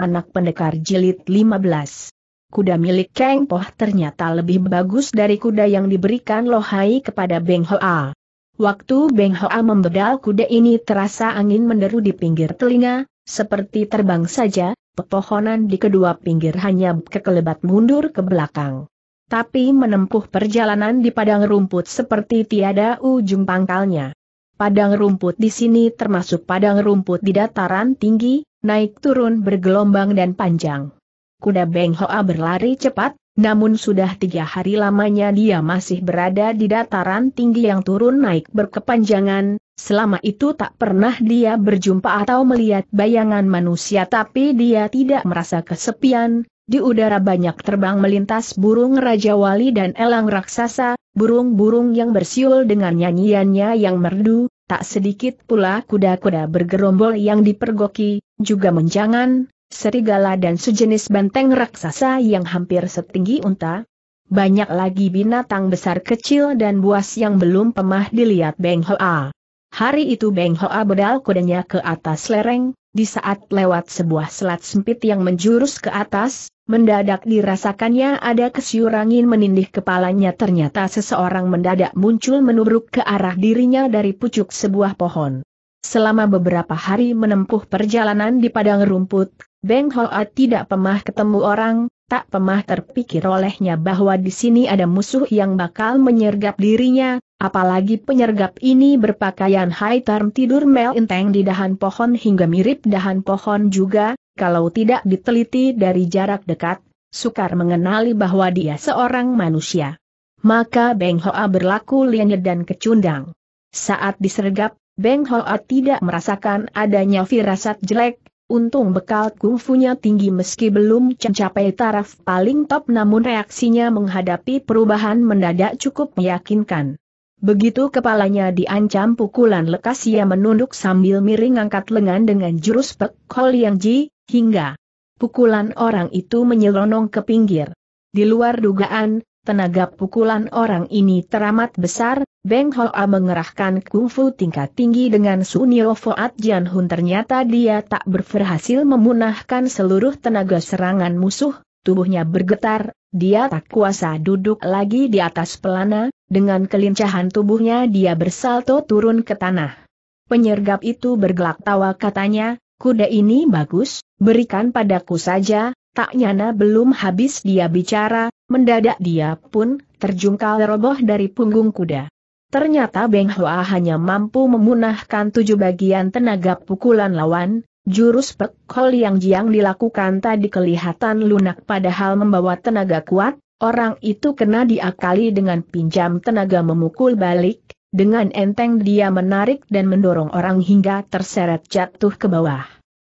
anak pendekar jilid 15. Kuda milik Kang Poh ternyata lebih bagus dari kuda yang diberikan Lohai kepada Beng Hoa. Waktu Beng Hoa membedal kuda ini terasa angin menderu di pinggir telinga, seperti terbang saja, pepohonan di kedua pinggir hanya kekelebat mundur ke belakang. Tapi menempuh perjalanan di padang rumput seperti tiada ujung pangkalnya. Padang rumput di sini termasuk padang rumput di dataran tinggi, naik turun bergelombang dan panjang. Kuda Beng Hoa berlari cepat, namun sudah tiga hari lamanya dia masih berada di dataran tinggi yang turun naik berkepanjangan, selama itu tak pernah dia berjumpa atau melihat bayangan manusia tapi dia tidak merasa kesepian, di udara banyak terbang melintas burung Raja Wali dan elang raksasa, burung-burung yang bersiul dengan nyanyiannya yang merdu, tak sedikit pula kuda-kuda bergerombol yang dipergoki, juga menjangan, serigala dan sejenis banteng raksasa yang hampir setinggi unta, banyak lagi binatang besar kecil dan buas yang belum pemah dilihat Beng Hoa. Hari itu Beng Hoa bedal kudanya ke atas lereng, di saat lewat sebuah selat sempit yang menjurus ke atas, Mendadak dirasakannya ada kesiur menindih kepalanya ternyata seseorang mendadak muncul menubruk ke arah dirinya dari pucuk sebuah pohon. Selama beberapa hari menempuh perjalanan di padang rumput, Beng Hoa tidak pernah ketemu orang, tak pernah terpikir olehnya bahwa di sini ada musuh yang bakal menyergap dirinya, apalagi penyergap ini berpakaian high term tidur melintang di dahan pohon hingga mirip dahan pohon juga, kalau tidak diteliti dari jarak dekat, sukar mengenali bahwa dia seorang manusia. Maka Beng Hoa berlaku liannya dan kecundang. Saat disergap, Beng Hoa tidak merasakan adanya firasat jelek, untung bekal kungfunya tinggi meski belum mencapai taraf paling top namun reaksinya menghadapi perubahan mendadak cukup meyakinkan. Begitu kepalanya diancam pukulan lekas ia menunduk sambil miring angkat lengan dengan jurus Pek Yang Ji, hingga pukulan orang itu menyelonong ke pinggir. Di luar dugaan, tenaga pukulan orang ini teramat besar, Beng Hoa mengerahkan kungfu tingkat tinggi dengan Sunio Foat Jian Hun ternyata dia tak berhasil memunahkan seluruh tenaga serangan musuh, tubuhnya bergetar, dia tak kuasa duduk lagi di atas pelana, dengan kelincahan tubuhnya dia bersalto turun ke tanah. Penyergap itu bergelak tawa katanya, kuda ini bagus, berikan padaku saja, tak nyana belum habis dia bicara, mendadak dia pun terjungkal roboh dari punggung kuda. Ternyata Beng Hoa hanya mampu memunahkan tujuh bagian tenaga pukulan lawan, jurus pekol yang jiang dilakukan tadi kelihatan lunak padahal membawa tenaga kuat, orang itu kena diakali dengan pinjam tenaga memukul balik, dengan enteng dia menarik dan mendorong orang hingga terseret jatuh ke bawah.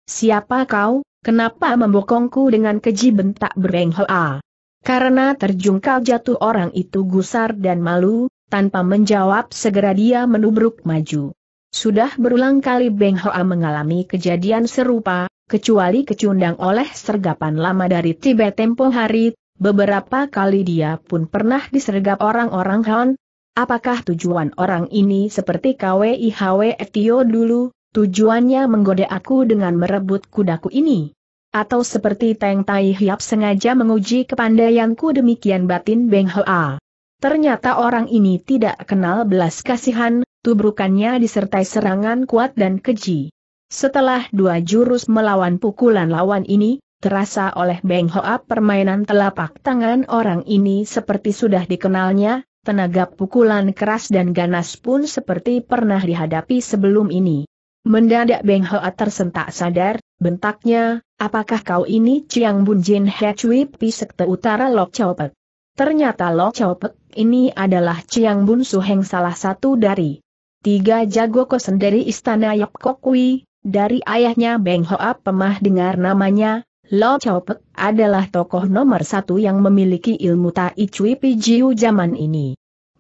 Siapa kau, kenapa membokongku dengan keji bentak bereng hoa? Karena terjungkal jatuh orang itu gusar dan malu, tanpa menjawab segera dia menubruk maju. Sudah berulang kali Beng Hoa mengalami kejadian serupa, kecuali kecundang oleh sergapan lama dari Tibet tempo hari, beberapa kali dia pun pernah disergap orang-orang Han, Apakah tujuan orang ini seperti KWIHW Etio dulu, tujuannya menggoda aku dengan merebut kudaku ini? Atau seperti Teng Tai Hiap sengaja menguji kepandaianku demikian batin Beng Hoa? Ternyata orang ini tidak kenal belas kasihan, tubrukannya disertai serangan kuat dan keji. Setelah dua jurus melawan pukulan lawan ini, terasa oleh Beng Hoa permainan telapak tangan orang ini seperti sudah dikenalnya, tenaga pukulan keras dan ganas pun seperti pernah dihadapi sebelum ini. Mendadak Beng Hoa tersentak sadar, bentaknya, apakah kau ini Chiang Bun Jin He Chui Pi Sekte Utara Lok Chow Ternyata Lok Chow Pek ini adalah Chiang Bun Suheng salah satu dari tiga jago kosen dari Istana Yok Kokui. dari ayahnya Beng Hoa Pemah dengar namanya, Lo Chow Pek adalah tokoh nomor satu yang memiliki ilmu Tai Chui Pi Jiu zaman ini.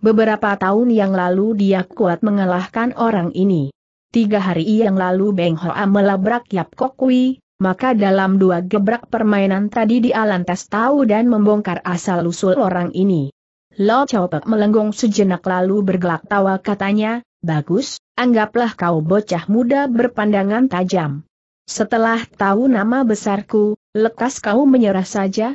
Beberapa tahun yang lalu dia kuat mengalahkan orang ini. Tiga hari yang lalu Beng Hoa melabrak Yap Kok maka dalam dua gebrak permainan tadi dia lantas tahu dan membongkar asal-usul orang ini. Lo Chopek melenggong sejenak lalu bergelak tawa katanya, Bagus, anggaplah kau bocah muda berpandangan tajam. Setelah tahu nama besarku, lekas kau menyerah saja.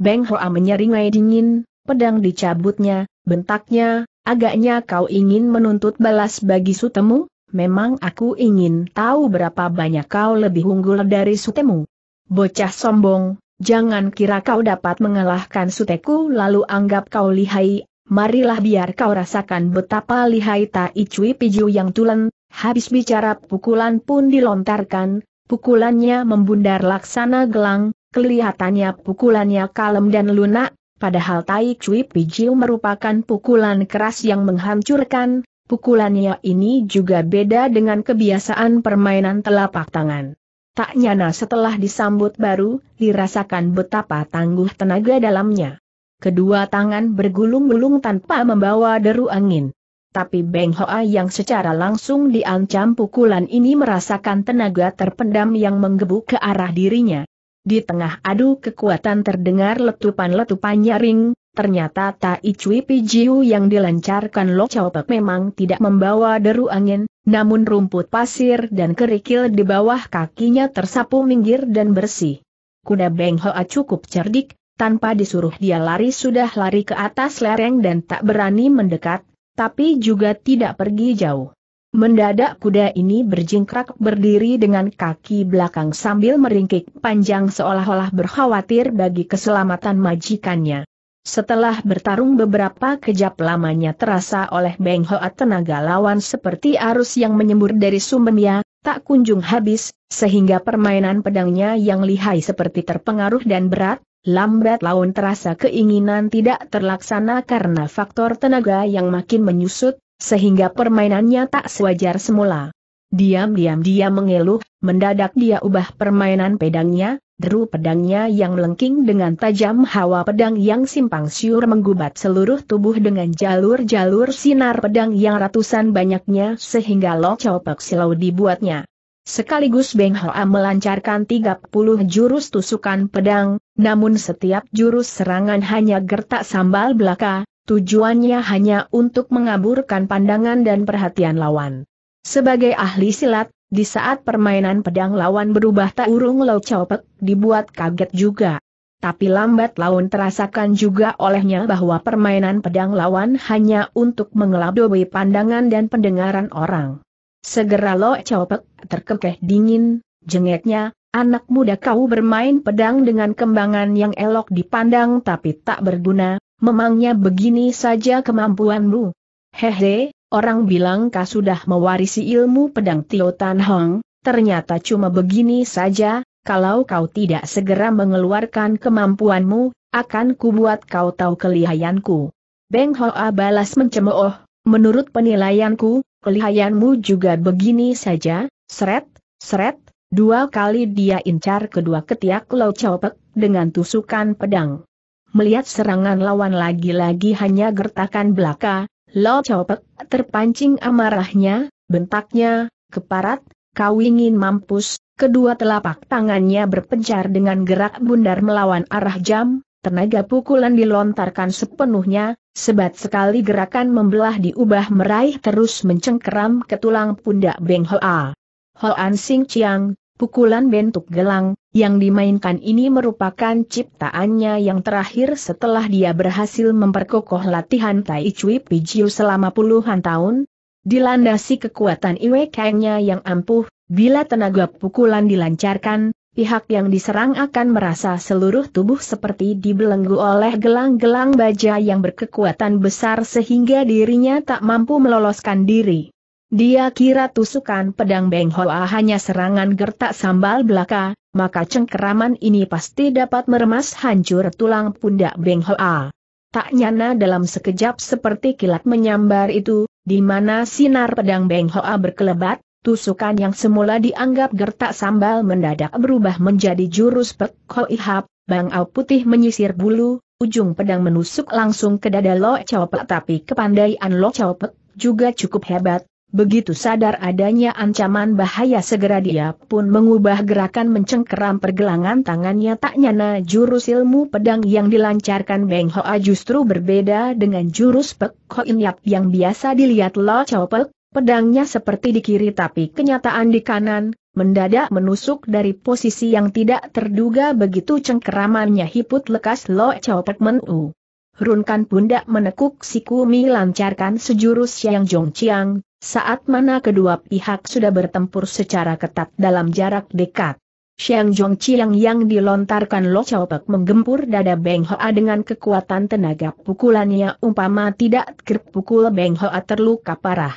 Beng Hoa menyeringai dingin, pedang dicabutnya, bentaknya, agaknya kau ingin menuntut balas bagi sutemu, memang aku ingin tahu berapa banyak kau lebih unggul dari sutemu. Bocah sombong, jangan kira kau dapat mengalahkan suteku lalu anggap kau lihai, marilah biar kau rasakan betapa lihai Tai Cui Piju yang tulen, habis bicara pukulan pun dilontarkan, pukulannya membundar laksana gelang, kelihatannya pukulannya kalem dan lunak, Padahal Tai Cui Pijiu merupakan pukulan keras yang menghancurkan, pukulannya ini juga beda dengan kebiasaan permainan telapak tangan. Tak nyana setelah disambut baru, dirasakan betapa tangguh tenaga dalamnya. Kedua tangan bergulung-gulung tanpa membawa deru angin. Tapi Beng Hoa yang secara langsung diancam pukulan ini merasakan tenaga terpendam yang menggebu ke arah dirinya. Di tengah adu kekuatan terdengar letupan-letupan nyaring, ternyata Tai Cui Pijiu yang dilancarkan Lo Chow Pek memang tidak membawa deru angin, namun rumput pasir dan kerikil di bawah kakinya tersapu minggir dan bersih. Kuda Beng Hoa cukup cerdik, tanpa disuruh dia lari sudah lari ke atas lereng dan tak berani mendekat, tapi juga tidak pergi jauh. Mendadak kuda ini berjingkrak berdiri dengan kaki belakang sambil meringkik panjang seolah-olah berkhawatir bagi keselamatan majikannya. Setelah bertarung beberapa kejap lamanya terasa oleh Beng Hoa tenaga lawan seperti arus yang menyembur dari sumbernya, tak kunjung habis, sehingga permainan pedangnya yang lihai seperti terpengaruh dan berat, lambat laun terasa keinginan tidak terlaksana karena faktor tenaga yang makin menyusut, sehingga permainannya tak sewajar semula. Diam-diam dia mengeluh, mendadak dia ubah permainan pedangnya, deru pedangnya yang melengking dengan tajam hawa pedang yang simpang siur menggubat seluruh tubuh dengan jalur-jalur sinar pedang yang ratusan banyaknya sehingga Lo Chow Silau dibuatnya. Sekaligus Beng Hoa melancarkan 30 jurus tusukan pedang, namun setiap jurus serangan hanya gertak sambal belaka, tujuannya hanya untuk mengaburkan pandangan dan perhatian lawan. Sebagai ahli silat, di saat permainan pedang lawan berubah tak urung lo Chao dibuat kaget juga. Tapi lambat laun terasakan juga olehnya bahwa permainan pedang lawan hanya untuk mengelabui pandangan dan pendengaran orang. Segera Lo Chao terkekeh dingin, jengeknya, anak muda kau bermain pedang dengan kembangan yang elok dipandang tapi tak berguna, Memangnya begini saja kemampuanmu? Hehe, orang bilang kau sudah mewarisi ilmu pedang Tio Tan Hong, ternyata cuma begini saja, kalau kau tidak segera mengeluarkan kemampuanmu, akan kubuat kau tahu kelihayanku. Beng Hoa balas mencemooh, menurut penilaianku, kelihayanmu juga begini saja, seret, seret, dua kali dia incar kedua ketiak lo Chao dengan tusukan pedang. Melihat serangan lawan lagi-lagi hanya gertakan belaka, Lo Chopek terpancing amarahnya, bentaknya, keparat, kau ingin mampus, kedua telapak tangannya berpencar dengan gerak bundar melawan arah jam, tenaga pukulan dilontarkan sepenuhnya, sebat sekali gerakan membelah diubah meraih terus mencengkeram ke tulang pundak Beng Hoa. Hoan Sing Chiang, pukulan bentuk gelang, yang dimainkan ini merupakan ciptaannya yang terakhir setelah dia berhasil memperkokoh latihan Tai Chui Pijiu selama puluhan tahun. Dilandasi kekuatan iwekannya yang ampuh, bila tenaga pukulan dilancarkan, pihak yang diserang akan merasa seluruh tubuh seperti dibelenggu oleh gelang-gelang baja yang berkekuatan besar sehingga dirinya tak mampu meloloskan diri. Dia kira tusukan pedang Beng Hoa hanya serangan gertak sambal belaka, maka cengkeraman ini pasti dapat meremas hancur tulang pundak Beng Hoa. Tak nyana dalam sekejap seperti kilat menyambar itu, di mana sinar pedang Beng Hoa berkelebat, tusukan yang semula dianggap gertak sambal mendadak berubah menjadi jurus pek ihap, Bang Au Putih menyisir bulu, ujung pedang menusuk langsung ke dada Lo Chow Pek tapi kepandaian Lo Chow Pek juga cukup hebat, Begitu sadar adanya ancaman bahaya segera dia pun mengubah gerakan mencengkeram pergelangan tangannya tak nyana jurus ilmu pedang yang dilancarkan Beng Hoa justru berbeda dengan jurus Pek Ho Yap yang biasa dilihat Lo Chow Pek, pedangnya seperti di kiri tapi kenyataan di kanan, mendadak menusuk dari posisi yang tidak terduga begitu cengkeramannya hiput lekas Lo Chow Pek menu. Runkan pundak menekuk siku mi lancarkan sejurus yang jong Chiang. Saat mana kedua pihak sudah bertempur secara ketat dalam jarak dekat. Xiang Zhong yang dilontarkan Lo Chao Pek menggempur dada Beng Hoa dengan kekuatan tenaga pukulannya umpama tidak pukul Beng Hoa terluka parah.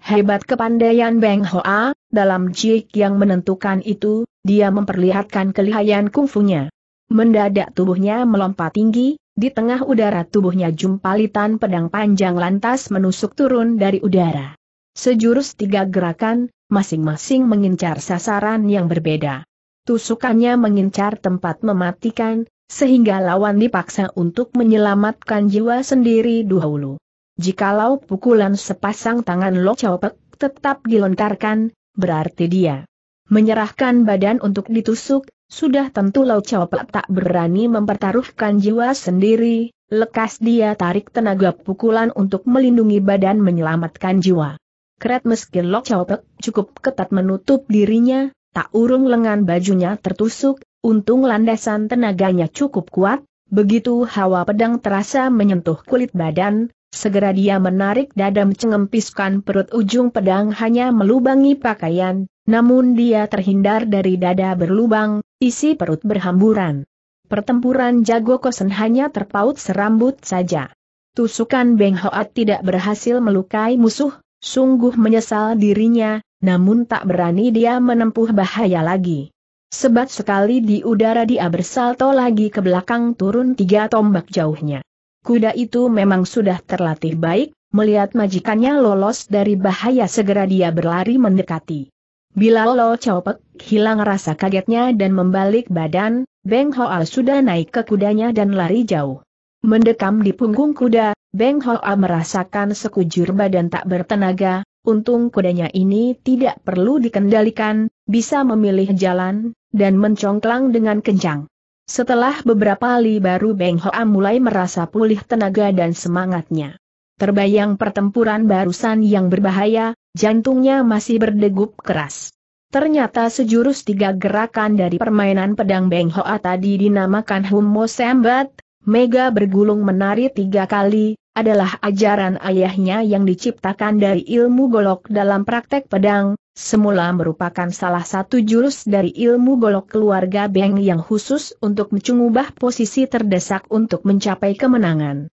Hebat kepandaian Beng Hoa, dalam jik yang menentukan itu, dia memperlihatkan kelihayan kungfunya. Mendadak tubuhnya melompat tinggi, di tengah udara tubuhnya jumpalitan pedang panjang lantas menusuk turun dari udara. Sejurus tiga gerakan, masing-masing mengincar sasaran yang berbeda. Tusukannya mengincar tempat mematikan, sehingga lawan dipaksa untuk menyelamatkan jiwa sendiri dahulu. Jikalau pukulan sepasang tangan Lo Chopek tetap dilontarkan, berarti dia menyerahkan badan untuk ditusuk, sudah tentu Lo Chopek tak berani mempertaruhkan jiwa sendiri, lekas dia tarik tenaga pukulan untuk melindungi badan menyelamatkan jiwa. Kret meski Lok Chowpek cukup ketat menutup dirinya, tak urung lengan bajunya tertusuk, untung landasan tenaganya cukup kuat, begitu hawa pedang terasa menyentuh kulit badan, segera dia menarik dada mencengempiskan perut ujung pedang hanya melubangi pakaian, namun dia terhindar dari dada berlubang, isi perut berhamburan. Pertempuran jago kosen hanya terpaut serambut saja. Tusukan Beng Hoat tidak berhasil melukai musuh, Sungguh menyesal dirinya, namun tak berani dia menempuh bahaya lagi. Sebat sekali di udara dia bersalto lagi ke belakang turun tiga tombak jauhnya. Kuda itu memang sudah terlatih baik, melihat majikannya lolos dari bahaya segera dia berlari mendekati. Bila Lo copek, hilang rasa kagetnya dan membalik badan, Beng Hoa sudah naik ke kudanya dan lari jauh. Mendekam di punggung kuda, Beng Hoa merasakan sekujur badan tak bertenaga, untung kudanya ini tidak perlu dikendalikan, bisa memilih jalan, dan mencongklang dengan kencang. Setelah beberapa kali baru Beng Hoa mulai merasa pulih tenaga dan semangatnya. Terbayang pertempuran barusan yang berbahaya, jantungnya masih berdegup keras. Ternyata sejurus tiga gerakan dari permainan pedang Beng Hoa tadi dinamakan Humo Sembat, Mega bergulung menari tiga kali, adalah ajaran ayahnya yang diciptakan dari ilmu golok dalam praktek pedang, semula merupakan salah satu jurus dari ilmu golok keluarga Beng yang khusus untuk mengubah posisi terdesak untuk mencapai kemenangan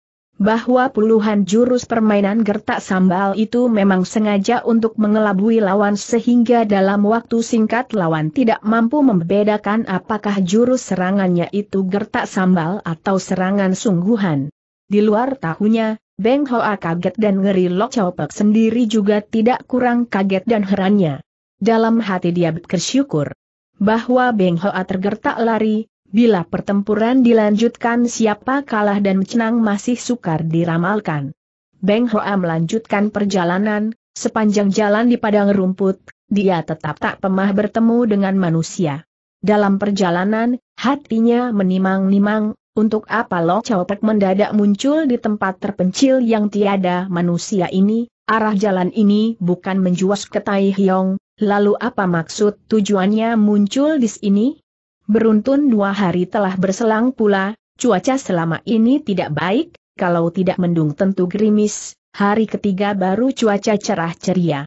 bahwa puluhan jurus permainan gertak sambal itu memang sengaja untuk mengelabui lawan sehingga dalam waktu singkat lawan tidak mampu membedakan apakah jurus serangannya itu gertak sambal atau serangan sungguhan. Di luar tahunya, Beng Hoa kaget dan ngeri Lok Chow Pek sendiri juga tidak kurang kaget dan herannya. Dalam hati dia bersyukur bahwa Beng Hoa tergertak lari, Bila pertempuran dilanjutkan siapa kalah dan menang masih sukar diramalkan. Beng Hoa melanjutkan perjalanan, sepanjang jalan di padang rumput, dia tetap tak pernah bertemu dengan manusia. Dalam perjalanan, hatinya menimang-nimang, untuk apa Lo Chow Pek mendadak muncul di tempat terpencil yang tiada manusia ini, arah jalan ini bukan menjuas ke Tai Hiong, lalu apa maksud tujuannya muncul di sini? Beruntun dua hari telah berselang pula, cuaca selama ini tidak baik, kalau tidak mendung tentu gerimis, hari ketiga baru cuaca cerah ceria.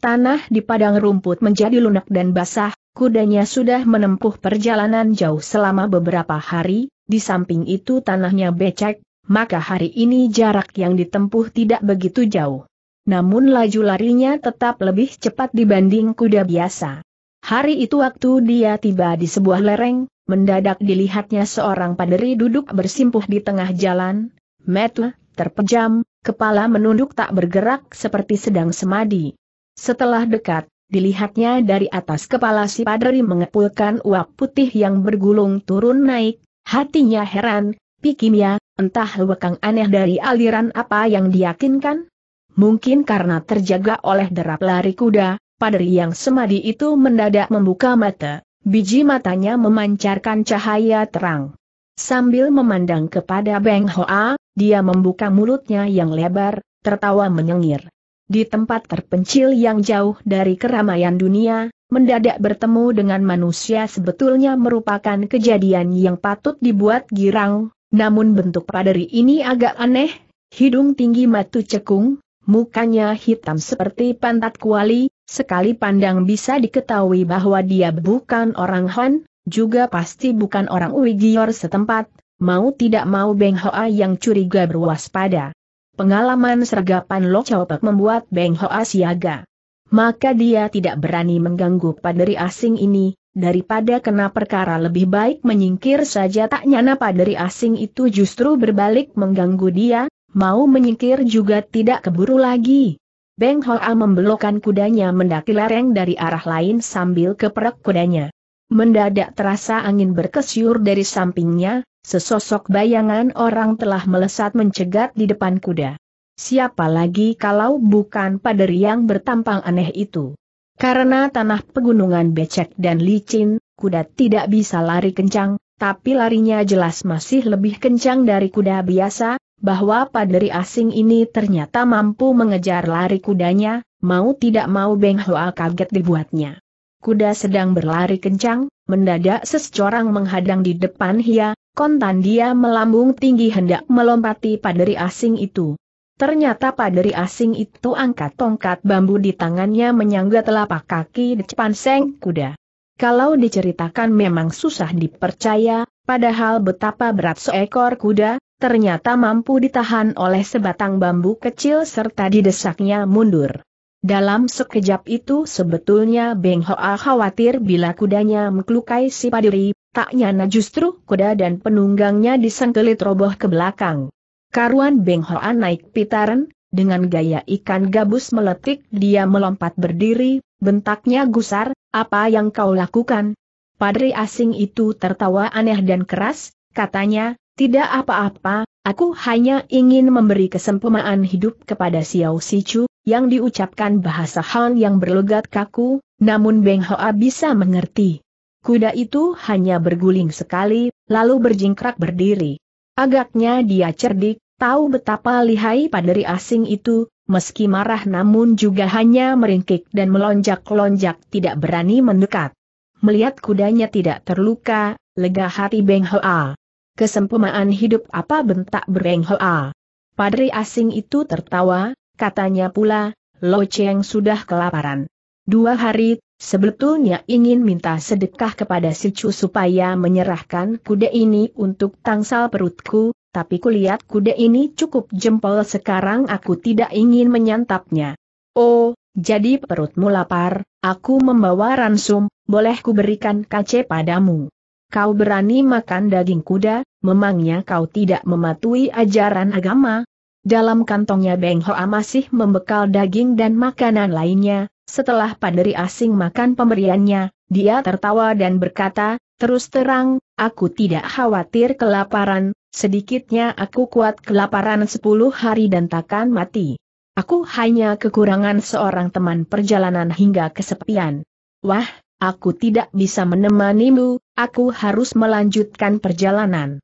Tanah di padang rumput menjadi lunak dan basah, kudanya sudah menempuh perjalanan jauh selama beberapa hari, di samping itu tanahnya becek, maka hari ini jarak yang ditempuh tidak begitu jauh. Namun laju larinya tetap lebih cepat dibanding kuda biasa. Hari itu waktu dia tiba di sebuah lereng, mendadak dilihatnya seorang paderi duduk bersimpuh di tengah jalan, metu, terpejam, kepala menunduk tak bergerak seperti sedang semadi. Setelah dekat, dilihatnya dari atas kepala si paderi mengepulkan uap putih yang bergulung turun naik, hatinya heran, pikirnya, entah lekang aneh dari aliran apa yang diyakinkan. Mungkin karena terjaga oleh derap lari kuda, paderi yang semadi itu mendadak membuka mata, biji matanya memancarkan cahaya terang. Sambil memandang kepada Beng Hoa, dia membuka mulutnya yang lebar, tertawa menyengir. Di tempat terpencil yang jauh dari keramaian dunia, mendadak bertemu dengan manusia sebetulnya merupakan kejadian yang patut dibuat girang, namun bentuk paderi ini agak aneh, hidung tinggi matu cekung, mukanya hitam seperti pantat kuali, Sekali pandang bisa diketahui bahwa dia bukan orang Han, juga pasti bukan orang Uigior setempat, mau tidak mau Beng Hoa yang curiga berwaspada. Pengalaman sergapan Lo Chao Pek membuat Beng Hoa siaga. Maka dia tidak berani mengganggu paderi asing ini, daripada kena perkara lebih baik menyingkir saja tak nyana paderi asing itu justru berbalik mengganggu dia, mau menyingkir juga tidak keburu lagi. Beng Hoa membelokkan kudanya mendaki lereng dari arah lain sambil keperak kudanya. Mendadak terasa angin berkesyur dari sampingnya, sesosok bayangan orang telah melesat mencegat di depan kuda. Siapa lagi kalau bukan paderi yang bertampang aneh itu? Karena tanah pegunungan becek dan licin, kuda tidak bisa lari kencang, tapi larinya jelas masih lebih kencang dari kuda biasa, bahwa paderi asing ini ternyata mampu mengejar lari kudanya, mau tidak mau Beng Hoa kaget dibuatnya. Kuda sedang berlari kencang, mendadak seseorang menghadang di depan Hia, kontan dia melambung tinggi hendak melompati paderi asing itu. Ternyata paderi asing itu angkat tongkat bambu di tangannya menyangga telapak kaki di depan seng kuda. Kalau diceritakan memang susah dipercaya, padahal betapa berat seekor kuda, ternyata mampu ditahan oleh sebatang bambu kecil serta didesaknya mundur. Dalam sekejap itu sebetulnya Beng Hoa khawatir bila kudanya melukai si padiri, tak nyana justru kuda dan penunggangnya disengkelit roboh ke belakang. Karuan Beng Hoa naik pitaran, dengan gaya ikan gabus meletik dia melompat berdiri, bentaknya gusar, apa yang kau lakukan? Padri asing itu tertawa aneh dan keras, katanya, tidak apa-apa, aku hanya ingin memberi kesempurnaan hidup kepada Xiao Sichu, yang diucapkan bahasa Han yang berlegat kaku, namun Beng Hoa bisa mengerti. Kuda itu hanya berguling sekali, lalu berjingkrak berdiri. Agaknya dia cerdik, tahu betapa lihai paderi asing itu, meski marah namun juga hanya meringkik dan melonjak-lonjak tidak berani mendekat. Melihat kudanya tidak terluka, lega hati Beng Hoa. Kesempurnaan hidup apa bentak bereng hoa. Padri asing itu tertawa, katanya pula, Lo Cheng sudah kelaparan. Dua hari, sebetulnya ingin minta sedekah kepada si Chu supaya menyerahkan kuda ini untuk tangsal perutku, tapi kulihat kuda ini cukup jempol sekarang aku tidak ingin menyantapnya. Oh, jadi perutmu lapar, aku membawa ransum, boleh kuberikan kace padamu. Kau berani makan daging kuda, memangnya kau tidak mematuhi ajaran agama? Dalam kantongnya Beng Hoa masih membekal daging dan makanan lainnya, setelah panderi asing makan pemberiannya, dia tertawa dan berkata, terus terang, aku tidak khawatir kelaparan, sedikitnya aku kuat kelaparan 10 hari dan takkan mati. Aku hanya kekurangan seorang teman perjalanan hingga kesepian. Wah, Aku tidak bisa menemanimu, aku harus melanjutkan perjalanan.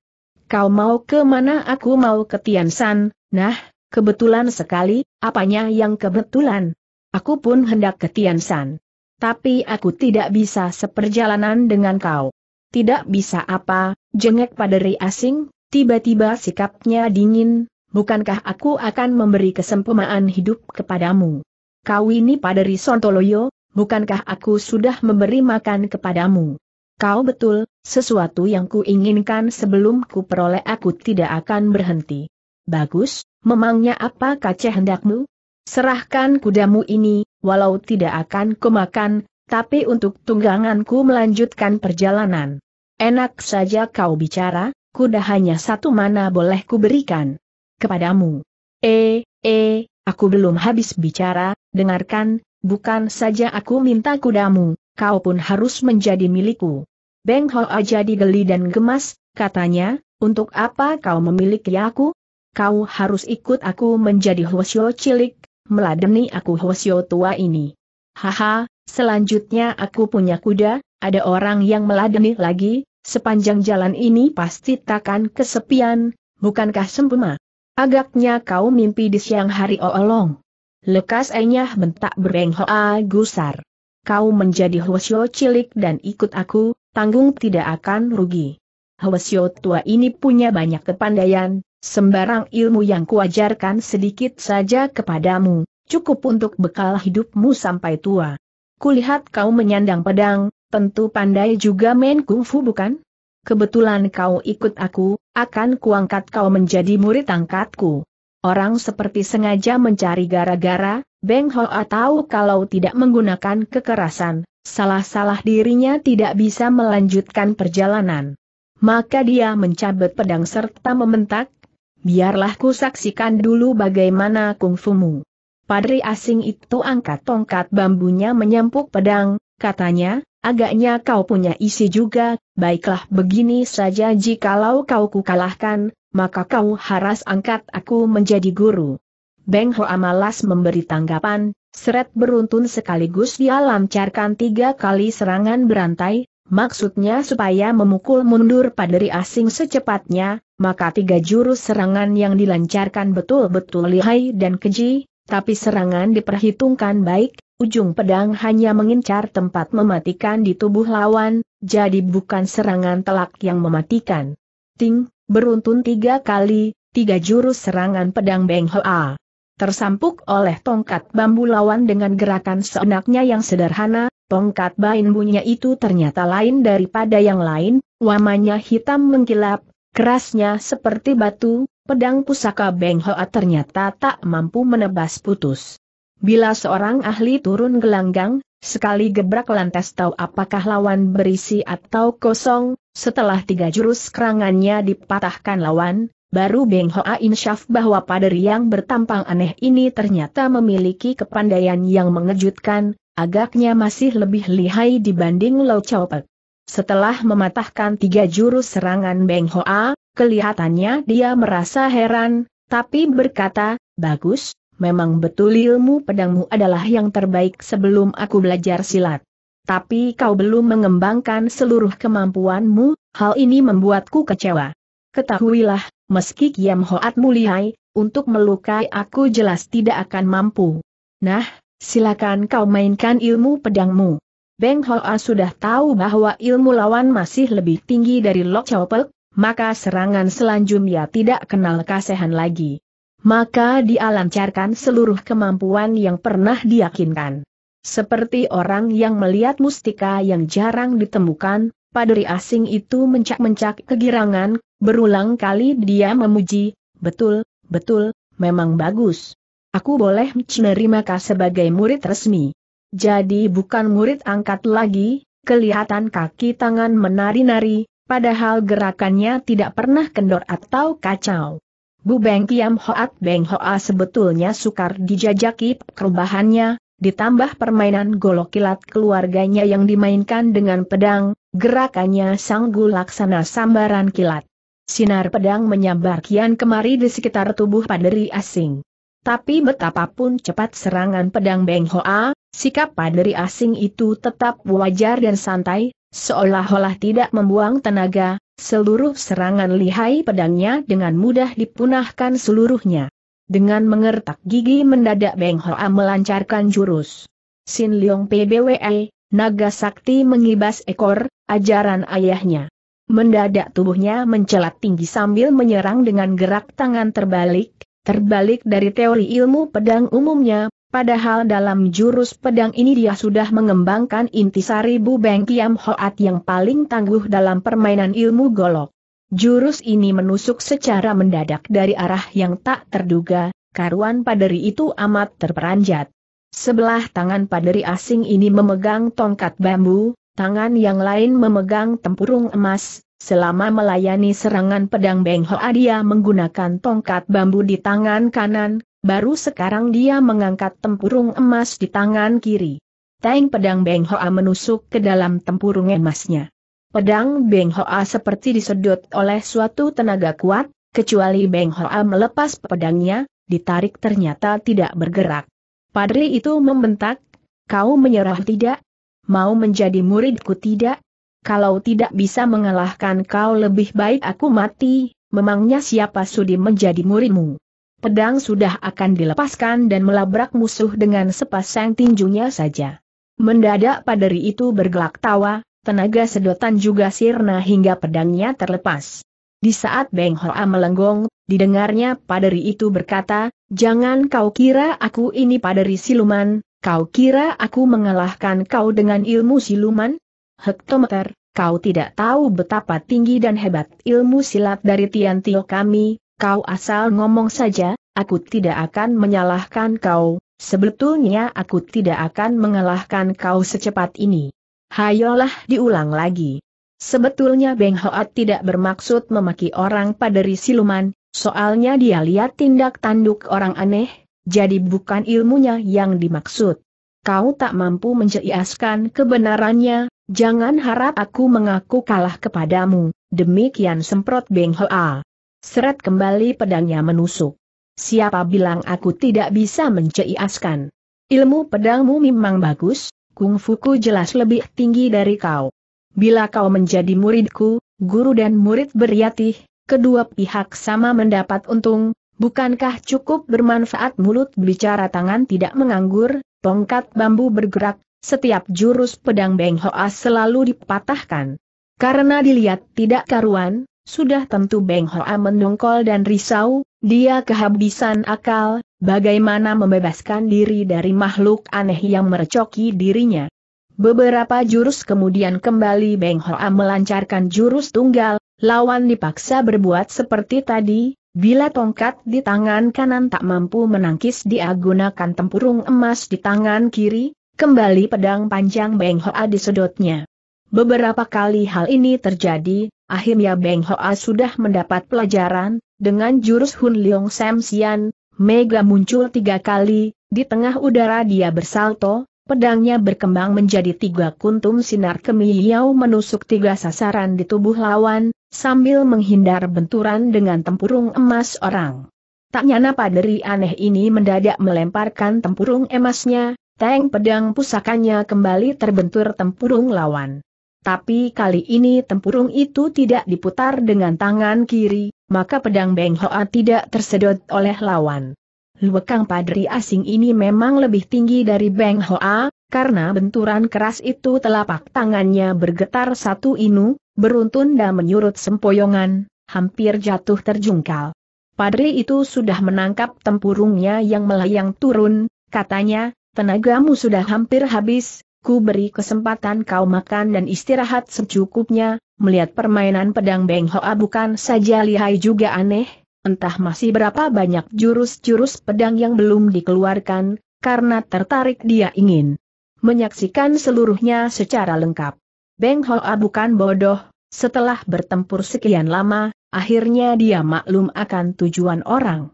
Kau mau ke mana aku mau ke Tiansan, nah, kebetulan sekali, apanya yang kebetulan? Aku pun hendak ke Tiansan. Tapi aku tidak bisa seperjalanan dengan kau. Tidak bisa apa, jengek ri asing, tiba-tiba sikapnya dingin, bukankah aku akan memberi kesempurnaan hidup kepadamu? Kau ini paderi Sontoloyo, bukankah aku sudah memberi makan kepadamu? Kau betul, sesuatu yang kuinginkan sebelum ku peroleh aku tidak akan berhenti. Bagus, memangnya apa kaceh hendakmu? Serahkan kudamu ini, walau tidak akan kumakan, tapi untuk tungganganku melanjutkan perjalanan. Enak saja kau bicara, kuda hanya satu mana boleh kuberikan. Kepadamu. Eh, eh, aku belum habis bicara, dengarkan, bukan saja aku minta kudamu, kau pun harus menjadi milikku. Beng Ho jadi geli dan gemas, katanya, untuk apa kau memiliki aku? Kau harus ikut aku menjadi Hwasyo cilik, meladeni aku Hwasyo tua ini. Haha, selanjutnya aku punya kuda, ada orang yang meladeni lagi, sepanjang jalan ini pasti takkan kesepian, bukankah sempurna? Agaknya kau mimpi di siang hari oolong. Oh Lekas enyah bentak berenghoa gusar. Kau menjadi Hwasyo cilik dan ikut aku, tanggung tidak akan rugi. Hwasyo tua ini punya banyak kepandaian, sembarang ilmu yang kuajarkan sedikit saja kepadamu, cukup untuk bekal hidupmu sampai tua. Kulihat kau menyandang pedang, tentu pandai juga main kungfu bukan? Kebetulan kau ikut aku, akan kuangkat kau menjadi murid angkatku. Orang seperti sengaja mencari gara-gara, Beng Hoa tahu kalau tidak menggunakan kekerasan, salah-salah dirinya tidak bisa melanjutkan perjalanan. Maka dia mencabut pedang serta mementak, biarlah ku saksikan dulu bagaimana kungfumu. Padri asing itu angkat tongkat bambunya menyempuk pedang, katanya, agaknya kau punya isi juga, baiklah begini saja jikalau kau kukalahkan, maka kau harus angkat aku menjadi guru. Beng Hoa malas memberi tanggapan, seret beruntun sekaligus dia lancarkan tiga kali serangan berantai, maksudnya supaya memukul mundur paderi asing secepatnya, maka tiga jurus serangan yang dilancarkan betul-betul lihai dan keji, tapi serangan diperhitungkan baik, ujung pedang hanya mengincar tempat mematikan di tubuh lawan, jadi bukan serangan telak yang mematikan. Ting, beruntun tiga kali, tiga jurus serangan pedang Beng Hoa. Tersampuk oleh tongkat bambu lawan dengan gerakan seenaknya yang sederhana, tongkat bainbunya itu ternyata lain daripada yang lain, wamanya hitam mengkilap, kerasnya seperti batu, pedang pusaka Beng Hoa ternyata tak mampu menebas putus. Bila seorang ahli turun gelanggang, Sekali gebrak lantas tahu apakah lawan berisi atau kosong, setelah tiga jurus kerangannya dipatahkan lawan, baru Beng Hoa insyaf bahwa pader yang bertampang aneh ini ternyata memiliki kepandaian yang mengejutkan, agaknya masih lebih lihai dibanding Lau Chao Pek. Setelah mematahkan tiga jurus serangan Beng Hoa, kelihatannya dia merasa heran, tapi berkata, bagus, memang betul ilmu pedangmu adalah yang terbaik sebelum aku belajar silat. Tapi kau belum mengembangkan seluruh kemampuanmu, hal ini membuatku kecewa. Ketahuilah, meski Kiam Hoat mulihai, untuk melukai aku jelas tidak akan mampu. Nah, silakan kau mainkan ilmu pedangmu. Beng Hoa sudah tahu bahwa ilmu lawan masih lebih tinggi dari Lok Chao maka serangan selanjutnya tidak kenal kasehan lagi maka dialancarkan seluruh kemampuan yang pernah diyakinkan. Seperti orang yang melihat mustika yang jarang ditemukan, padri asing itu mencak-mencak kegirangan, berulang kali dia memuji, betul, betul, memang bagus. Aku boleh menerima kau sebagai murid resmi. Jadi bukan murid angkat lagi, kelihatan kaki tangan menari-nari, padahal gerakannya tidak pernah kendor atau kacau. Bu Beng Kiam Hoat Beng Hoa sebetulnya sukar dijajaki perubahannya, ditambah permainan golok kilat keluarganya yang dimainkan dengan pedang, gerakannya sanggul laksana sambaran kilat. Sinar pedang menyambar kian kemari di sekitar tubuh paderi asing. Tapi betapapun cepat serangan pedang Beng Hoa, sikap paderi asing itu tetap wajar dan santai, seolah-olah tidak membuang tenaga, Seluruh serangan lihai pedangnya dengan mudah dipunahkan seluruhnya. Dengan mengertak gigi mendadak Beng Hoa melancarkan jurus. Sin Leong PBWE, naga sakti mengibas ekor, ajaran ayahnya. Mendadak tubuhnya mencelat tinggi sambil menyerang dengan gerak tangan terbalik, terbalik dari teori ilmu pedang umumnya, Padahal dalam jurus pedang ini dia sudah mengembangkan intisari Bu Beng Kiam Hoat yang paling tangguh dalam permainan ilmu golok. Jurus ini menusuk secara mendadak dari arah yang tak terduga, karuan paderi itu amat terperanjat. Sebelah tangan paderi asing ini memegang tongkat bambu, tangan yang lain memegang tempurung emas, Selama melayani serangan pedang Beng Hoa dia menggunakan tongkat bambu di tangan kanan, Baru sekarang dia mengangkat tempurung emas di tangan kiri. Teng pedang Beng Hoa menusuk ke dalam tempurung emasnya. Pedang Beng Hoa seperti disedot oleh suatu tenaga kuat, kecuali Beng Hoa melepas pedangnya, ditarik ternyata tidak bergerak. Padri itu membentak, kau menyerah tidak? Mau menjadi muridku tidak? Kalau tidak bisa mengalahkan kau lebih baik aku mati, memangnya siapa sudi menjadi muridmu? pedang sudah akan dilepaskan dan melabrak musuh dengan sepasang tinjunya saja. Mendadak paderi itu bergelak tawa, tenaga sedotan juga sirna hingga pedangnya terlepas. Di saat Beng Hoa melenggong, didengarnya paderi itu berkata, Jangan kau kira aku ini paderi siluman, kau kira aku mengalahkan kau dengan ilmu siluman? Hektometer, kau tidak tahu betapa tinggi dan hebat ilmu silat dari Tian Tio kami, kau asal ngomong saja, aku tidak akan menyalahkan kau, sebetulnya aku tidak akan mengalahkan kau secepat ini. Hayolah diulang lagi. Sebetulnya Beng Hoat tidak bermaksud memaki orang pada siluman, soalnya dia lihat tindak tanduk orang aneh, jadi bukan ilmunya yang dimaksud. Kau tak mampu menjelaskan kebenarannya, jangan harap aku mengaku kalah kepadamu, demikian semprot Beng Hoat. Seret kembali pedangnya menusuk. Siapa bilang aku tidak bisa menceiaskan? Ilmu pedangmu memang bagus, kungfuku jelas lebih tinggi dari kau. Bila kau menjadi muridku, guru dan murid beriatih, kedua pihak sama mendapat untung, bukankah cukup bermanfaat mulut bicara tangan tidak menganggur, tongkat bambu bergerak, setiap jurus pedang Beng Hoa selalu dipatahkan. Karena dilihat tidak karuan, sudah tentu Beng Hoa mendongkol dan risau, dia kehabisan akal, bagaimana membebaskan diri dari makhluk aneh yang merecoki dirinya. Beberapa jurus kemudian kembali Beng Hoa melancarkan jurus tunggal, lawan dipaksa berbuat seperti tadi, Bila tongkat di tangan kanan tak mampu menangkis dia gunakan tempurung emas di tangan kiri, kembali pedang panjang Beng Hoa disedotnya. Beberapa kali hal ini terjadi, Akhirnya Beng Hoa sudah mendapat pelajaran, dengan jurus Hun Leong Sam Sian, Mega muncul tiga kali, di tengah udara dia bersalto, pedangnya berkembang menjadi tiga kuntum sinar kemiyau menusuk tiga sasaran di tubuh lawan, sambil menghindar benturan dengan tempurung emas orang. Tak nyana paderi aneh ini mendadak melemparkan tempurung emasnya, tank pedang pusakanya kembali terbentur tempurung lawan. Tapi kali ini tempurung itu tidak diputar dengan tangan kiri, maka pedang Beng Hoa tidak tersedot oleh lawan. Luekang padri asing ini memang lebih tinggi dari Beng Hoa, karena benturan keras itu telapak tangannya bergetar satu inu, beruntun dan menyurut sempoyongan, hampir jatuh terjungkal. Padri itu sudah menangkap tempurungnya yang melayang turun, katanya, tenagamu sudah hampir habis, ku beri kesempatan kau makan dan istirahat secukupnya, melihat permainan pedang Beng Hoa bukan saja lihai juga aneh, entah masih berapa banyak jurus-jurus pedang yang belum dikeluarkan, karena tertarik dia ingin menyaksikan seluruhnya secara lengkap. Beng Hoa bukan bodoh, setelah bertempur sekian lama, akhirnya dia maklum akan tujuan orang.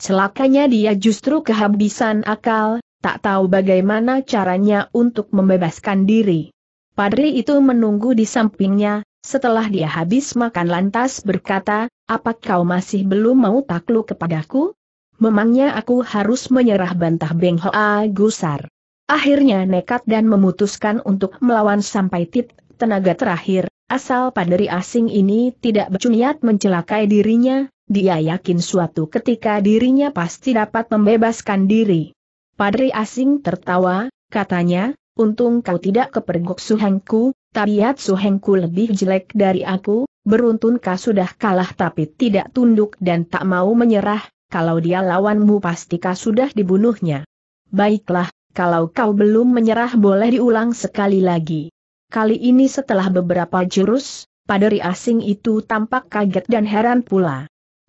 Celakanya dia justru kehabisan akal, tak tahu bagaimana caranya untuk membebaskan diri. Padri itu menunggu di sampingnya, setelah dia habis makan lantas berkata, apa kau masih belum mau takluk kepadaku? Memangnya aku harus menyerah bantah Beng Hoa Gusar. Akhirnya nekat dan memutuskan untuk melawan sampai tit tenaga terakhir, asal Padri asing ini tidak berniat mencelakai dirinya, dia yakin suatu ketika dirinya pasti dapat membebaskan diri. Padri asing tertawa, katanya, untung kau tidak kepergok suhengku, tabiat suhengku lebih jelek dari aku, beruntun kau sudah kalah tapi tidak tunduk dan tak mau menyerah, kalau dia lawanmu pasti kau sudah dibunuhnya. Baiklah, kalau kau belum menyerah boleh diulang sekali lagi. Kali ini setelah beberapa jurus, Padri asing itu tampak kaget dan heran pula.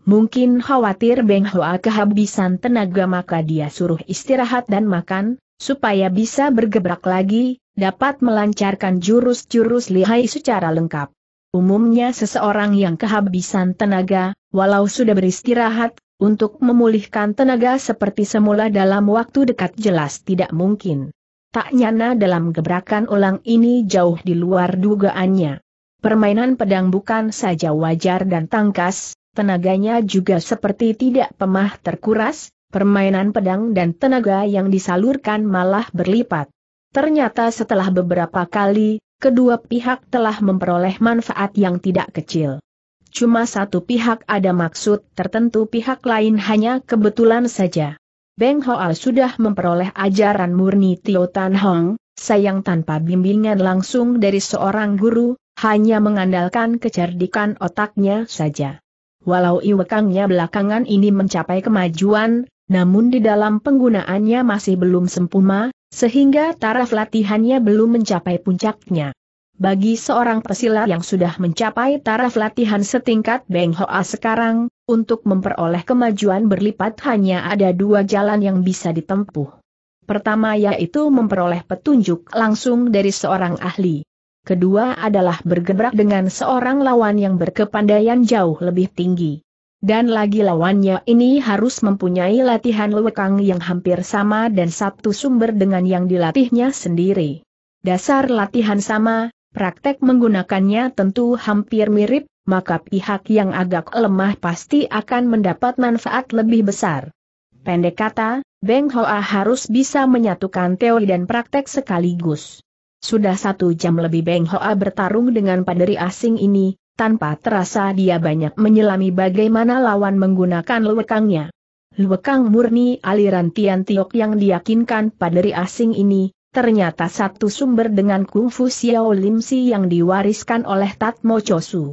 Mungkin khawatir Beng Hoa kehabisan tenaga maka dia suruh istirahat dan makan, supaya bisa bergebrak lagi, dapat melancarkan jurus-jurus lihai secara lengkap. Umumnya seseorang yang kehabisan tenaga, walau sudah beristirahat, untuk memulihkan tenaga seperti semula dalam waktu dekat jelas tidak mungkin. Tak nyana dalam gebrakan ulang ini jauh di luar dugaannya. Permainan pedang bukan saja wajar dan tangkas, Tenaganya juga seperti tidak pemah terkuras, permainan pedang dan tenaga yang disalurkan malah berlipat. Ternyata setelah beberapa kali, kedua pihak telah memperoleh manfaat yang tidak kecil. Cuma satu pihak ada maksud tertentu pihak lain hanya kebetulan saja. Beng Hoal sudah memperoleh ajaran murni Tio Tan Hong, sayang tanpa bimbingan langsung dari seorang guru, hanya mengandalkan kecerdikan otaknya saja. Walau Iwekangnya belakangan ini mencapai kemajuan, namun di dalam penggunaannya masih belum sempurna, sehingga taraf latihannya belum mencapai puncaknya. Bagi seorang pesilat yang sudah mencapai taraf latihan setingkat Beng Hoa sekarang, untuk memperoleh kemajuan berlipat hanya ada dua jalan yang bisa ditempuh. Pertama yaitu memperoleh petunjuk langsung dari seorang ahli kedua adalah bergerak dengan seorang lawan yang berkepandaian jauh lebih tinggi. Dan lagi lawannya ini harus mempunyai latihan lewekang yang hampir sama dan satu sumber dengan yang dilatihnya sendiri. Dasar latihan sama, praktek menggunakannya tentu hampir mirip, maka pihak yang agak lemah pasti akan mendapat manfaat lebih besar. Pendek kata, Beng Hoa harus bisa menyatukan teori dan praktek sekaligus. Sudah satu jam lebih Beng Hoa bertarung dengan paderi asing ini, tanpa terasa dia banyak menyelami bagaimana lawan menggunakan lewekangnya. Lewekang murni aliran Tian Tiok yang diyakinkan paderi asing ini, ternyata satu sumber dengan kungfu Xiao Lim Si yang diwariskan oleh Tatmo Chosu.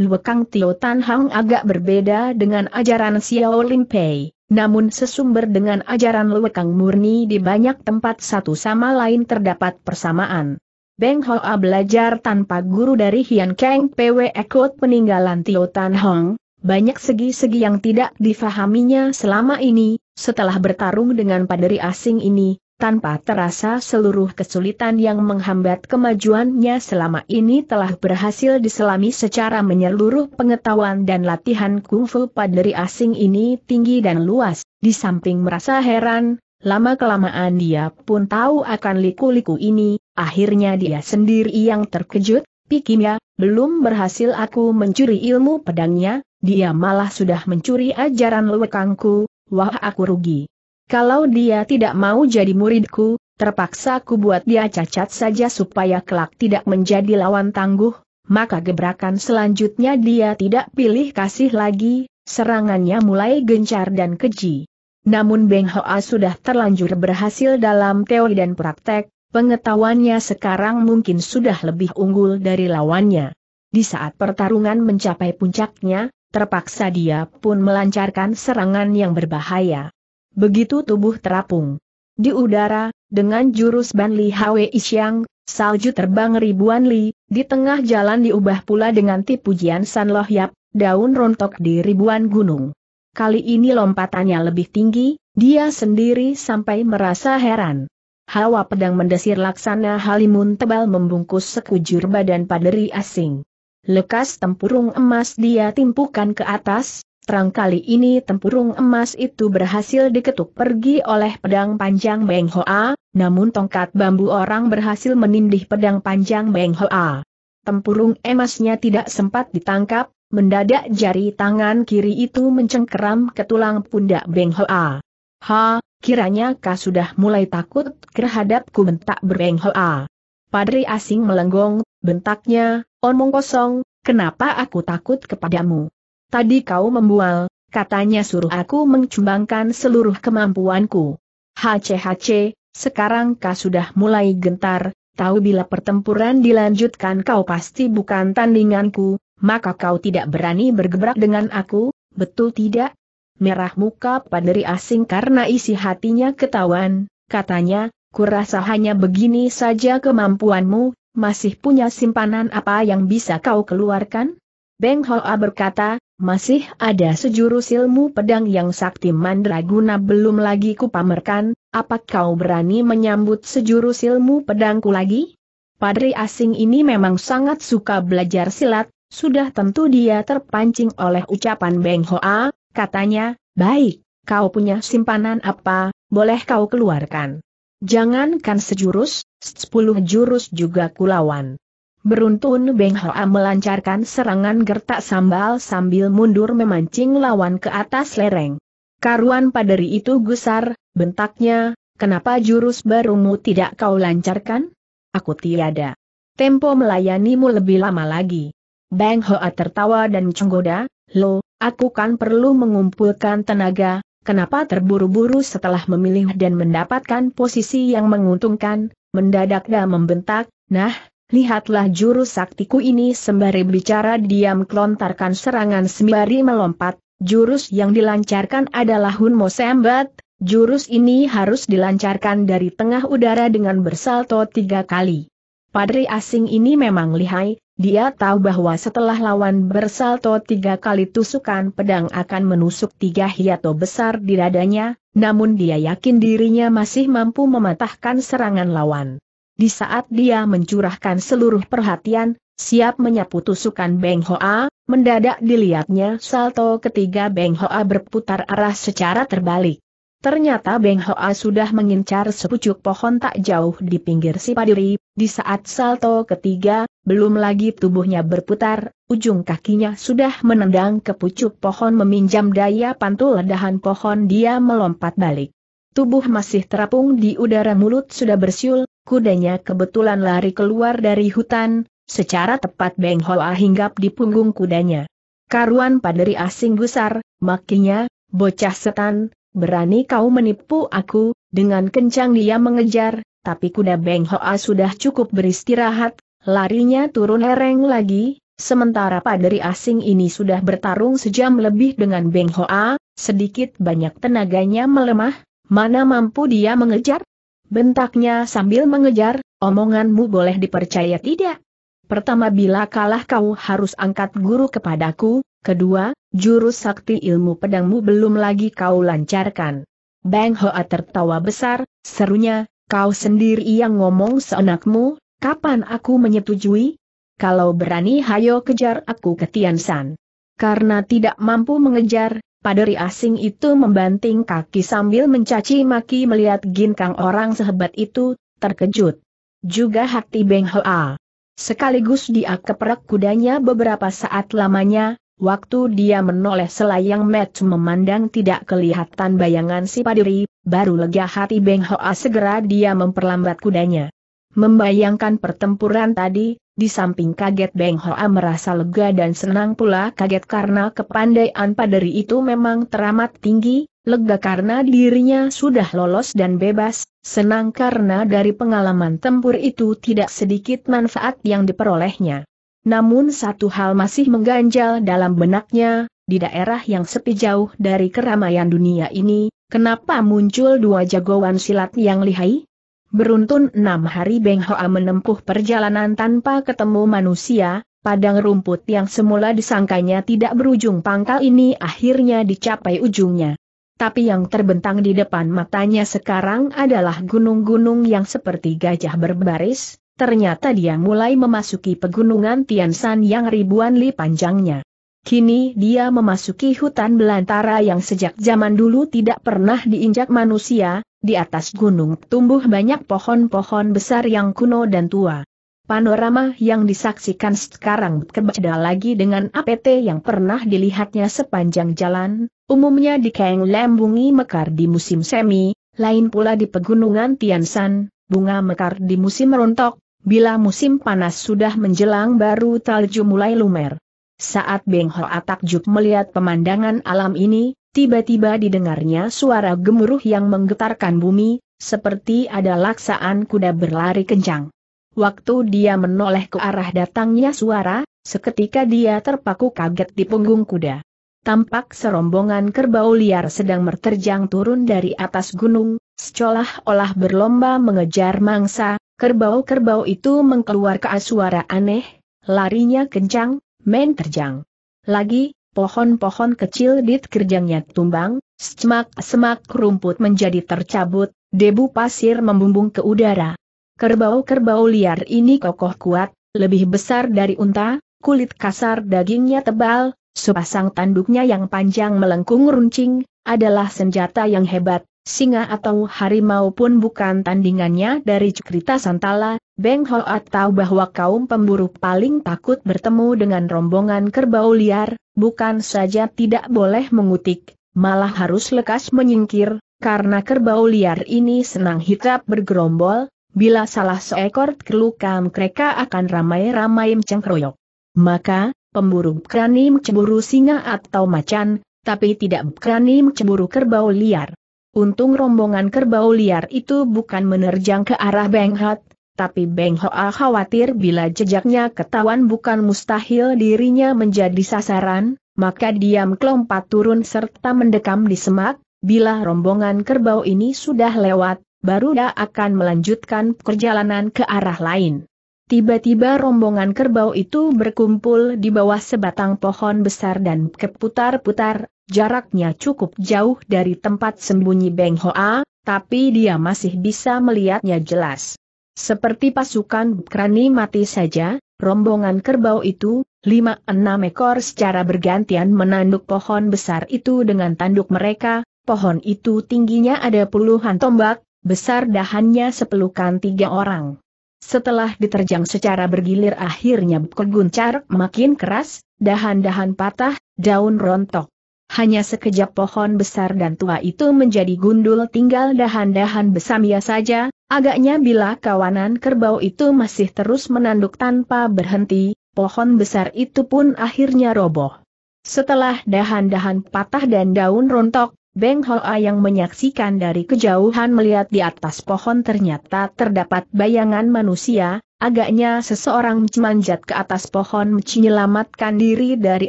Luekang Tio Tan Hang agak berbeda dengan ajaran Xiao Lim Pei, namun sesumber dengan ajaran Luekang murni di banyak tempat satu sama lain terdapat persamaan. Beng Hoa belajar tanpa guru dari Hian Kang PW ikut peninggalan Tio Tan Hong, banyak segi-segi yang tidak difahaminya selama ini, setelah bertarung dengan paderi asing ini, tanpa terasa seluruh kesulitan yang menghambat kemajuannya selama ini telah berhasil diselami secara menyeluruh pengetahuan dan latihan kungfu paderi asing ini tinggi dan luas, di samping merasa heran, lama-kelamaan dia pun tahu akan liku-liku ini, akhirnya dia sendiri yang terkejut, pikirnya, belum berhasil aku mencuri ilmu pedangnya, dia malah sudah mencuri ajaran lewekangku, wah aku rugi. Kalau dia tidak mau jadi muridku, terpaksa ku buat dia cacat saja supaya kelak tidak menjadi lawan tangguh, maka gebrakan selanjutnya dia tidak pilih kasih lagi, serangannya mulai gencar dan keji. Namun Beng Hoa sudah terlanjur berhasil dalam teori dan praktek, pengetahuannya sekarang mungkin sudah lebih unggul dari lawannya. Di saat pertarungan mencapai puncaknya, terpaksa dia pun melancarkan serangan yang berbahaya. Begitu tubuh terapung. Di udara, dengan jurus Ban Li Hwe Isyang, salju terbang ribuan li, di tengah jalan diubah pula dengan tipujian jian San Loh Yap, daun rontok di ribuan gunung. Kali ini lompatannya lebih tinggi, dia sendiri sampai merasa heran. Hawa pedang mendesir laksana halimun tebal membungkus sekujur badan paderi asing. Lekas tempurung emas dia timpukan ke atas, Perang kali ini tempurung emas itu berhasil diketuk pergi oleh pedang panjang Beng Hoa, namun tongkat bambu orang berhasil menindih pedang panjang Beng Hoa. Tempurung emasnya tidak sempat ditangkap, mendadak jari tangan kiri itu mencengkeram ke tulang pundak Beng Hoa. Ha, kiranya kau sudah mulai takut terhadapku bentak Beng Hoa. Padri asing melenggong, bentaknya, omong kosong, kenapa aku takut kepadamu? Tadi kau membual, katanya suruh aku mencumbangkan seluruh kemampuanku. HCHC, sekarang kau sudah mulai gentar, tahu bila pertempuran dilanjutkan kau pasti bukan tandinganku, maka kau tidak berani bergebrak dengan aku, betul tidak? Merah muka paderi asing karena isi hatinya ketahuan, katanya, kurasa hanya begini saja kemampuanmu, masih punya simpanan apa yang bisa kau keluarkan? Beng Hoa berkata, masih ada sejurus ilmu pedang yang sakti mandraguna belum lagi kupamerkan, apa kau berani menyambut sejurus ilmu pedangku lagi? Padri asing ini memang sangat suka belajar silat, sudah tentu dia terpancing oleh ucapan Beng Hoa, katanya, baik, kau punya simpanan apa, boleh kau keluarkan. Jangankan sejurus, sepuluh jurus juga kulawan. Beruntun Beng Hoa melancarkan serangan gertak sambal sambil mundur memancing lawan ke atas lereng. Karuan paderi itu gusar, bentaknya, kenapa jurus barumu tidak kau lancarkan? Aku tiada. Tempo melayanimu lebih lama lagi. Beng Hoa tertawa dan cenggoda, lo, aku kan perlu mengumpulkan tenaga, kenapa terburu-buru setelah memilih dan mendapatkan posisi yang menguntungkan, mendadak dan membentak, nah, lihatlah jurus saktiku ini sembari bicara diam kelontarkan serangan sembari melompat, jurus yang dilancarkan adalah Hunmo Sembat, jurus ini harus dilancarkan dari tengah udara dengan bersalto tiga kali. Padri asing ini memang lihai, dia tahu bahwa setelah lawan bersalto tiga kali tusukan pedang akan menusuk tiga hiato besar di dadanya, namun dia yakin dirinya masih mampu mematahkan serangan lawan. Di saat dia mencurahkan seluruh perhatian, siap menyapu tusukan Beng Hoa, mendadak dilihatnya salto ketiga Beng Hoa berputar arah secara terbalik. Ternyata Beng Hoa sudah mengincar sepucuk pohon tak jauh di pinggir si padiri, di saat salto ketiga, belum lagi tubuhnya berputar, ujung kakinya sudah menendang ke pucuk pohon meminjam daya pantul dahan pohon dia melompat balik. Tubuh masih terapung di udara mulut sudah bersiul, kudanya kebetulan lari keluar dari hutan, secara tepat Beng Hoa hinggap di punggung kudanya. Karuan paderi asing gusar, makinya, bocah setan, berani kau menipu aku, dengan kencang dia mengejar, tapi kuda Beng Hoa sudah cukup beristirahat, larinya turun lereng lagi, sementara paderi asing ini sudah bertarung sejam lebih dengan Beng Hoa, sedikit banyak tenaganya melemah, Mana mampu dia mengejar? Bentaknya sambil mengejar, omonganmu boleh dipercaya tidak? Pertama bila kalah kau harus angkat guru kepadaku, kedua, jurus sakti ilmu pedangmu belum lagi kau lancarkan. Bang Hoa tertawa besar, serunya, kau sendiri yang ngomong seenakmu, kapan aku menyetujui? Kalau berani hayo kejar aku ke Tian San. Karena tidak mampu mengejar, Paderi asing itu membanting kaki sambil mencaci maki melihat ginkang orang sehebat itu, terkejut. Juga hati Beng Hoa. Sekaligus dia keperak kudanya beberapa saat lamanya, waktu dia menoleh selayang Matt memandang tidak kelihatan bayangan si Paderi, baru lega hati Beng Hoa segera dia memperlambat kudanya. Membayangkan pertempuran tadi, di samping kaget Beng Hoa merasa lega dan senang pula kaget karena kepandaian paderi itu memang teramat tinggi, lega karena dirinya sudah lolos dan bebas, senang karena dari pengalaman tempur itu tidak sedikit manfaat yang diperolehnya. Namun satu hal masih mengganjal dalam benaknya, di daerah yang sepi jauh dari keramaian dunia ini, kenapa muncul dua jagoan silat yang lihai? Beruntun enam hari Beng Hoa menempuh perjalanan tanpa ketemu manusia, padang rumput yang semula disangkanya tidak berujung pangkal ini akhirnya dicapai ujungnya. Tapi yang terbentang di depan matanya sekarang adalah gunung-gunung yang seperti gajah berbaris, ternyata dia mulai memasuki pegunungan Tian Tiansan yang ribuan li panjangnya. Kini dia memasuki hutan belantara yang sejak zaman dulu tidak pernah diinjak manusia, di atas gunung tumbuh banyak pohon-pohon besar yang kuno dan tua. Panorama yang disaksikan sekarang berbeda lagi dengan APT yang pernah dilihatnya sepanjang jalan, umumnya di Keng Lembungi Mekar di musim semi, lain pula di pegunungan Tiansan, bunga mekar di musim rontok, bila musim panas sudah menjelang baru talju mulai lumer. Saat Beng Hoa takjub melihat pemandangan alam ini, tiba-tiba didengarnya suara gemuruh yang menggetarkan bumi, seperti ada laksaan kuda berlari kencang. Waktu dia menoleh ke arah datangnya suara, seketika dia terpaku kaget di punggung kuda. Tampak serombongan kerbau liar sedang merterjang turun dari atas gunung, secolah olah berlomba mengejar mangsa, kerbau-kerbau itu mengeluarkan suara aneh, larinya kencang, Men terjang. Lagi, pohon-pohon kecil di kerjangnya tumbang, semak-semak rumput menjadi tercabut, debu pasir membumbung ke udara. Kerbau-kerbau liar ini kokoh kuat, lebih besar dari unta, kulit kasar dagingnya tebal, sepasang tanduknya yang panjang melengkung runcing, adalah senjata yang hebat, singa atau harimau pun bukan tandingannya dari cerita Santala, Beng Hoat tahu bahwa kaum pemburu paling takut bertemu dengan rombongan kerbau liar, bukan saja tidak boleh mengutik, malah harus lekas menyingkir, karena kerbau liar ini senang hitap bergerombol, bila salah seekor kelukam mereka akan ramai-ramai mencengkroyok. Maka, pemburu berani mencemburu singa atau macan, tapi tidak berani mencemburu kerbau liar. Untung rombongan kerbau liar itu bukan menerjang ke arah Beng Hat, tapi Beng Hoa khawatir bila jejaknya ketahuan bukan mustahil dirinya menjadi sasaran, maka diam kelompat turun serta mendekam di semak, bila rombongan kerbau ini sudah lewat, baru dia akan melanjutkan perjalanan ke arah lain. Tiba-tiba rombongan kerbau itu berkumpul di bawah sebatang pohon besar dan keputar-putar, Jaraknya cukup jauh dari tempat sembunyi Beng Hoa, tapi dia masih bisa melihatnya jelas. Seperti pasukan Bukrani mati saja, rombongan kerbau itu, lima enam ekor secara bergantian menanduk pohon besar itu dengan tanduk mereka, pohon itu tingginya ada puluhan tombak, besar dahannya sepelukan tiga orang. Setelah diterjang secara bergilir akhirnya keguncar makin keras, dahan-dahan patah, daun rontok hanya sekejap pohon besar dan tua itu menjadi gundul tinggal dahan-dahan besamia saja, agaknya bila kawanan kerbau itu masih terus menanduk tanpa berhenti, pohon besar itu pun akhirnya roboh. Setelah dahan-dahan patah dan daun rontok, Beng Hoa yang menyaksikan dari kejauhan melihat di atas pohon ternyata terdapat bayangan manusia, Agaknya seseorang memanjat ke atas pohon menyelamatkan diri dari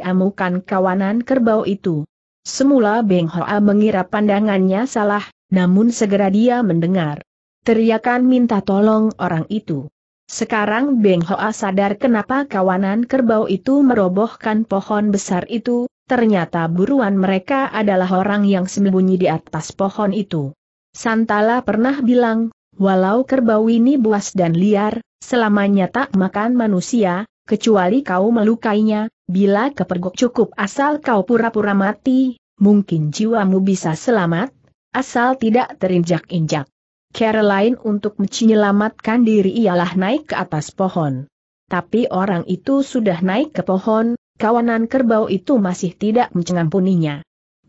amukan kawanan kerbau itu. Semula Beng Hoa mengira pandangannya salah, namun segera dia mendengar teriakan minta tolong orang itu. Sekarang Beng Hoa sadar kenapa kawanan kerbau itu merobohkan pohon besar itu, ternyata buruan mereka adalah orang yang sembunyi di atas pohon itu. Santala pernah bilang, walau kerbau ini buas dan liar, selamanya tak makan manusia, kecuali kau melukainya, Bila kepergok cukup asal kau pura-pura mati, mungkin jiwamu bisa selamat, asal tidak terinjak-injak. Cara lain untuk menyelamatkan diri ialah naik ke atas pohon. Tapi orang itu sudah naik ke pohon, kawanan kerbau itu masih tidak mengampuninya.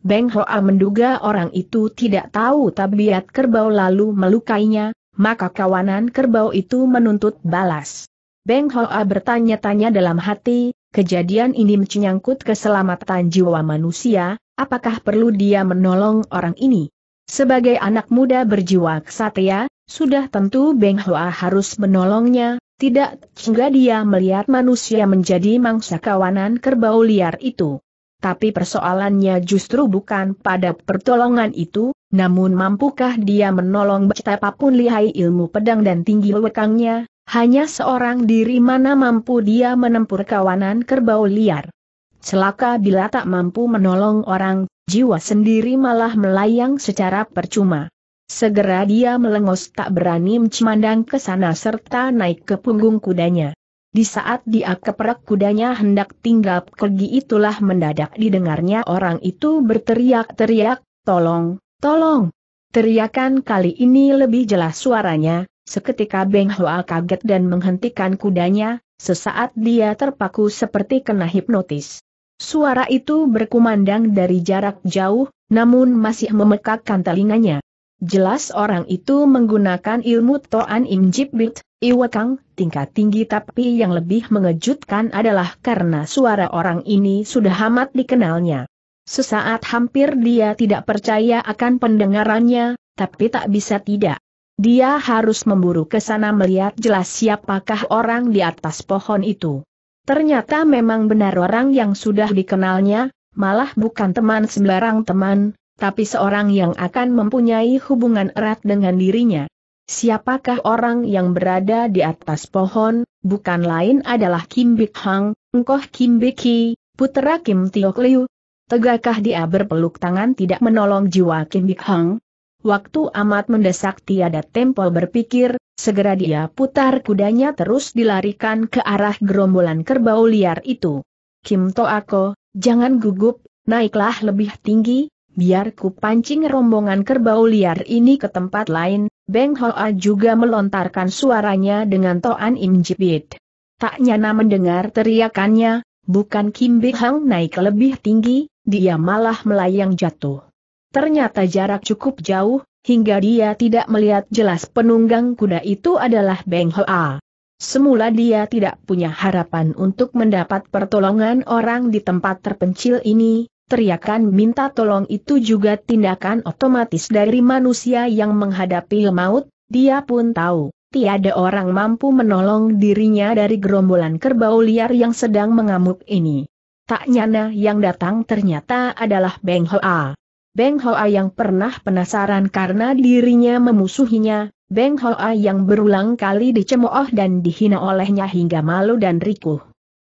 Beng Hoa menduga orang itu tidak tahu tabiat kerbau lalu melukainya, maka kawanan kerbau itu menuntut balas. Beng Hoa bertanya-tanya dalam hati, Kejadian ini menyangkut keselamatan jiwa manusia, apakah perlu dia menolong orang ini? Sebagai anak muda berjiwa kesatria, sudah tentu Beng Hoa harus menolongnya, tidak hingga dia melihat manusia menjadi mangsa kawanan kerbau liar itu. Tapi persoalannya justru bukan pada pertolongan itu, namun mampukah dia menolong betapapun lihai ilmu pedang dan tinggi wekangnya, hanya seorang diri mana mampu dia menempur kawanan kerbau liar. Celaka bila tak mampu menolong orang, jiwa sendiri malah melayang secara percuma. Segera dia melengos tak berani mencimandang ke sana serta naik ke punggung kudanya. Di saat dia keperak kudanya hendak tinggal pergi itulah mendadak didengarnya orang itu berteriak-teriak, tolong, tolong. Teriakan kali ini lebih jelas suaranya, Seketika Beng Hoa kaget dan menghentikan kudanya, sesaat dia terpaku seperti kena hipnotis. Suara itu berkumandang dari jarak jauh, namun masih memekakkan telinganya. Jelas orang itu menggunakan ilmu Toan Im Jibit, Iwekang, tingkat tinggi tapi yang lebih mengejutkan adalah karena suara orang ini sudah amat dikenalnya. Sesaat hampir dia tidak percaya akan pendengarannya, tapi tak bisa tidak. Dia harus memburu ke sana melihat jelas siapakah orang di atas pohon itu. Ternyata memang benar orang yang sudah dikenalnya, malah bukan teman sembarang teman, tapi seorang yang akan mempunyai hubungan erat dengan dirinya. Siapakah orang yang berada di atas pohon, bukan lain adalah Kim Bik Hang, Engkoh Kim Bik Ki, putera Kim Tiok Liu. Tegakah dia berpeluk tangan tidak menolong jiwa Kim Bik Hang? Waktu amat mendesak tiada tempo berpikir, segera dia putar kudanya terus dilarikan ke arah gerombolan kerbau liar itu. Kim Toako, jangan gugup, naiklah lebih tinggi, biar ku pancing rombongan kerbau liar ini ke tempat lain, Beng Hoa juga melontarkan suaranya dengan Toan Im Jibit. Tak nyana mendengar teriakannya, bukan Kim Hang naik lebih tinggi, dia malah melayang jatuh. Ternyata jarak cukup jauh, hingga dia tidak melihat jelas penunggang kuda itu adalah Beng Hoa. Semula dia tidak punya harapan untuk mendapat pertolongan orang di tempat terpencil ini, teriakan minta tolong itu juga tindakan otomatis dari manusia yang menghadapi maut, dia pun tahu, tiada orang mampu menolong dirinya dari gerombolan kerbau liar yang sedang mengamuk ini. Tak nyana yang datang ternyata adalah Beng Hoa. Beng Hoa yang pernah penasaran karena dirinya memusuhinya, Beng Hoa yang berulang kali dicemooh dan dihina olehnya hingga malu dan rikuh.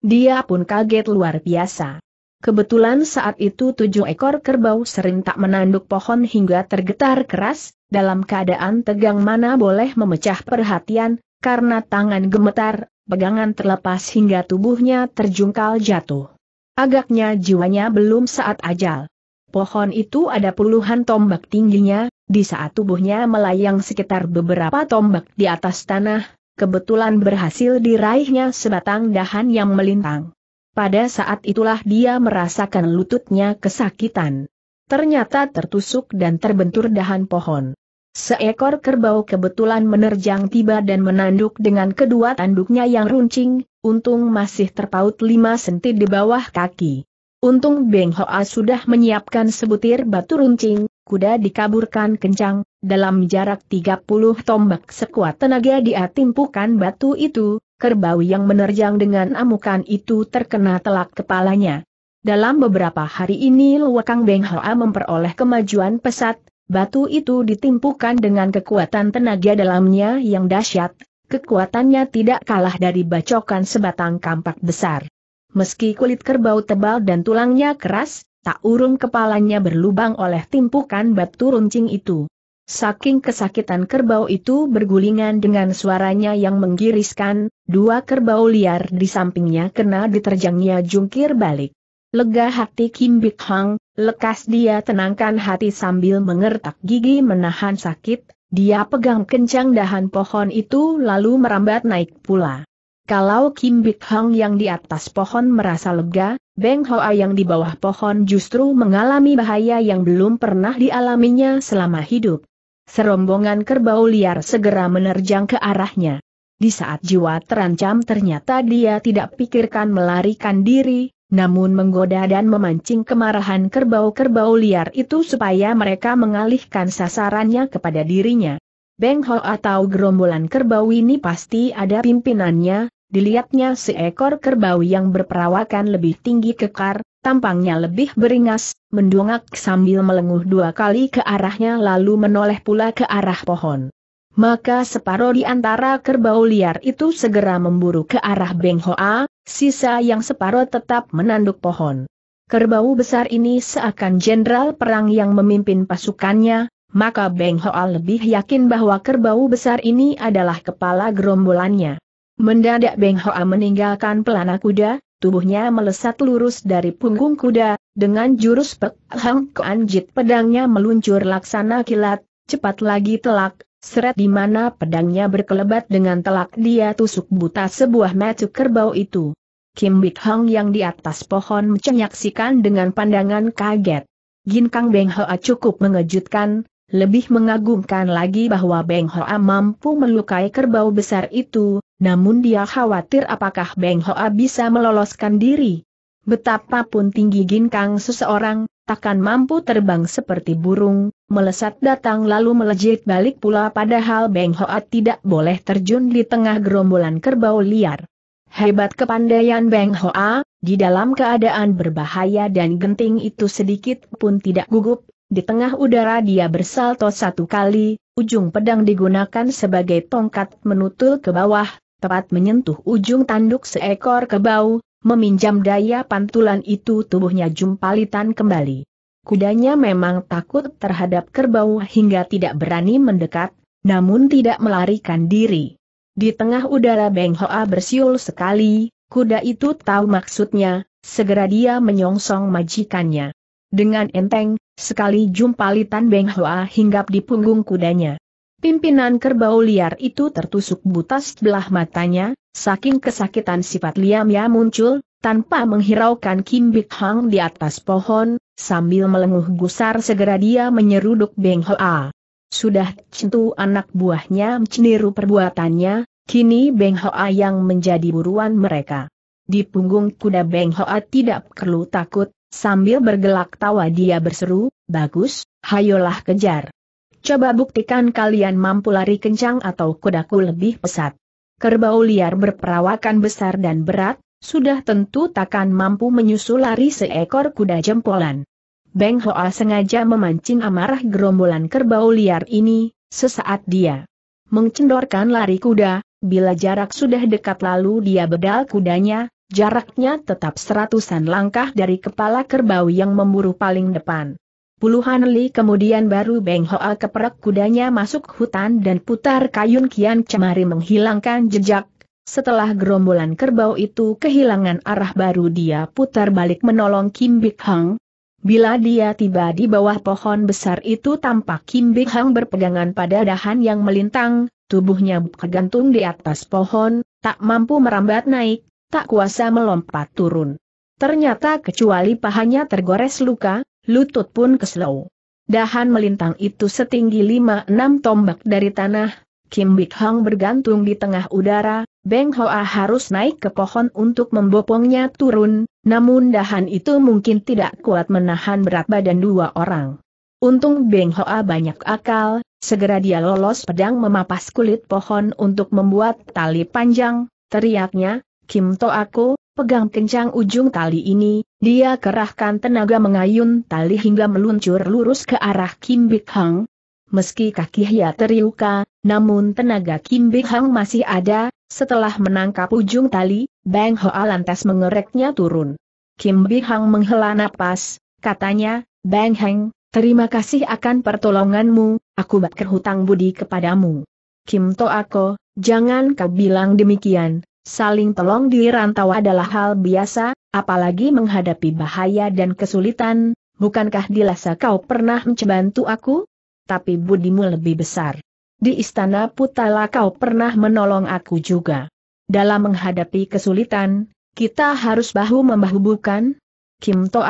Dia pun kaget luar biasa. Kebetulan saat itu tujuh ekor kerbau serentak menanduk pohon hingga tergetar keras, dalam keadaan tegang mana boleh memecah perhatian, karena tangan gemetar, pegangan terlepas hingga tubuhnya terjungkal jatuh. Agaknya jiwanya belum saat ajal. Pohon itu ada puluhan tombak tingginya, di saat tubuhnya melayang sekitar beberapa tombak di atas tanah, kebetulan berhasil diraihnya sebatang dahan yang melintang. Pada saat itulah dia merasakan lututnya kesakitan. Ternyata tertusuk dan terbentur dahan pohon. Seekor kerbau kebetulan menerjang tiba dan menanduk dengan kedua tanduknya yang runcing, untung masih terpaut lima senti di bawah kaki. Untung Beng Hoa sudah menyiapkan sebutir batu runcing, kuda dikaburkan kencang, dalam jarak 30 tombak sekuat tenaga dia timpukan batu itu, kerbau yang menerjang dengan amukan itu terkena telak kepalanya. Dalam beberapa hari ini Luwakang Beng Hoa memperoleh kemajuan pesat, batu itu ditimpukan dengan kekuatan tenaga dalamnya yang dahsyat, kekuatannya tidak kalah dari bacokan sebatang kampak besar. Meski kulit kerbau tebal dan tulangnya keras, tak urung kepalanya berlubang oleh timpukan batu runcing itu. Saking kesakitan kerbau itu bergulingan dengan suaranya yang menggiriskan, dua kerbau liar di sampingnya kena diterjangnya jungkir balik. Lega hati Kim Bik Hang, lekas dia tenangkan hati sambil mengertak gigi menahan sakit, dia pegang kencang dahan pohon itu lalu merambat naik pula. Kalau Kim Bik Hang yang di atas pohon merasa lega, Beng Hoa yang di bawah pohon justru mengalami bahaya yang belum pernah dialaminya selama hidup. Serombongan kerbau liar segera menerjang ke arahnya. Di saat jiwa terancam ternyata dia tidak pikirkan melarikan diri, namun menggoda dan memancing kemarahan kerbau-kerbau liar itu supaya mereka mengalihkan sasarannya kepada dirinya. Beng Hoa atau gerombolan kerbau ini pasti ada pimpinannya, dilihatnya seekor kerbau yang berperawakan lebih tinggi kekar, tampangnya lebih beringas, mendongak sambil melenguh dua kali ke arahnya lalu menoleh pula ke arah pohon. Maka separuh di antara kerbau liar itu segera memburu ke arah Beng Hoa, sisa yang separuh tetap menanduk pohon. Kerbau besar ini seakan jenderal perang yang memimpin pasukannya, maka Beng Hoa lebih yakin bahwa kerbau besar ini adalah kepala gerombolannya. Mendadak Beng Hoa meninggalkan pelana kuda, tubuhnya melesat lurus dari punggung kuda, dengan jurus Pek Hang Anjit pedangnya meluncur laksana kilat, cepat lagi telak, seret di mana pedangnya berkelebat dengan telak dia tusuk buta sebuah metu kerbau itu. Kim Bik Hang yang di atas pohon menyaksikan dengan pandangan kaget. Ginkang Beng Hoa cukup mengejutkan, lebih mengagumkan lagi bahwa Beng Hoa mampu melukai kerbau besar itu, namun dia khawatir apakah Beng Hoa bisa meloloskan diri. Betapapun tinggi ginkang seseorang, takkan mampu terbang seperti burung, melesat datang lalu melejit balik pula padahal Beng Hoa tidak boleh terjun di tengah gerombolan kerbau liar. Hebat kepandaian Beng Hoa, di dalam keadaan berbahaya dan genting itu sedikit pun tidak gugup, di tengah udara dia bersalto satu kali, ujung pedang digunakan sebagai tongkat menutul ke bawah, tepat menyentuh ujung tanduk seekor kebau, meminjam daya pantulan itu tubuhnya jumpalitan kembali. Kudanya memang takut terhadap kerbau hingga tidak berani mendekat, namun tidak melarikan diri. Di tengah udara Beng Hoa bersiul sekali, kuda itu tahu maksudnya, segera dia menyongsong majikannya. Dengan enteng, sekali jumpalitan Beng Hoa hinggap di punggung kudanya. Pimpinan kerbau liar itu tertusuk buta sebelah matanya, saking kesakitan sifat liamnya muncul, tanpa menghiraukan Kim Bik Hang di atas pohon, sambil melenguh gusar segera dia menyeruduk Beng Hoa. Sudah cintu anak buahnya menceniru perbuatannya, kini Beng Hoa yang menjadi buruan mereka. Di punggung kuda Beng Hoa tidak perlu takut, sambil bergelak tawa dia berseru, bagus, hayolah kejar. Coba buktikan kalian mampu lari kencang atau kudaku lebih pesat. Kerbau liar berperawakan besar dan berat, sudah tentu takkan mampu menyusul lari seekor kuda jempolan. Beng Hoa sengaja memancing amarah gerombolan kerbau liar ini, sesaat dia mengcendorkan lari kuda, bila jarak sudah dekat lalu dia bedal kudanya, jaraknya tetap seratusan langkah dari kepala kerbau yang memburu paling depan. Puluhan li kemudian baru Beng Hoa keperak kudanya masuk hutan dan putar kayun kian cemari menghilangkan jejak. Setelah gerombolan kerbau itu kehilangan arah baru dia putar balik menolong Kim Bik Hang. Bila dia tiba di bawah pohon besar itu tampak Kim Bik Hang berpegangan pada dahan yang melintang, tubuhnya bergantung di atas pohon, tak mampu merambat naik, tak kuasa melompat turun. Ternyata kecuali pahanya tergores luka, lutut pun keselau. Dahan melintang itu setinggi lima enam tombak dari tanah, Kim Bik Hong bergantung di tengah udara, Beng Hoa harus naik ke pohon untuk membopongnya turun, namun dahan itu mungkin tidak kuat menahan berat badan dua orang. Untung Beng Hoa banyak akal, segera dia lolos pedang memapas kulit pohon untuk membuat tali panjang, teriaknya, Kim To Aku, Pegang kencang ujung tali ini, dia kerahkan tenaga mengayun tali hingga meluncur lurus ke arah Kim Bik Hang. Meski kaki Hia teriuka, namun tenaga Kim Bik Hang masih ada, setelah menangkap ujung tali, Bang Hoa lantas mengereknya turun. Kim Bik Hang menghela napas, katanya, Bang Heng, terima kasih akan pertolonganmu, aku berhutang budi kepadamu. Kim Toako, jangan kau bilang demikian, Saling tolong di rantau adalah hal biasa, apalagi menghadapi bahaya dan kesulitan, bukankah dilasa kau pernah mencebantu aku? Tapi budimu lebih besar. Di istana Putala kau pernah menolong aku juga. Dalam menghadapi kesulitan, kita harus bahu-membahu bukan? Kim To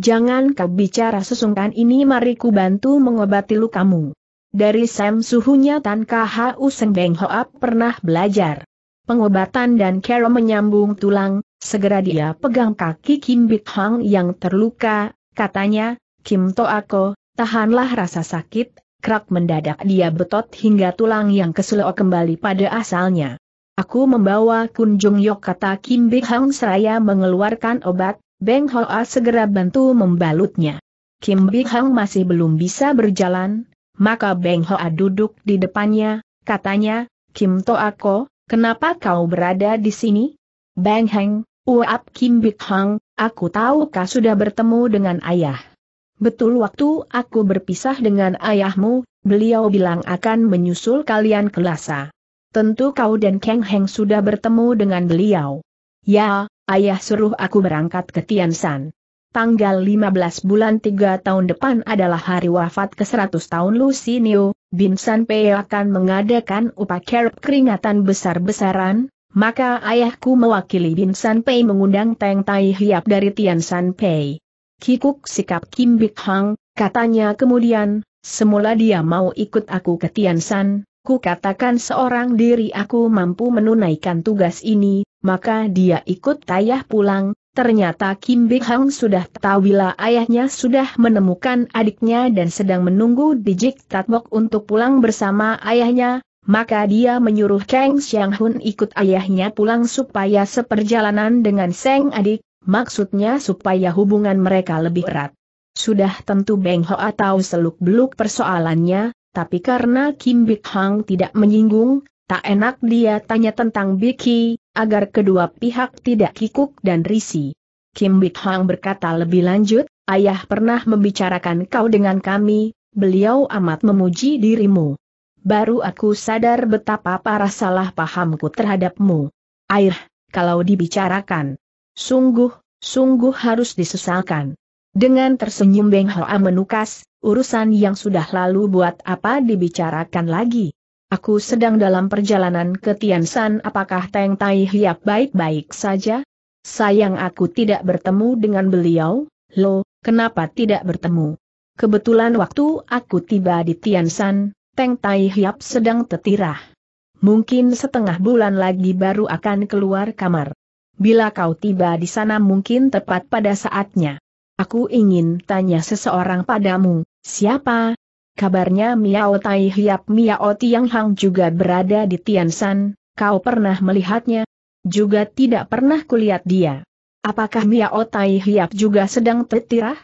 jangan kau bicara sesungkan ini mari ku bantu mengobati lukamu. Dari Sam suhunya Tan KHU Seng Beng Hoa pernah belajar pengobatan dan Carol menyambung tulang, segera dia pegang kaki Kim Bit Hang yang terluka, katanya, Kim Toako, tahanlah rasa sakit, krak mendadak dia betot hingga tulang yang keselok kembali pada asalnya. Aku membawa kunjung yok kata Kim Bik Hang seraya mengeluarkan obat, Beng Hoa segera bantu membalutnya. Kim Bik Hang masih belum bisa berjalan, maka Beng Hoa duduk di depannya, katanya, Kim Toako, Kenapa kau berada di sini? Bang Heng, Uap Kim Bik Hang, aku tahu kau sudah bertemu dengan ayah. Betul waktu aku berpisah dengan ayahmu, beliau bilang akan menyusul kalian ke Lhasa. Tentu kau dan Kang Heng sudah bertemu dengan beliau. Ya, ayah suruh aku berangkat ke Tian Tanggal 15 bulan 3 tahun depan adalah hari wafat ke-100 tahun Lusinio, Bin San Pei akan mengadakan upacara keringatan besar-besaran, maka ayahku mewakili Bin San Pei mengundang Teng Tai Hiap dari Tian San Pei. Kikuk sikap Kim Bik Hang, katanya kemudian, semula dia mau ikut aku ke Tian San, ku katakan seorang diri aku mampu menunaikan tugas ini, maka dia ikut tayah pulang, Ternyata Kim Big Hang sudah tahu bila ayahnya sudah menemukan adiknya dan sedang menunggu Dijik Tatmok untuk pulang bersama ayahnya, maka dia menyuruh Kang Xiang Hun ikut ayahnya pulang supaya seperjalanan dengan Seng adik, maksudnya supaya hubungan mereka lebih erat. Sudah tentu Beng Ho atau seluk-beluk persoalannya, tapi karena Kim Bik Hang tidak menyinggung, Tak enak dia tanya tentang Biki, agar kedua pihak tidak kikuk dan risi. Kim Bik Hang berkata lebih lanjut, ayah pernah membicarakan kau dengan kami, beliau amat memuji dirimu. Baru aku sadar betapa parah salah pahamku terhadapmu. Air, kalau dibicarakan. Sungguh, sungguh harus disesalkan. Dengan tersenyum Beng Hoa menukas, urusan yang sudah lalu buat apa dibicarakan lagi. Aku sedang dalam perjalanan ke Tiansan apakah Teng Tai Hiap baik-baik saja? Sayang aku tidak bertemu dengan beliau, lo, kenapa tidak bertemu? Kebetulan waktu aku tiba di Tiansan, Teng Tai Hiap sedang tertirah. Mungkin setengah bulan lagi baru akan keluar kamar. Bila kau tiba di sana mungkin tepat pada saatnya. Aku ingin tanya seseorang padamu, siapa, Kabarnya Miao Tai Hiap Miao Tiang Hang juga berada di Tiansan, kau pernah melihatnya? Juga tidak pernah kulihat dia. Apakah Miao Tai Hiap juga sedang tetirah?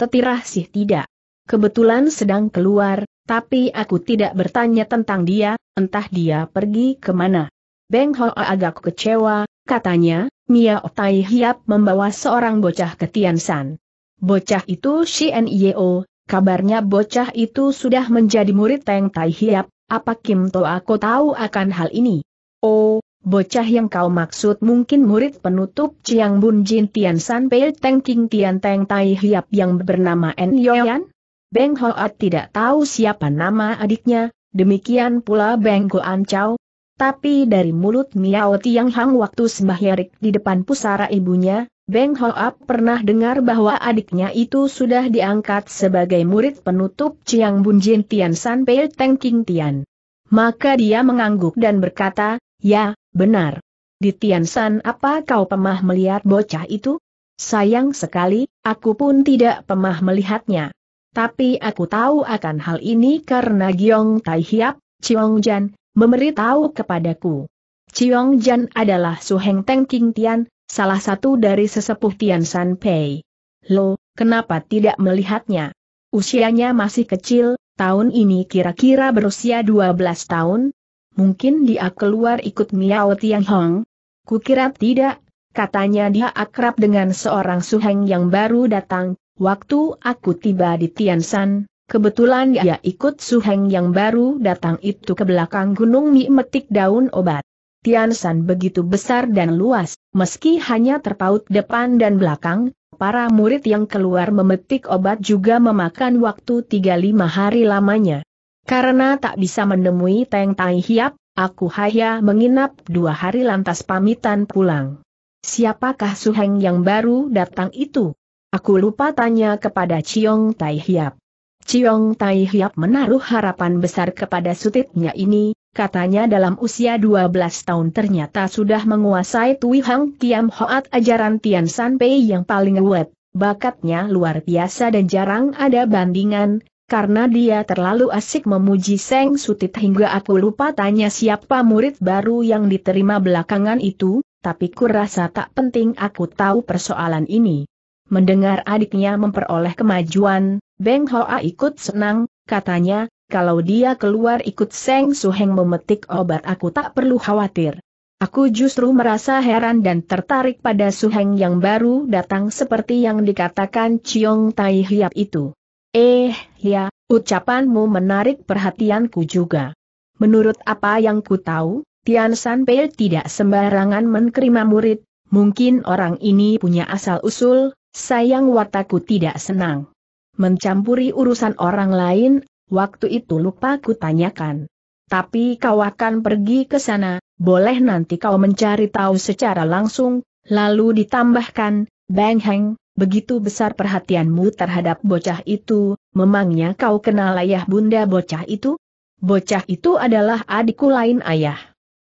Tetirah sih tidak. Kebetulan sedang keluar, tapi aku tidak bertanya tentang dia, entah dia pergi kemana. Beng Ho agak kecewa, katanya, Miao Tai Hiap membawa seorang bocah ke Tiansan. Bocah itu Shien Yeo, kabarnya bocah itu sudah menjadi murid Teng Tai Hiap, apa Kim To aku tahu akan hal ini? Oh, Bocah yang kau maksud mungkin murid penutup Chiang Bun Jin Tian San Pei Teng King Tian Teng Tai Hiap yang bernama En Yoyan? Beng Hoat tidak tahu siapa nama adiknya, demikian pula Beng Goan Chow. Tapi dari mulut Miao Tiang Hang waktu sembahyarik di depan pusara ibunya, Beng Hoa pernah dengar bahwa adiknya itu sudah diangkat sebagai murid penutup Chiang Bun Jin Tian San Pei Teng King Tian. Maka dia mengangguk dan berkata, ya, benar. Di Tian San apa kau pemah melihat bocah itu? Sayang sekali, aku pun tidak pemah melihatnya. Tapi aku tahu akan hal ini karena Giong Tai Hiap, Chiong Jan, memberitahu kepadaku. Chiong Jan adalah Suheng Teng King Tian, salah satu dari sesepuh Tian San Pei. Lo, kenapa tidak melihatnya? Usianya masih kecil, tahun ini kira-kira berusia 12 tahun? Mungkin dia keluar ikut Miao Hong? Kukira tidak, katanya dia akrab dengan seorang suheng yang baru datang, waktu aku tiba di Tian San, kebetulan dia ikut suheng yang baru datang itu ke belakang gunung mie metik daun obat. Tian begitu besar dan luas, meski hanya terpaut depan dan belakang, para murid yang keluar memetik obat juga memakan waktu 35 hari lamanya. Karena tak bisa menemui Teng Tai Hiap, aku hanya menginap dua hari lantas pamitan pulang. Siapakah Suheng yang baru datang itu? Aku lupa tanya kepada Ciong Tai Hiap. Ciong Tai Hiap menaruh harapan besar kepada sutitnya ini, Katanya dalam usia 12 tahun ternyata sudah menguasai Tui Hang Kiam Hoat ajaran Tian San Pei yang paling ruwet, bakatnya luar biasa dan jarang ada bandingan, karena dia terlalu asik memuji Seng Sutit hingga aku lupa tanya siapa murid baru yang diterima belakangan itu, tapi kurasa tak penting aku tahu persoalan ini. Mendengar adiknya memperoleh kemajuan, Beng Hoa ikut senang, katanya, kalau dia keluar ikut Seng Suheng memetik obat aku tak perlu khawatir. Aku justru merasa heran dan tertarik pada Suheng yang baru datang seperti yang dikatakan Chiong Tai Hiap itu. Eh, ya, ucapanmu menarik perhatianku juga. Menurut apa yang ku tahu, Tian San Pei tidak sembarangan menerima murid, mungkin orang ini punya asal-usul, sayang wataku tidak senang. Mencampuri urusan orang lain, Waktu itu lupa kutanyakan. Tapi kau akan pergi ke sana, boleh nanti kau mencari tahu secara langsung, lalu ditambahkan, Bang Heng, begitu besar perhatianmu terhadap bocah itu, memangnya kau kenal ayah bunda bocah itu? Bocah itu adalah adikku lain ayah.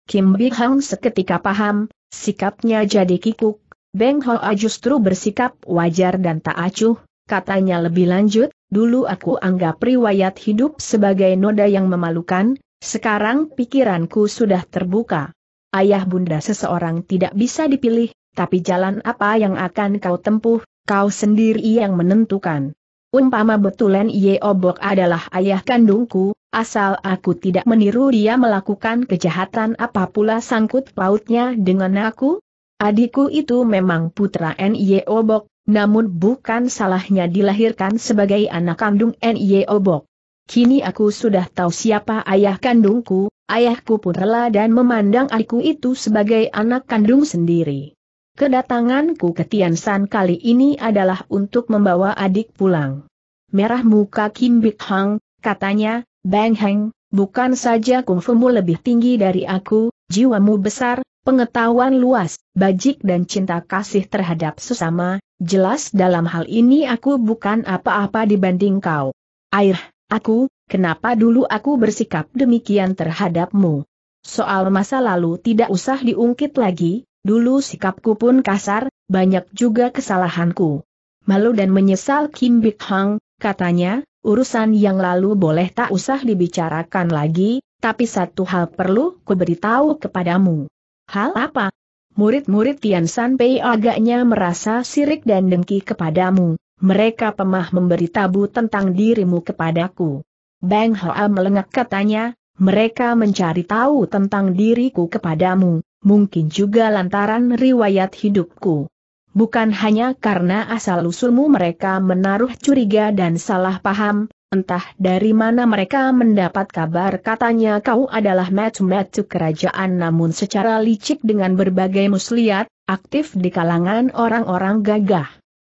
Kim Bi Hang seketika paham, sikapnya jadi kikuk, Beng Hoa justru bersikap wajar dan tak acuh, katanya lebih lanjut, dulu aku anggap riwayat hidup sebagai noda yang memalukan, sekarang pikiranku sudah terbuka. Ayah bunda seseorang tidak bisa dipilih, tapi jalan apa yang akan kau tempuh, kau sendiri yang menentukan. Umpama betulan Ye Obok adalah ayah kandungku, asal aku tidak meniru dia melakukan kejahatan apa pula sangkut pautnya dengan aku? Adikku itu memang putra N.Y. Obok, namun bukan salahnya dilahirkan sebagai anak kandung N.I.E. Obok. Kini aku sudah tahu siapa ayah kandungku, ayahku pun rela dan memandang aku itu sebagai anak kandung sendiri. Kedatanganku ke Tiansan kali ini adalah untuk membawa adik pulang. Merah muka Kim Bik Hang, katanya, Bang Hang, bukan saja kungfumu lebih tinggi dari aku, jiwamu besar, pengetahuan luas, bajik dan cinta kasih terhadap sesama, Jelas dalam hal ini aku bukan apa-apa dibanding kau. Air, aku, kenapa dulu aku bersikap demikian terhadapmu? Soal masa lalu tidak usah diungkit lagi, dulu sikapku pun kasar, banyak juga kesalahanku. Malu dan menyesal Kim Bik Hang, katanya, urusan yang lalu boleh tak usah dibicarakan lagi, tapi satu hal perlu ku beritahu kepadamu. Hal apa? Murid-murid Tian Sanpei agaknya merasa sirik dan dengki kepadamu, mereka pemah memberi tabu tentang dirimu kepadaku. Bang Hoa melengak katanya, mereka mencari tahu tentang diriku kepadamu, mungkin juga lantaran riwayat hidupku. Bukan hanya karena asal-usulmu mereka menaruh curiga dan salah paham, Entah dari mana mereka mendapat kabar katanya kau adalah metu-metu kerajaan namun secara licik dengan berbagai muslihat, aktif di kalangan orang-orang gagah.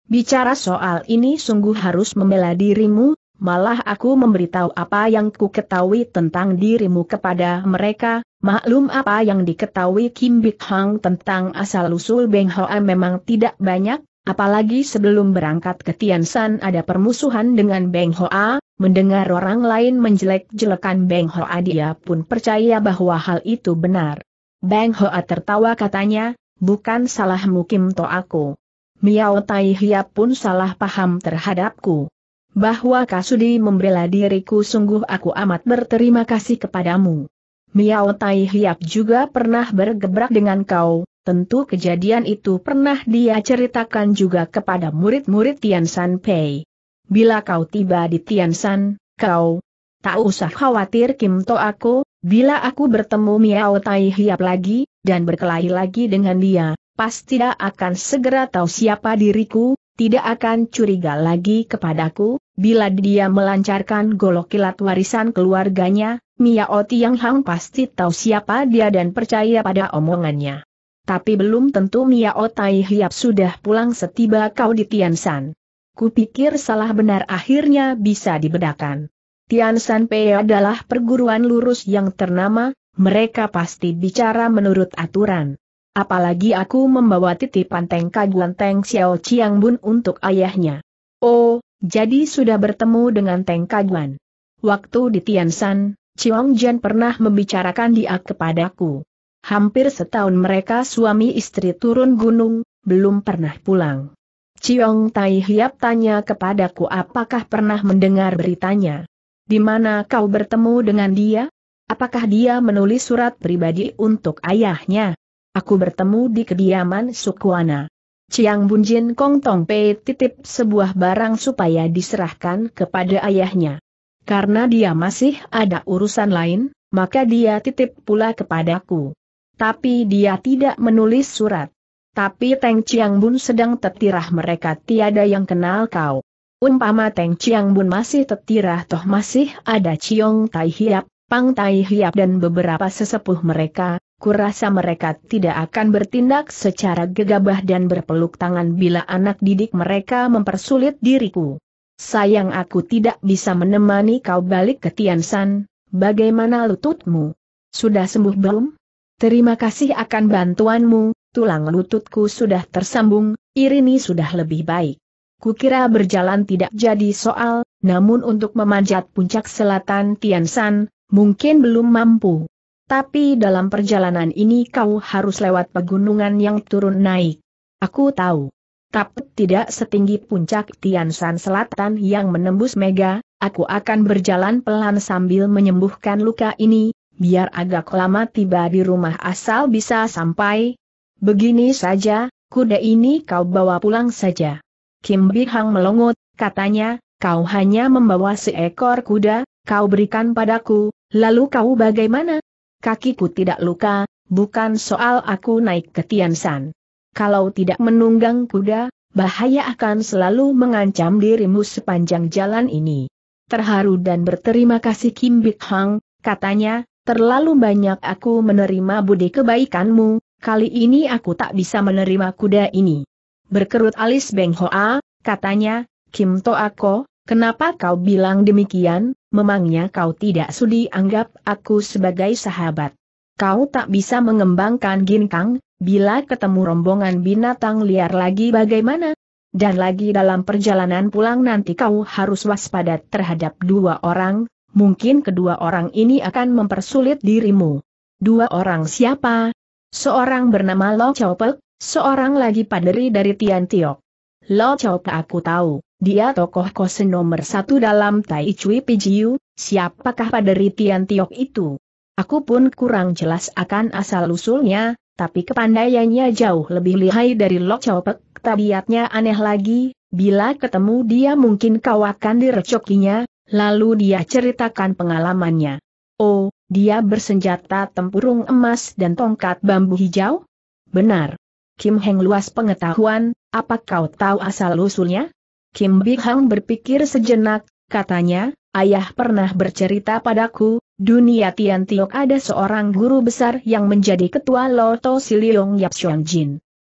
Bicara soal ini sungguh harus membela dirimu, malah aku memberitahu apa yang ku ketahui tentang dirimu kepada mereka, maklum apa yang diketahui Kim Bik Hang tentang asal-usul Beng Hoa memang tidak banyak, Apalagi sebelum berangkat ke Tiansan ada permusuhan dengan Beng Hoa, mendengar orang lain menjelek-jelekan Beng Hoa dia pun percaya bahwa hal itu benar. Beng Hoa tertawa katanya, bukan salahmu Kim To aku. Miao Tai Hia pun salah paham terhadapku. Bahwa Kasudi membela diriku sungguh aku amat berterima kasih kepadamu. Miao Tai Hiap juga pernah bergebrak dengan kau, Tentu kejadian itu pernah dia ceritakan juga kepada murid-murid Tian San Pei. Bila kau tiba di Tian San, kau tak usah khawatir Kim To aku, bila aku bertemu Miao Tai Hiap lagi, dan berkelahi lagi dengan dia, pasti tidak akan segera tahu siapa diriku, tidak akan curiga lagi kepadaku, bila dia melancarkan golok kilat warisan keluarganya, Miao Tiang Hang pasti tahu siapa dia dan percaya pada omongannya. Tapi belum tentu Mia oh Tai Hiap sudah pulang setiba kau di Tiansan. Kupikir salah benar akhirnya bisa dibedakan. Tiansan Pei adalah perguruan lurus yang ternama, mereka pasti bicara menurut aturan. Apalagi aku membawa titipan Teng Kaguan Teng Xiao Chiang Bun untuk ayahnya. Oh, jadi sudah bertemu dengan Teng Kaguan. Waktu di Tiansan, Chiong Jian pernah membicarakan dia kepadaku. Hampir setahun mereka suami istri turun gunung, belum pernah pulang. Ciong Tai Hiap tanya kepadaku apakah pernah mendengar beritanya. Di mana kau bertemu dengan dia? Apakah dia menulis surat pribadi untuk ayahnya? Aku bertemu di kediaman Sukuana. Ciang Jin Kong Tong Pei titip sebuah barang supaya diserahkan kepada ayahnya. Karena dia masih ada urusan lain, maka dia titip pula kepadaku tapi dia tidak menulis surat. Tapi Teng Chiang Bun sedang tertirah mereka tiada yang kenal kau. Umpama Teng Chiang Bun masih tertirah. toh masih ada Chiong Tai Hiap, Pang Tai Hiap dan beberapa sesepuh mereka, kurasa mereka tidak akan bertindak secara gegabah dan berpeluk tangan bila anak didik mereka mempersulit diriku. Sayang aku tidak bisa menemani kau balik ke Tiansan, bagaimana lututmu? Sudah sembuh belum? Terima kasih akan bantuanmu, tulang lututku sudah tersambung, Irini sudah lebih baik. Kukira berjalan tidak jadi soal, namun untuk memanjat puncak selatan Tiansan, mungkin belum mampu. Tapi dalam perjalanan ini kau harus lewat pegunungan yang turun naik. Aku tahu. Tapi tidak setinggi puncak Tiansan Selatan yang menembus Mega, aku akan berjalan pelan sambil menyembuhkan luka ini, biar agak lama tiba di rumah asal bisa sampai. Begini saja, kuda ini kau bawa pulang saja. Kim Bi Hang melongot, katanya, kau hanya membawa seekor kuda, kau berikan padaku, lalu kau bagaimana? Kakiku tidak luka, bukan soal aku naik ke Tiansan. Kalau tidak menunggang kuda, bahaya akan selalu mengancam dirimu sepanjang jalan ini. Terharu dan berterima kasih Kim Bik Hang, katanya, Terlalu banyak aku menerima budi kebaikanmu, kali ini aku tak bisa menerima kuda ini. Berkerut alis Beng Hoa, katanya, Kim To Ako, kenapa kau bilang demikian, memangnya kau tidak sudi anggap aku sebagai sahabat. Kau tak bisa mengembangkan ginkang, bila ketemu rombongan binatang liar lagi bagaimana? Dan lagi dalam perjalanan pulang nanti kau harus waspada terhadap dua orang, mungkin kedua orang ini akan mempersulit dirimu. Dua orang siapa? Seorang bernama Lo Chow Pek, seorang lagi paderi dari Tian Tiok. Lo Chow Pek aku tahu, dia tokoh kosen nomor satu dalam Tai Chui Pijiu, siapakah paderi Tian Tiok itu? Aku pun kurang jelas akan asal-usulnya, tapi kepandaiannya jauh lebih lihai dari Lo Chow Pek, tabiatnya aneh lagi, bila ketemu dia mungkin kau akan direcokinya, Lalu dia ceritakan pengalamannya. Oh, dia bersenjata tempurung emas dan tongkat bambu hijau? Benar. Kim Heng luas pengetahuan, apa kau tahu asal-usulnya? Kim Big Hang berpikir sejenak, katanya, ayah pernah bercerita padaku, dunia Tian Tiok ada seorang guru besar yang menjadi ketua Loto Siliong Yap Xiong Jin.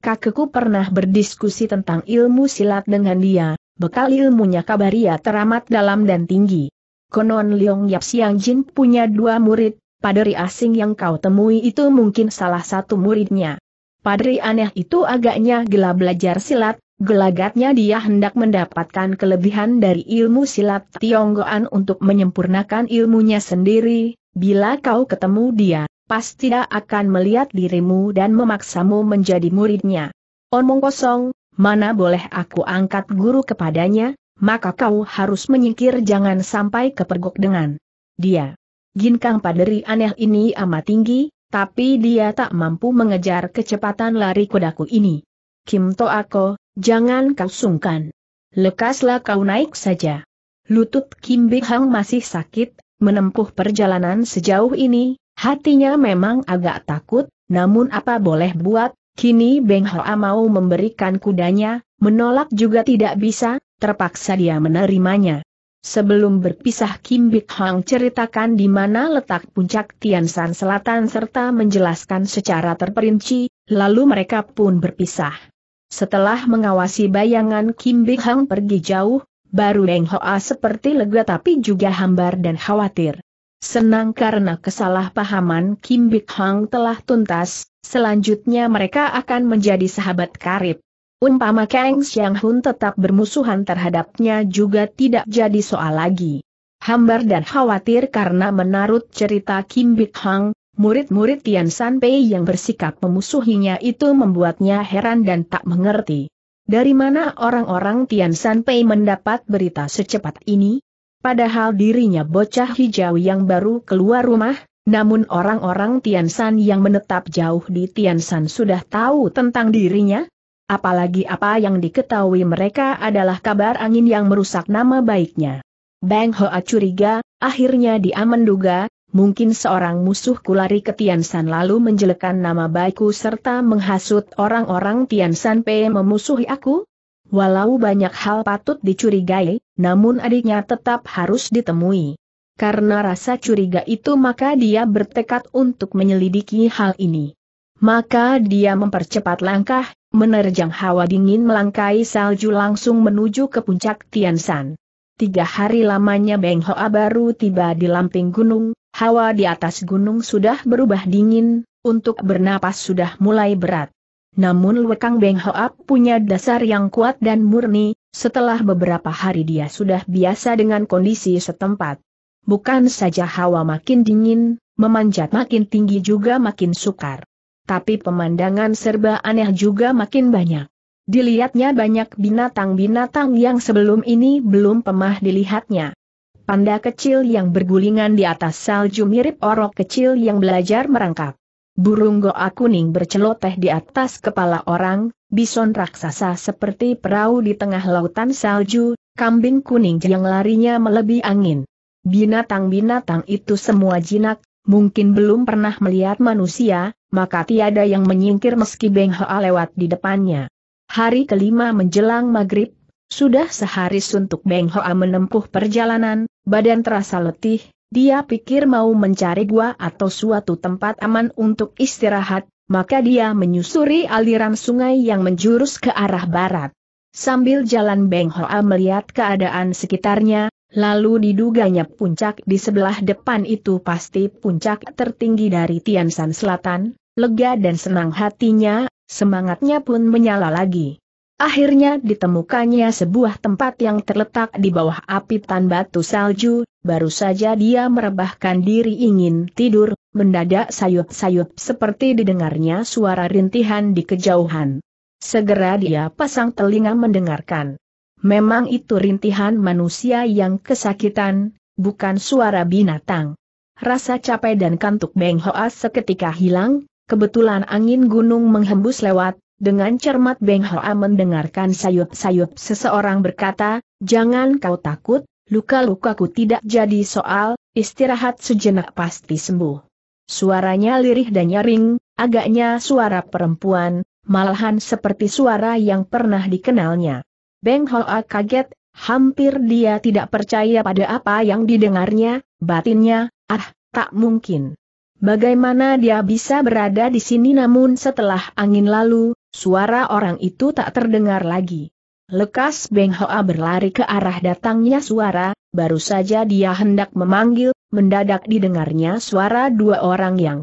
Kakekku pernah berdiskusi tentang ilmu silat dengan dia, bekal ilmunya kabaria teramat dalam dan tinggi. Konon Leong Yap Siang Jin punya dua murid, padri asing yang kau temui itu mungkin salah satu muridnya. Padri aneh itu agaknya gila belajar silat, gelagatnya dia hendak mendapatkan kelebihan dari ilmu silat Tionggoan untuk menyempurnakan ilmunya sendiri, bila kau ketemu dia, pasti dia akan melihat dirimu dan memaksamu menjadi muridnya. Omong kosong, mana boleh aku angkat guru kepadanya, maka kau harus menyingkir jangan sampai kepergok dengan dia. Ginkang paderi aneh ini amat tinggi, tapi dia tak mampu mengejar kecepatan lari kudaku ini. Kim Toako, jangan kau sungkan. Lekaslah kau naik saja. Lutut Kim hang masih sakit, menempuh perjalanan sejauh ini, hatinya memang agak takut, namun apa boleh buat, Kini Beng Hoa mau memberikan kudanya, menolak juga tidak bisa, terpaksa dia menerimanya. Sebelum berpisah Kim Bik Hang ceritakan di mana letak puncak Tian Tiansan Selatan serta menjelaskan secara terperinci, lalu mereka pun berpisah. Setelah mengawasi bayangan Kim Bik Hang pergi jauh, baru Beng Hoa seperti lega tapi juga hambar dan khawatir. Senang karena kesalahpahaman Kim Bik Hang telah tuntas, selanjutnya mereka akan menjadi sahabat karib. Umpama Kang Xiang Hun tetap bermusuhan terhadapnya juga tidak jadi soal lagi. Hambar dan khawatir karena menarut cerita Kim Bik Hang, murid-murid Tian San Pei yang bersikap memusuhinya itu membuatnya heran dan tak mengerti. Dari mana orang-orang Tian San Pei mendapat berita secepat ini? Padahal dirinya bocah hijau yang baru keluar rumah, namun orang-orang Tiansan yang menetap jauh di Tiansan sudah tahu tentang dirinya. Apalagi apa yang diketahui mereka adalah kabar angin yang merusak nama baiknya. Bang Hoa curiga, akhirnya dia menduga, mungkin seorang musuh kulari ke Tiansan lalu menjelekan nama baikku serta menghasut orang-orang Tiansan P memusuhi aku? Walau banyak hal patut dicurigai, namun adiknya tetap harus ditemui. Karena rasa curiga itu maka dia bertekad untuk menyelidiki hal ini. Maka dia mempercepat langkah, menerjang hawa dingin melangkai salju langsung menuju ke puncak Tiansan. Tiga hari lamanya Beng Hoa baru tiba di lamping gunung, hawa di atas gunung sudah berubah dingin, untuk bernapas sudah mulai berat. Namun Lekang Beng Hoa punya dasar yang kuat dan murni, setelah beberapa hari dia sudah biasa dengan kondisi setempat. Bukan saja hawa makin dingin, memanjat makin tinggi juga makin sukar. Tapi pemandangan serba aneh juga makin banyak. Dilihatnya banyak binatang-binatang yang sebelum ini belum pemah dilihatnya. Panda kecil yang bergulingan di atas salju mirip orok kecil yang belajar merangkap. Burung goa kuning berceloteh di atas kepala orang, bison raksasa seperti perahu di tengah lautan salju, kambing kuning yang larinya melebihi angin. Binatang-binatang itu semua jinak, mungkin belum pernah melihat manusia, maka tiada yang menyingkir meski Beng Hoa lewat di depannya. Hari kelima menjelang maghrib, sudah sehari suntuk Beng Hoa menempuh perjalanan, badan terasa letih, dia pikir mau mencari gua atau suatu tempat aman untuk istirahat, maka dia menyusuri aliran sungai yang menjurus ke arah barat. Sambil jalan Beng Hoa melihat keadaan sekitarnya, lalu diduganya puncak di sebelah depan itu pasti puncak tertinggi dari Tiansan Selatan, lega dan senang hatinya, semangatnya pun menyala lagi. Akhirnya ditemukannya sebuah tempat yang terletak di bawah apitan batu salju, Baru saja dia merebahkan diri ingin tidur, mendadak sayup-sayup seperti didengarnya suara rintihan di kejauhan. Segera dia pasang telinga mendengarkan. Memang itu rintihan manusia yang kesakitan, bukan suara binatang. Rasa capek dan kantuk Beng Hoa seketika hilang, kebetulan angin gunung menghembus lewat, dengan cermat Beng Hoa mendengarkan sayup-sayup seseorang berkata, jangan kau takut, Luka-lukaku tidak jadi soal, istirahat sejenak pasti sembuh. Suaranya lirih dan nyaring, agaknya suara perempuan, malahan seperti suara yang pernah dikenalnya. Beng Hoa kaget, hampir dia tidak percaya pada apa yang didengarnya, batinnya, ah, tak mungkin. Bagaimana dia bisa berada di sini namun setelah angin lalu, suara orang itu tak terdengar lagi. Lekas Beng Hoa berlari ke arah datangnya suara, baru saja dia hendak memanggil, mendadak didengarnya suara dua orang yang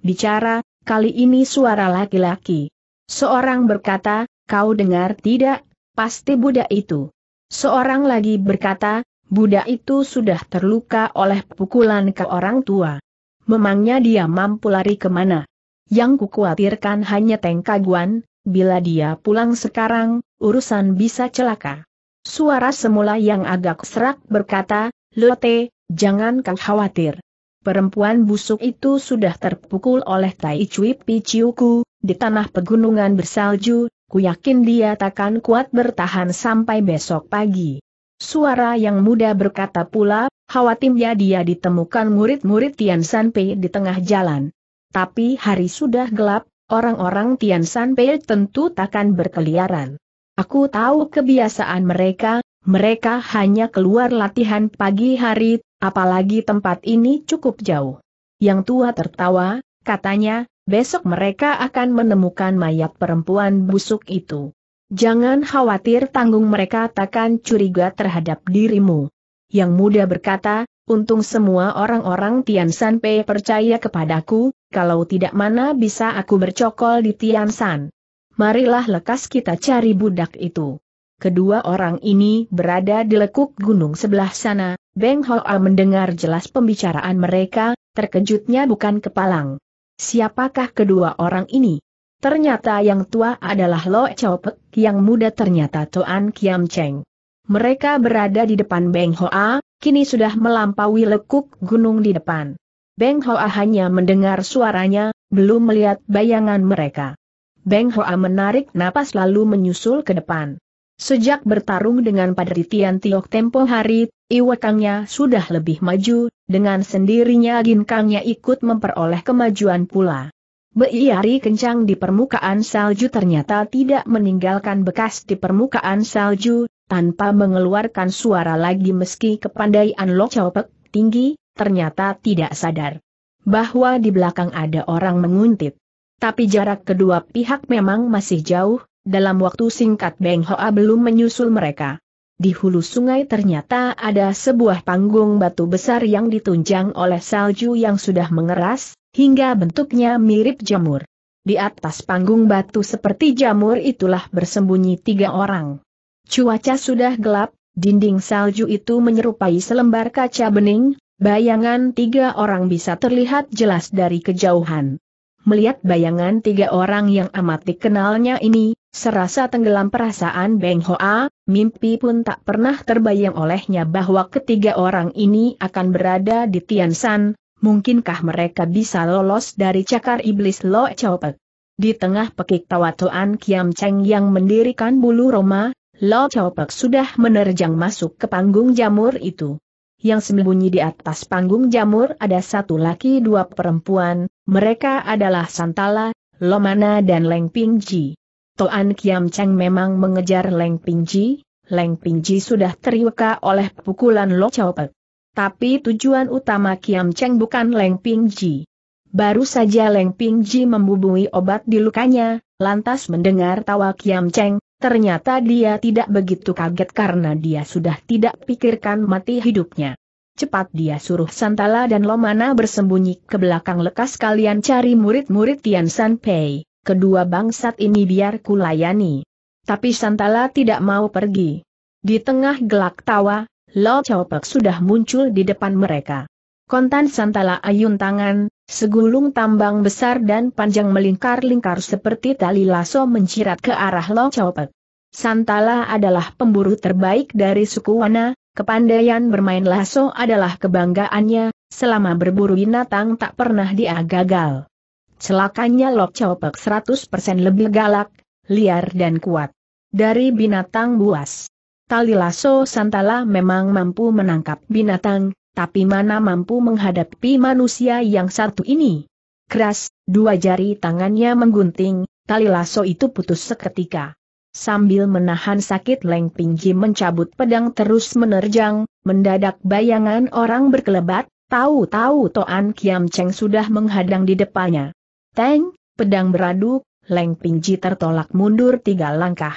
bicara, kali ini suara laki-laki. Seorang berkata, kau dengar tidak, pasti budak itu. Seorang lagi berkata, budak itu sudah terluka oleh pukulan ke orang tua. Memangnya dia mampu lari kemana? Yang kukhawatirkan hanya Tengkaguan, bila dia pulang sekarang, urusan bisa celaka. Suara semula yang agak serak berkata, Lote, jangan kau khawatir. Perempuan busuk itu sudah terpukul oleh Tai Cui Piciuku, di tanah pegunungan bersalju, ku yakin dia takkan kuat bertahan sampai besok pagi. Suara yang muda berkata pula, khawatirnya dia ditemukan murid-murid Tian Sanpei di tengah jalan. Tapi hari sudah gelap, orang-orang Tian Sanpei tentu takkan berkeliaran. Aku tahu kebiasaan mereka, mereka hanya keluar latihan pagi hari, apalagi tempat ini cukup jauh. Yang tua tertawa, katanya, besok mereka akan menemukan mayat perempuan busuk itu. Jangan khawatir tanggung mereka takkan curiga terhadap dirimu. Yang muda berkata, untung semua orang-orang Tian Sanpe percaya kepadaku, kalau tidak mana bisa aku bercokol di Tian San marilah lekas kita cari budak itu. Kedua orang ini berada di lekuk gunung sebelah sana, Beng Hoa mendengar jelas pembicaraan mereka, terkejutnya bukan kepalang. Siapakah kedua orang ini? Ternyata yang tua adalah Lo Chow Pek, yang muda ternyata Toan Kiam Cheng. Mereka berada di depan Beng Hoa, kini sudah melampaui lekuk gunung di depan. Beng Hoa hanya mendengar suaranya, belum melihat bayangan mereka. Beng Hoa menarik napas lalu menyusul ke depan. Sejak bertarung dengan Padri Tian Tiok tempo hari, Iwakangnya sudah lebih maju, dengan sendirinya Ginkangnya ikut memperoleh kemajuan pula. Beiari kencang di permukaan salju ternyata tidak meninggalkan bekas di permukaan salju, tanpa mengeluarkan suara lagi meski kepandaian Lok Chopek tinggi, ternyata tidak sadar. Bahwa di belakang ada orang menguntit tapi jarak kedua pihak memang masih jauh, dalam waktu singkat Beng Hoa belum menyusul mereka. Di hulu sungai ternyata ada sebuah panggung batu besar yang ditunjang oleh salju yang sudah mengeras, hingga bentuknya mirip jamur. Di atas panggung batu seperti jamur itulah bersembunyi tiga orang. Cuaca sudah gelap, dinding salju itu menyerupai selembar kaca bening, bayangan tiga orang bisa terlihat jelas dari kejauhan. Melihat bayangan tiga orang yang amat dikenalnya ini, serasa tenggelam perasaan Beng Hoa, mimpi pun tak pernah terbayang olehnya bahwa ketiga orang ini akan berada di Tian San. mungkinkah mereka bisa lolos dari cakar iblis Lo Chopek? Di tengah pekik tawa Tuan Kiam Cheng yang mendirikan bulu Roma, Lo Chopek sudah menerjang masuk ke panggung jamur itu yang sembunyi di atas panggung jamur ada satu laki dua perempuan, mereka adalah Santala, Lomana dan Leng Pingji. Toan Kiam Cheng memang mengejar Leng Pingji, Leng Pingji sudah teriweka oleh pukulan Lo Chow Pek. Tapi tujuan utama Kiam Cheng bukan Leng Pingji. Baru saja Leng Pingji membubungi obat di lukanya, lantas mendengar tawa Kiam Cheng, Ternyata dia tidak begitu kaget karena dia sudah tidak pikirkan mati hidupnya. Cepat dia suruh Santala dan Lomana bersembunyi ke belakang lekas kalian cari murid-murid Tian San Pei, kedua bangsat ini biar kulayani. Tapi Santala tidak mau pergi. Di tengah gelak tawa, Lo Chao sudah muncul di depan mereka. Kontan Santala ayun tangan, segulung tambang besar dan panjang melingkar-lingkar seperti tali lasso mencirat ke arah Lo Chopek. Santala adalah pemburu terbaik dari suku Wana, kepandaian bermain lasso adalah kebanggaannya, selama berburu binatang tak pernah dia gagal. Celakanya Lo Chopek 100% lebih galak, liar dan kuat. Dari binatang buas. Tali lasso Santala memang mampu menangkap binatang, tapi mana mampu menghadapi manusia yang satu ini. Keras, dua jari tangannya menggunting, tali lasso itu putus seketika. Sambil menahan sakit Leng Pingji mencabut pedang terus menerjang, mendadak bayangan orang berkelebat, tahu-tahu Toan Kiam Cheng sudah menghadang di depannya. Teng, pedang beradu, Leng Pingji tertolak mundur tiga langkah.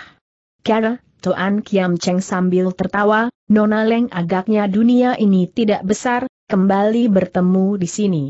Kera, Toan Kiam Cheng sambil tertawa, Nona Leng agaknya dunia ini tidak besar, kembali bertemu di sini.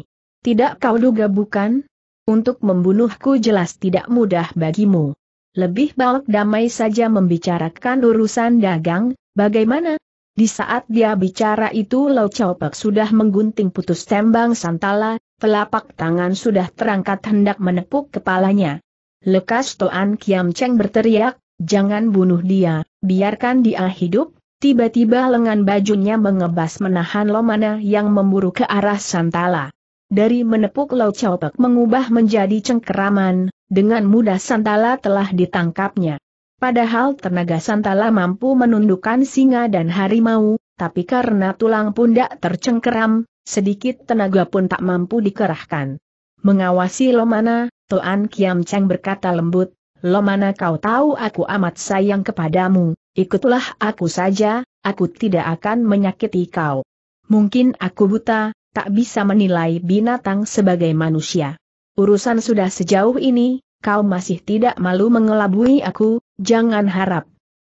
Tidak kau duga bukan? Untuk membunuhku jelas tidak mudah bagimu. Lebih baik damai saja membicarakan urusan dagang, bagaimana? Di saat dia bicara itu Lau Chopek sudah menggunting putus tembang santala, telapak tangan sudah terangkat hendak menepuk kepalanya. Lekas Toan Kiam Cheng berteriak, jangan bunuh dia, biarkan dia hidup, tiba-tiba lengan bajunya mengebas menahan Lomana yang memburu ke arah Santala. Dari menepuk Lau Chaopek mengubah menjadi cengkeraman, dengan mudah Santala telah ditangkapnya. Padahal tenaga Santala mampu menundukkan singa dan harimau, tapi karena tulang pundak tercengkeram, sedikit tenaga pun tak mampu dikerahkan. Mengawasi Lomana, Toan Kiam Cheng berkata lembut, lo mana kau tahu aku amat sayang kepadamu, ikutlah aku saja, aku tidak akan menyakiti kau. Mungkin aku buta, tak bisa menilai binatang sebagai manusia. Urusan sudah sejauh ini, kau masih tidak malu mengelabui aku, jangan harap.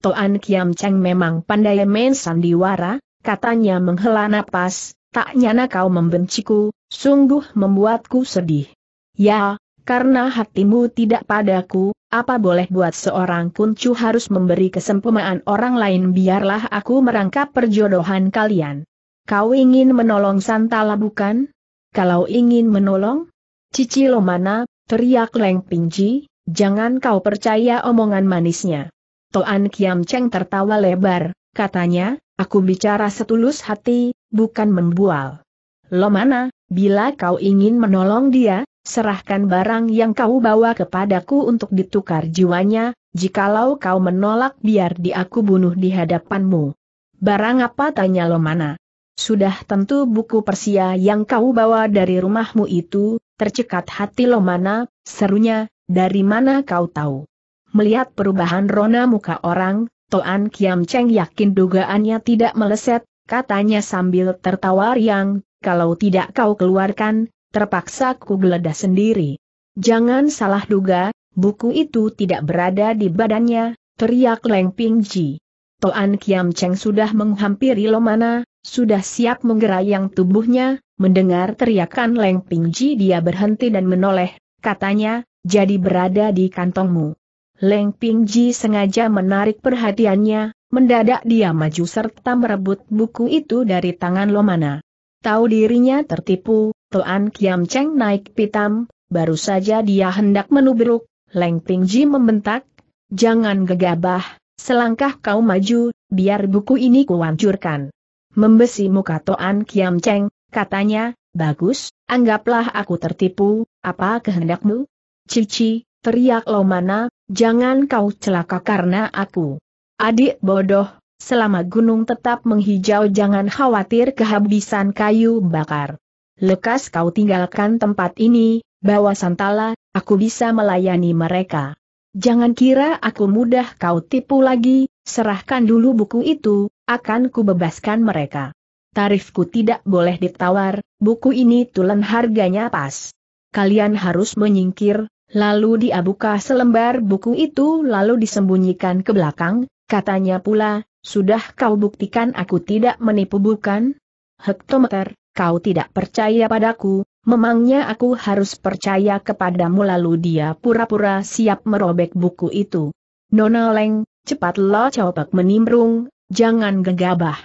Toan Kiam Cheng memang pandai main sandiwara, katanya menghela napas, tak nyana kau membenciku, sungguh membuatku sedih. Ya, karena hatimu tidak padaku, apa boleh buat seorang kuncu harus memberi kesempurnaan orang lain biarlah aku merangkap perjodohan kalian. Kau ingin menolong Santala bukan? Kalau ingin menolong? Cici Lomana, teriak Leng Pingji, jangan kau percaya omongan manisnya. Toan Kiam Cheng tertawa lebar, katanya, aku bicara setulus hati, bukan membual. Lomana, bila kau ingin menolong dia, serahkan barang yang kau bawa kepadaku untuk ditukar jiwanya, jikalau kau menolak biar diaku bunuh di hadapanmu. Barang apa tanya Lomana? Sudah tentu buku Persia yang kau bawa dari rumahmu itu, tercekat hati Lomana, serunya, dari mana kau tahu? Melihat perubahan rona muka orang, Toan Kiam Cheng yakin dugaannya tidak meleset, katanya sambil tertawa riang, kalau tidak kau keluarkan, terpaksa ku geledah sendiri. Jangan salah duga, buku itu tidak berada di badannya, teriak Leng Ping Ji. Toan Kiam Cheng sudah menghampiri Lomana, sudah siap menggerayang tubuhnya, mendengar teriakan Leng Ping Ji dia berhenti dan menoleh, katanya, jadi berada di kantongmu. Leng Ping Ji sengaja menarik perhatiannya, mendadak dia maju serta merebut buku itu dari tangan Lomana. Tahu dirinya tertipu, Toan Kiam Cheng naik pitam, baru saja dia hendak menubruk, Leng Ji membentak, jangan gegabah, selangkah kau maju, biar buku ini kuancurkan. Membesi muka Toan Kiam Cheng, katanya, bagus, anggaplah aku tertipu, apa kehendakmu? Cici, teriak Lomana, jangan kau celaka karena aku. Adik bodoh, selama gunung tetap menghijau jangan khawatir kehabisan kayu bakar lekas kau tinggalkan tempat ini, bawa Santala, aku bisa melayani mereka. Jangan kira aku mudah kau tipu lagi, serahkan dulu buku itu, akan kubebaskan mereka. Tarifku tidak boleh ditawar, buku ini tulen harganya pas. Kalian harus menyingkir, lalu dia selembar buku itu lalu disembunyikan ke belakang, katanya pula, sudah kau buktikan aku tidak menipu bukan? Hektometer, kau tidak percaya padaku, memangnya aku harus percaya kepadamu lalu dia pura-pura siap merobek buku itu. Nona Leng, cepatlah copak menimbrung, jangan gegabah.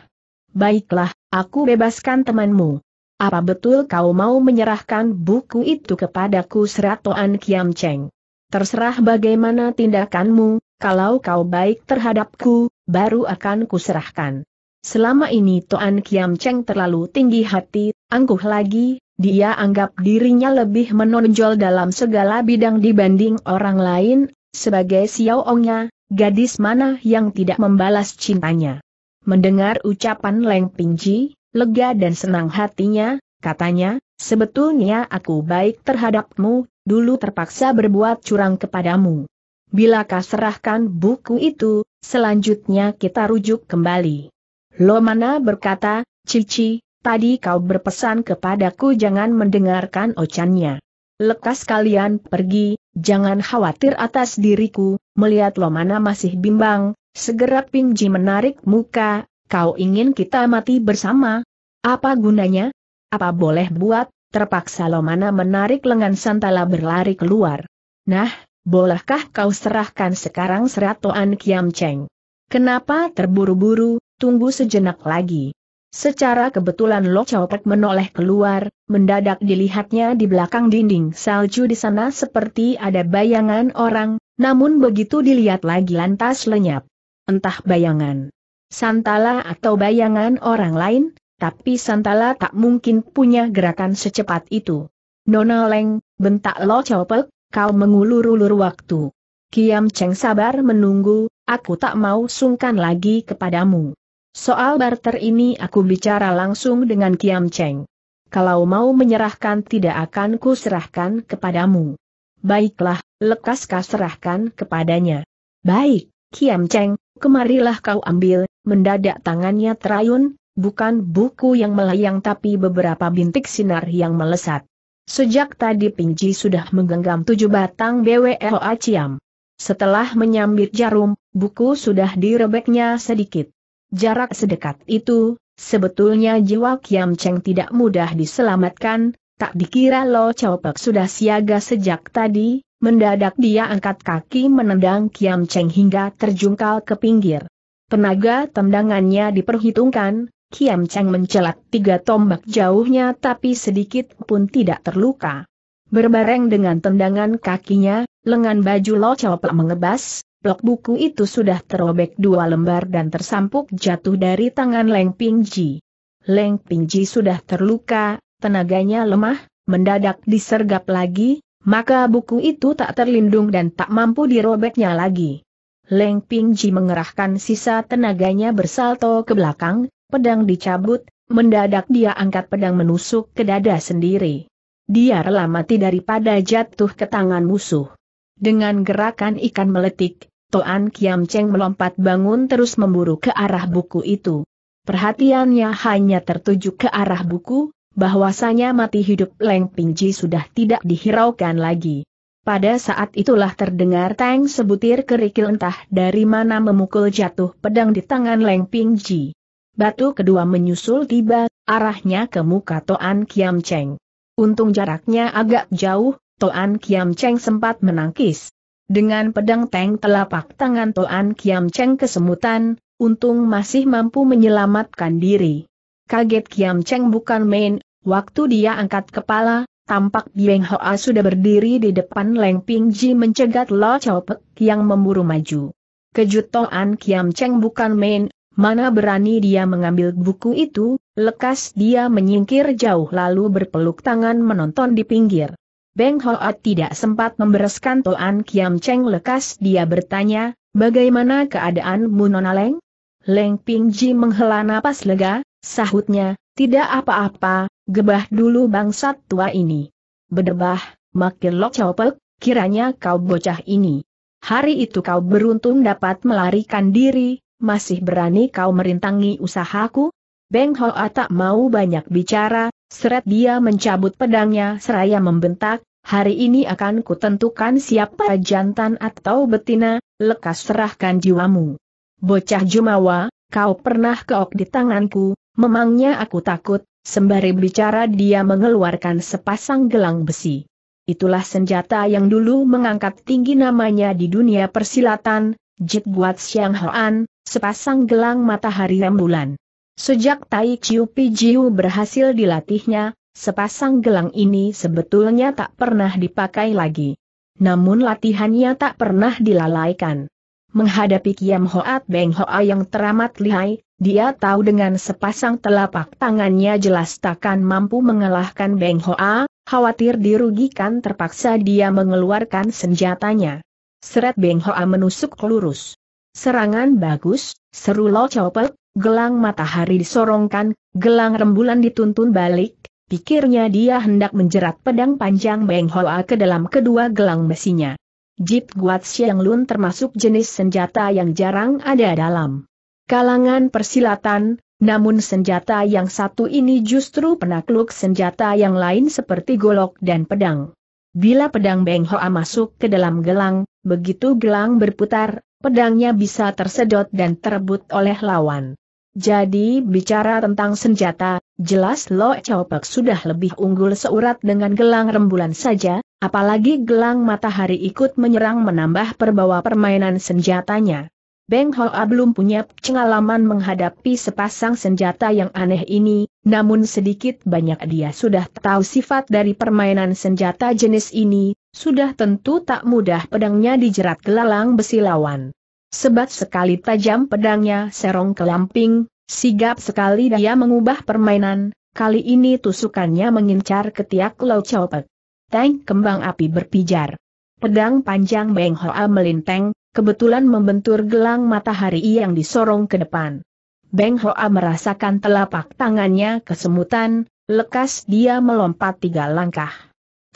Baiklah, aku bebaskan temanmu. Apa betul kau mau menyerahkan buku itu kepadaku Seratoan Kiam Cheng? Terserah bagaimana tindakanmu, kalau kau baik terhadapku, baru akan kuserahkan. Selama ini Toan Kiam Cheng terlalu tinggi hati, angkuh lagi, dia anggap dirinya lebih menonjol dalam segala bidang dibanding orang lain, sebagai Xiao Ongnya, gadis mana yang tidak membalas cintanya. Mendengar ucapan Leng Pingji, lega dan senang hatinya, katanya, sebetulnya aku baik terhadapmu, dulu terpaksa berbuat curang kepadamu. Bilakah serahkan buku itu, selanjutnya kita rujuk kembali. Lomana berkata, Cici, tadi kau berpesan kepadaku jangan mendengarkan ocannya. Lekas kalian pergi, jangan khawatir atas diriku, melihat Lomana masih bimbang, segera Pingji menarik muka, kau ingin kita mati bersama? Apa gunanya? Apa boleh buat? Terpaksa Lomana menarik lengan Santala berlari keluar. Nah, bolehkah kau serahkan sekarang seratoan Kiam Cheng? Kenapa terburu-buru, tunggu sejenak lagi. Secara kebetulan Lo Chow menoleh keluar, mendadak dilihatnya di belakang dinding salju di sana seperti ada bayangan orang, namun begitu dilihat lagi lantas lenyap. Entah bayangan Santala atau bayangan orang lain, tapi Santala tak mungkin punya gerakan secepat itu. Nona Leng, bentak Lo Chow kau mengulur-ulur waktu. Kiam Cheng sabar menunggu, aku tak mau sungkan lagi kepadamu. Soal barter ini aku bicara langsung dengan Kiam Cheng. Kalau mau menyerahkan tidak akan kuserahkan kepadamu. Baiklah, lekas kau serahkan kepadanya. Baik, Kiam Cheng, kemarilah kau ambil, mendadak tangannya terayun, bukan buku yang melayang tapi beberapa bintik sinar yang melesat. Sejak tadi Pinji sudah menggenggam tujuh batang BWO Ciam. Setelah menyambit jarum, buku sudah direbeknya sedikit. Jarak sedekat itu, sebetulnya jiwa Kiam Cheng tidak mudah diselamatkan, tak dikira Lo Chow Pek sudah siaga sejak tadi, mendadak dia angkat kaki menendang Kiam Cheng hingga terjungkal ke pinggir. Tenaga tendangannya diperhitungkan, Kiam Cheng mencelat tiga tombak jauhnya tapi sedikit pun tidak terluka. Berbareng dengan tendangan kakinya, lengan baju Lo Chow Pek mengebas, blok buku itu sudah terobek dua lembar dan tersampuk jatuh dari tangan Leng Pingji. Leng Pingji sudah terluka, tenaganya lemah, mendadak disergap lagi, maka buku itu tak terlindung dan tak mampu dirobeknya lagi. Leng Pingji mengerahkan sisa tenaganya bersalto ke belakang, pedang dicabut, mendadak dia angkat pedang menusuk ke dada sendiri. Dia rela mati daripada jatuh ke tangan musuh. Dengan gerakan ikan meletik, Toan Kiam Cheng melompat bangun terus memburu ke arah buku itu. Perhatiannya hanya tertuju ke arah buku, bahwasanya mati hidup Leng Ping Ji sudah tidak dihiraukan lagi. Pada saat itulah terdengar Tang sebutir kerikil entah dari mana memukul jatuh pedang di tangan Leng Ping Ji. Batu kedua menyusul tiba, arahnya ke muka Toan Kiam Cheng. Untung jaraknya agak jauh, Toan Kiam Cheng sempat menangkis. Dengan pedang teng telapak tangan Toan Kiam Cheng kesemutan, untung masih mampu menyelamatkan diri. Kaget Kiam Cheng bukan main, waktu dia angkat kepala, tampak Bieng Hoa sudah berdiri di depan Leng Ping Ji mencegat Lo Chao Pek yang memburu maju. Kejut Toan Kiam Cheng bukan main, mana berani dia mengambil buku itu, lekas dia menyingkir jauh lalu berpeluk tangan menonton di pinggir. Beng Hoat tidak sempat membereskan Toan Kiam Cheng lekas dia bertanya, bagaimana keadaan Munona Leng? Leng Ping Ji menghela napas lega, sahutnya, tidak apa-apa, gebah dulu bangsat tua ini. Bedebah, makin lo copek, kiranya kau bocah ini. Hari itu kau beruntung dapat melarikan diri, masih berani kau merintangi usahaku? Beng Hoa tak mau banyak bicara, seret dia mencabut pedangnya seraya membentak, Hari ini akan kutentukan siapa jantan atau betina, lekas serahkan jiwamu. Bocah Jumawa, kau pernah keok di tanganku, memangnya aku takut, sembari bicara dia mengeluarkan sepasang gelang besi. Itulah senjata yang dulu mengangkat tinggi namanya di dunia persilatan, Jit Guat Siang Hoan, sepasang gelang matahari rembulan. Sejak Tai Chiu Pijiu berhasil dilatihnya, Sepasang gelang ini sebetulnya tak pernah dipakai lagi. Namun latihannya tak pernah dilalaikan. Menghadapi Kiam Hoat Beng Hoa yang teramat lihai, dia tahu dengan sepasang telapak tangannya jelas takkan mampu mengalahkan Beng Hoa, khawatir dirugikan terpaksa dia mengeluarkan senjatanya. Seret Beng Hoa menusuk lurus. Serangan bagus, seru Lo Chopet, gelang matahari disorongkan, gelang rembulan dituntun balik, Pikirnya dia hendak menjerat pedang panjang Beng Hoa ke dalam kedua gelang besinya. Jip Guat Siang Lun termasuk jenis senjata yang jarang ada dalam kalangan persilatan, namun senjata yang satu ini justru penakluk senjata yang lain seperti golok dan pedang. Bila pedang Beng Hoa masuk ke dalam gelang, begitu gelang berputar, pedangnya bisa tersedot dan terebut oleh lawan. Jadi bicara tentang senjata, jelas Lo Chopek sudah lebih unggul seurat dengan gelang rembulan saja, apalagi gelang matahari ikut menyerang menambah perbawa permainan senjatanya. Beng Hoa belum punya pengalaman menghadapi sepasang senjata yang aneh ini, namun sedikit banyak dia sudah tahu sifat dari permainan senjata jenis ini, sudah tentu tak mudah pedangnya dijerat gelalang besi lawan. Sebat sekali tajam pedangnya serong ke lamping, sigap sekali dia mengubah permainan, kali ini tusukannya mengincar ketiak Lau Chopek. Tank kembang api berpijar. Pedang panjang Beng Hoa melinteng, kebetulan membentur gelang matahari yang disorong ke depan. Beng Hoa merasakan telapak tangannya kesemutan, lekas dia melompat tiga langkah.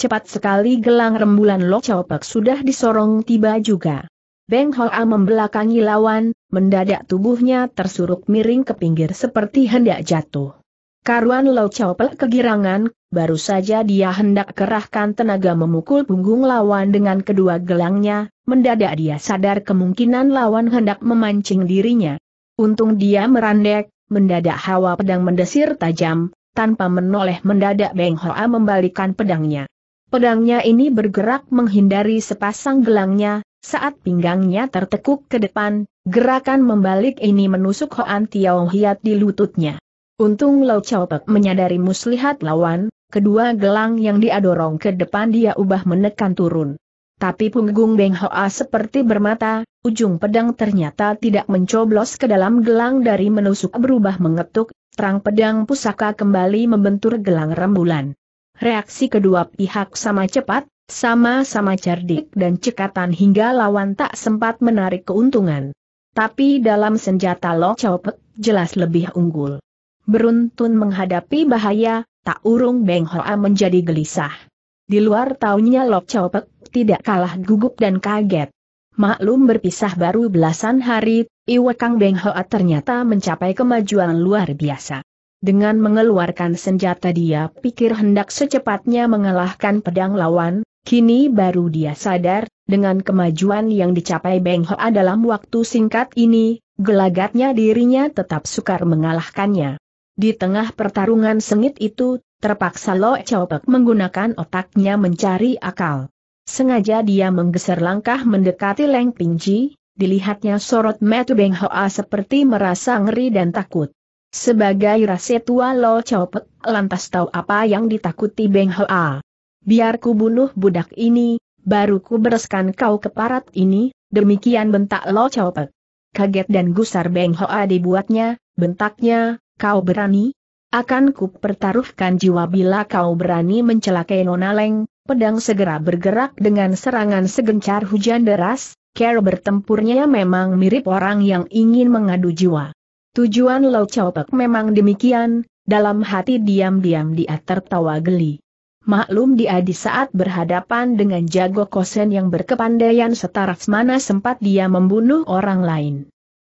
Cepat sekali gelang rembulan Lok Chopek sudah disorong tiba juga. Beng Hoa membelakangi lawan, mendadak tubuhnya tersuruk miring ke pinggir seperti hendak jatuh. Karuan Lau Chow kegirangan, baru saja dia hendak kerahkan tenaga memukul punggung lawan dengan kedua gelangnya, mendadak dia sadar kemungkinan lawan hendak memancing dirinya. Untung dia merandek, mendadak hawa pedang mendesir tajam, tanpa menoleh mendadak Beng Hoa membalikan pedangnya. Pedangnya ini bergerak menghindari sepasang gelangnya, saat pinggangnya tertekuk ke depan, gerakan membalik ini menusuk Hoan Tiao Hiat di lututnya. Untung Lau Chao Pek menyadari muslihat lawan, kedua gelang yang diadorong ke depan dia ubah menekan turun. Tapi punggung Beng Hoa seperti bermata, ujung pedang ternyata tidak mencoblos ke dalam gelang dari menusuk berubah mengetuk, terang pedang pusaka kembali membentur gelang rembulan. Reaksi kedua pihak sama cepat, sama-sama cerdik dan cekatan hingga lawan tak sempat menarik keuntungan. Tapi dalam senjata Lo Chow Pek, jelas lebih unggul. Beruntun menghadapi bahaya, tak urung Beng Hoa menjadi gelisah. Di luar taunya Lo Chow Pek tidak kalah gugup dan kaget. Maklum berpisah baru belasan hari, Iwakang Beng Hoa ternyata mencapai kemajuan luar biasa. Dengan mengeluarkan senjata dia pikir hendak secepatnya mengalahkan pedang lawan, Kini baru dia sadar, dengan kemajuan yang dicapai Beng Hoa dalam waktu singkat ini, gelagatnya dirinya tetap sukar mengalahkannya. Di tengah pertarungan sengit itu, terpaksa Lo Chow Pek menggunakan otaknya mencari akal. Sengaja dia menggeser langkah mendekati Leng Ji, dilihatnya sorot metu Beng Hoa seperti merasa ngeri dan takut. Sebagai rasa tua Lo Chow Pek, lantas tahu apa yang ditakuti Beng Hoa biar ku bunuh budak ini, baru ku bereskan kau ke parat ini, demikian bentak Lo Chow Kaget dan gusar Beng Hoa dibuatnya, bentaknya, kau berani? Akan ku pertaruhkan jiwa bila kau berani mencelakai Nona Leng, pedang segera bergerak dengan serangan segencar hujan deras, Care bertempurnya memang mirip orang yang ingin mengadu jiwa. Tujuan Lo Chow Pek memang demikian, dalam hati diam-diam dia tertawa geli. Maklum dia di saat berhadapan dengan Jago Kosen yang berkepandaian setaraf mana sempat dia membunuh orang lain.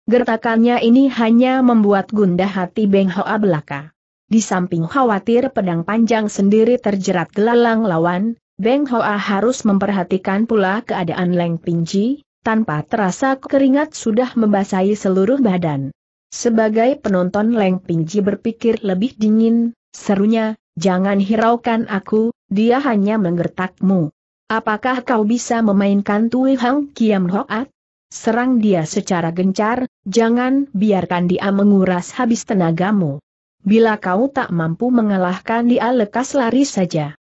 Gertakannya ini hanya membuat gundah hati Beng Hoa belaka. Di samping khawatir pedang panjang sendiri terjerat gelalang lawan, Beng Hoa harus memperhatikan pula keadaan Leng Pinji, tanpa terasa keringat sudah membasahi seluruh badan. Sebagai penonton Leng Pinji berpikir lebih dingin, serunya, Jangan hiraukan aku, dia hanya menggertakmu. Apakah kau bisa memainkan Tui Hang Kiam Hoat? Serang dia secara gencar, jangan biarkan dia menguras habis tenagamu. Bila kau tak mampu mengalahkan dia lekas lari saja.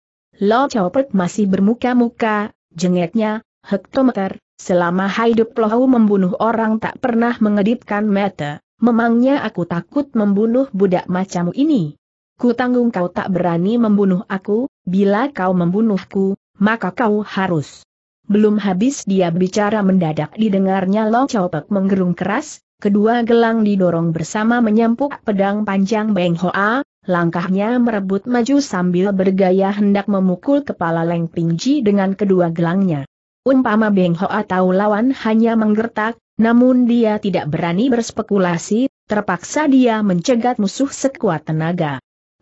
Lo Chopek masih bermuka-muka, jengeknya, hektometer, selama hidup Lohau membunuh orang tak pernah mengedipkan mata, memangnya aku takut membunuh budak macam ini. Ku tanggung kau tak berani membunuh aku, bila kau membunuhku, maka kau harus. Belum habis dia bicara mendadak didengarnya Long Chopek menggerung keras, kedua gelang didorong bersama menyampuk pedang panjang Beng Hoa, langkahnya merebut maju sambil bergaya hendak memukul kepala Leng Pingji dengan kedua gelangnya. Umpama Beng Hoa tahu lawan hanya menggertak, namun dia tidak berani berspekulasi, terpaksa dia mencegat musuh sekuat tenaga.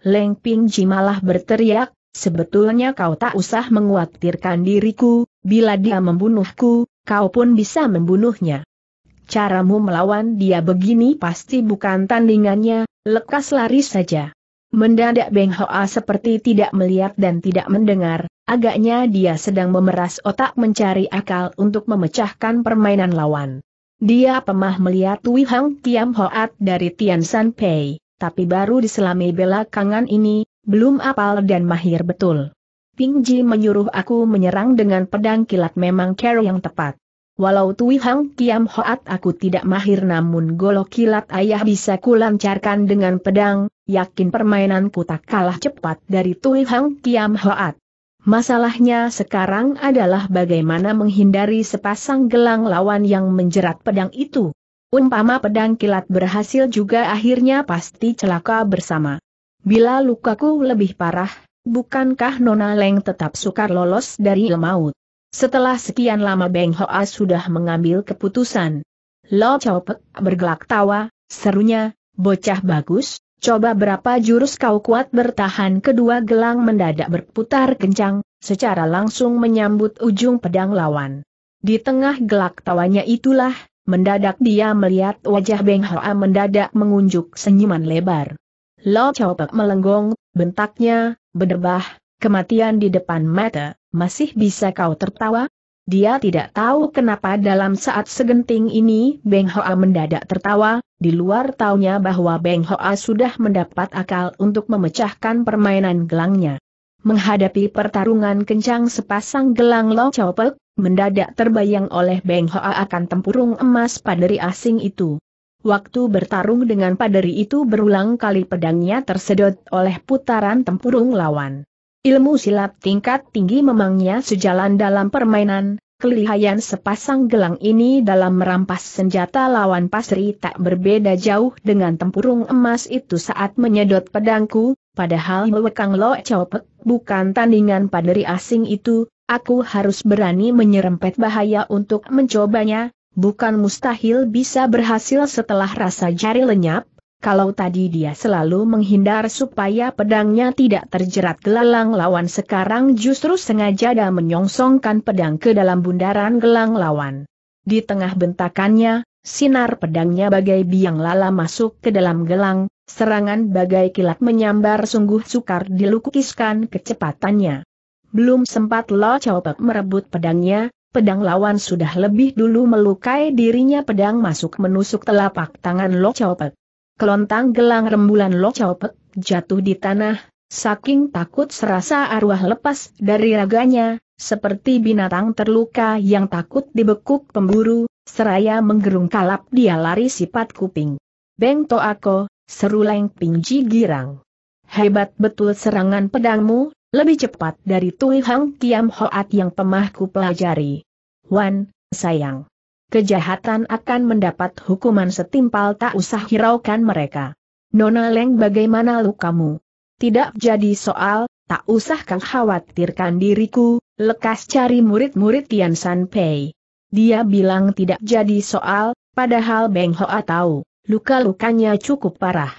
Leng Pingji malah berteriak, sebetulnya kau tak usah menguatirkan diriku, bila dia membunuhku, kau pun bisa membunuhnya. Caramu melawan dia begini pasti bukan tandingannya, lekas lari saja. Mendadak Beng Hoa seperti tidak melihat dan tidak mendengar, agaknya dia sedang memeras otak mencari akal untuk memecahkan permainan lawan. Dia pemah melihat Wihang Tiam Hoat dari Tian San Pei tapi baru diselami belakangan ini, belum apal dan mahir betul. Ping Ji menyuruh aku menyerang dengan pedang kilat memang cara yang tepat. Walau Tui Hang Kiam Hoat aku tidak mahir namun golok kilat ayah bisa kulancarkan dengan pedang, yakin permainanku tak kalah cepat dari Tui Hang Kiam Hoat. Masalahnya sekarang adalah bagaimana menghindari sepasang gelang lawan yang menjerat pedang itu. Umpama pedang kilat berhasil juga akhirnya pasti celaka bersama. Bila lukaku lebih parah, bukankah Nona Leng tetap sukar lolos dari maut? Setelah sekian lama Beng Hoa sudah mengambil keputusan. Lo Chopek bergelak tawa, serunya, bocah bagus, Coba berapa jurus kau kuat bertahan kedua gelang mendadak berputar kencang, secara langsung menyambut ujung pedang lawan. Di tengah gelak tawanya itulah, Mendadak dia melihat wajah Beng Hoa mendadak mengunjuk senyuman lebar. Lo Chow Pek melenggong, bentaknya, berdebah, kematian di depan mata, masih bisa kau tertawa? Dia tidak tahu kenapa dalam saat segenting ini Beng Hoa mendadak tertawa, di luar taunya bahwa Beng Hoa sudah mendapat akal untuk memecahkan permainan gelangnya menghadapi pertarungan kencang sepasang gelang Lo Chopek, mendadak terbayang oleh Beng Hoa akan tempurung emas paderi asing itu. Waktu bertarung dengan paderi itu berulang kali pedangnya tersedot oleh putaran tempurung lawan. Ilmu silat tingkat tinggi memangnya sejalan dalam permainan, Kelihayan sepasang gelang ini dalam merampas senjata lawan pasri tak berbeda jauh dengan tempurung emas itu saat menyedot pedangku, padahal Wekang Lo copet, bukan tandingan paderi asing itu, aku harus berani menyerempet bahaya untuk mencobanya, bukan mustahil bisa berhasil setelah rasa jari lenyap, kalau tadi dia selalu menghindar supaya pedangnya tidak terjerat gelang lawan sekarang justru sengaja dan menyongsongkan pedang ke dalam bundaran gelang lawan. Di tengah bentakannya, sinar pedangnya bagai biang lala masuk ke dalam gelang, serangan bagai kilat menyambar sungguh sukar dilukiskan kecepatannya. Belum sempat Lo Chowpek merebut pedangnya, pedang lawan sudah lebih dulu melukai dirinya pedang masuk menusuk telapak tangan Lo Chowpek kelontang gelang rembulan Lo Pek, jatuh di tanah, saking takut serasa arwah lepas dari raganya, seperti binatang terluka yang takut dibekuk pemburu, seraya menggerung kalap dia lari sifat kuping. Beng Toako, seru Leng Pingji girang. Hebat betul serangan pedangmu, lebih cepat dari Tui Hang Kiam Hoat yang pemahku pelajari. Wan, sayang kejahatan akan mendapat hukuman setimpal tak usah hiraukan mereka. Nona Leng bagaimana lukamu? Tidak jadi soal, tak usah kau khawatirkan diriku, lekas cari murid-murid Tian San Pei. Dia bilang tidak jadi soal, padahal Beng Hoa tahu, luka-lukanya cukup parah.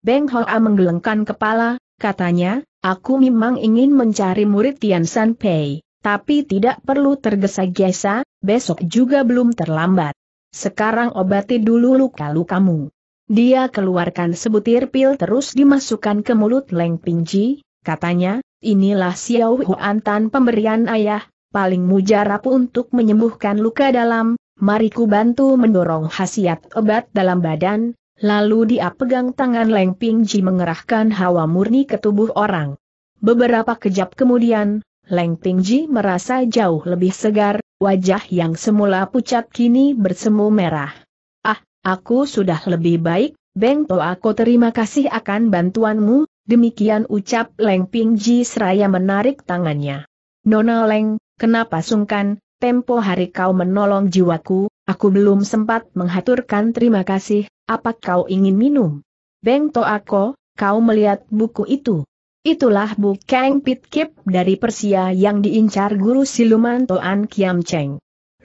Beng Hoa menggelengkan kepala, katanya, aku memang ingin mencari murid Tian San Pei, tapi tidak perlu tergesa-gesa, besok juga belum terlambat. Sekarang obati dulu luka-lukamu. Dia keluarkan sebutir pil terus dimasukkan ke mulut Leng Pingji, katanya, inilah Xiao Huan Tan pemberian ayah, paling mujarab untuk menyembuhkan luka dalam, mari ku bantu mendorong khasiat obat dalam badan, lalu dia pegang tangan Leng Pingji mengerahkan hawa murni ke tubuh orang. Beberapa kejap kemudian, Leng Tingji merasa jauh lebih segar, wajah yang semula pucat kini bersemu merah. Ah, aku sudah lebih baik, Beng To aku terima kasih akan bantuanmu, demikian ucap Leng Tingji seraya menarik tangannya. Nona Leng, kenapa sungkan, tempo hari kau menolong jiwaku, aku belum sempat menghaturkan terima kasih, apa kau ingin minum? Beng To aku, kau melihat buku itu. Itulah Bu Kang Pitkip dari Persia yang diincar guru siluman Toan Kiam Cheng.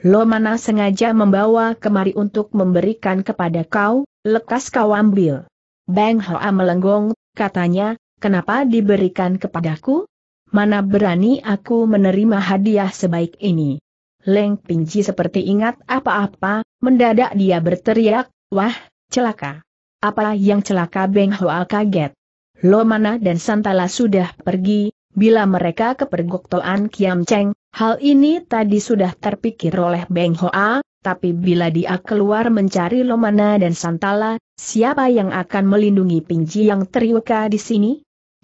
Lo mana sengaja membawa kemari untuk memberikan kepada kau, lekas kau ambil. Bang Hoa melenggong, katanya, kenapa diberikan kepadaku? Mana berani aku menerima hadiah sebaik ini? Leng Pinji seperti ingat apa-apa, mendadak dia berteriak, wah, celaka. Apa yang celaka Beng Hoa kaget. Lomana dan Santala sudah pergi, bila mereka ke pergoktoan Kiam Cheng, hal ini tadi sudah terpikir oleh Beng Hoa, tapi bila dia keluar mencari Lomana dan Santala, siapa yang akan melindungi Pingji yang terioka di sini?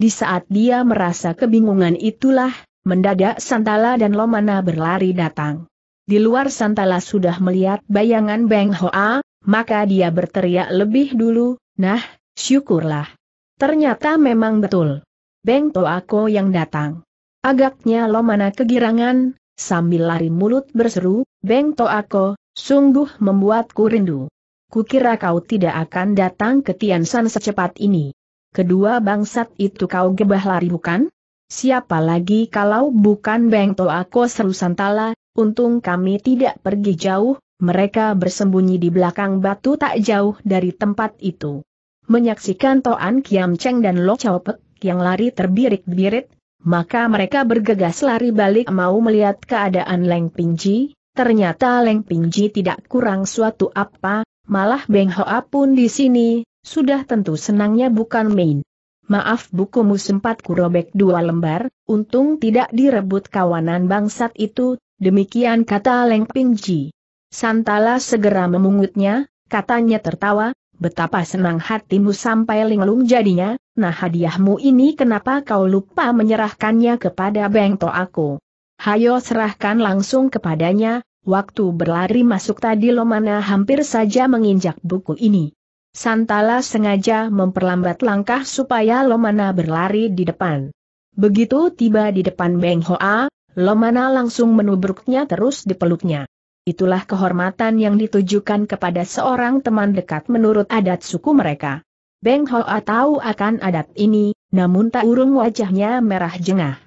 Di saat dia merasa kebingungan itulah, mendadak Santala dan Lomana berlari datang. Di luar Santala sudah melihat bayangan Beng Hoa, maka dia berteriak lebih dulu, nah, syukurlah. Ternyata memang betul. Beng Toako yang datang. Agaknya lo mana kegirangan, sambil lari mulut berseru, Beng Toako, sungguh membuatku rindu. Kukira kau tidak akan datang ke Tiansan secepat ini. Kedua bangsat itu kau gebah lari bukan? Siapa lagi kalau bukan Beng Toako seru Santala, untung kami tidak pergi jauh, mereka bersembunyi di belakang batu tak jauh dari tempat itu. Menyaksikan Toan Kiam Cheng dan Lo Chao Pek yang lari terbirit-birit, maka mereka bergegas lari balik mau melihat keadaan Leng Ping Ji. ternyata Leng Ping Ji tidak kurang suatu apa, malah Beng Hoa pun di sini, sudah tentu senangnya bukan main. Maaf bukumu sempat kurobek dua lembar, untung tidak direbut kawanan bangsat itu, demikian kata Leng Ping Ji. Santala segera memungutnya, katanya tertawa, Betapa senang hatimu sampai linglung jadinya, nah hadiahmu ini kenapa kau lupa menyerahkannya kepada bengto aku? Hayo serahkan langsung kepadanya, waktu berlari masuk tadi Lomana hampir saja menginjak buku ini. Santala sengaja memperlambat langkah supaya Lomana berlari di depan. Begitu tiba di depan Beng Hoa, Lomana langsung menubruknya terus dipeluknya. Itulah kehormatan yang ditujukan kepada seorang teman dekat menurut adat suku mereka. Beng Hoa tahu akan adat ini, namun tak urung wajahnya merah jengah.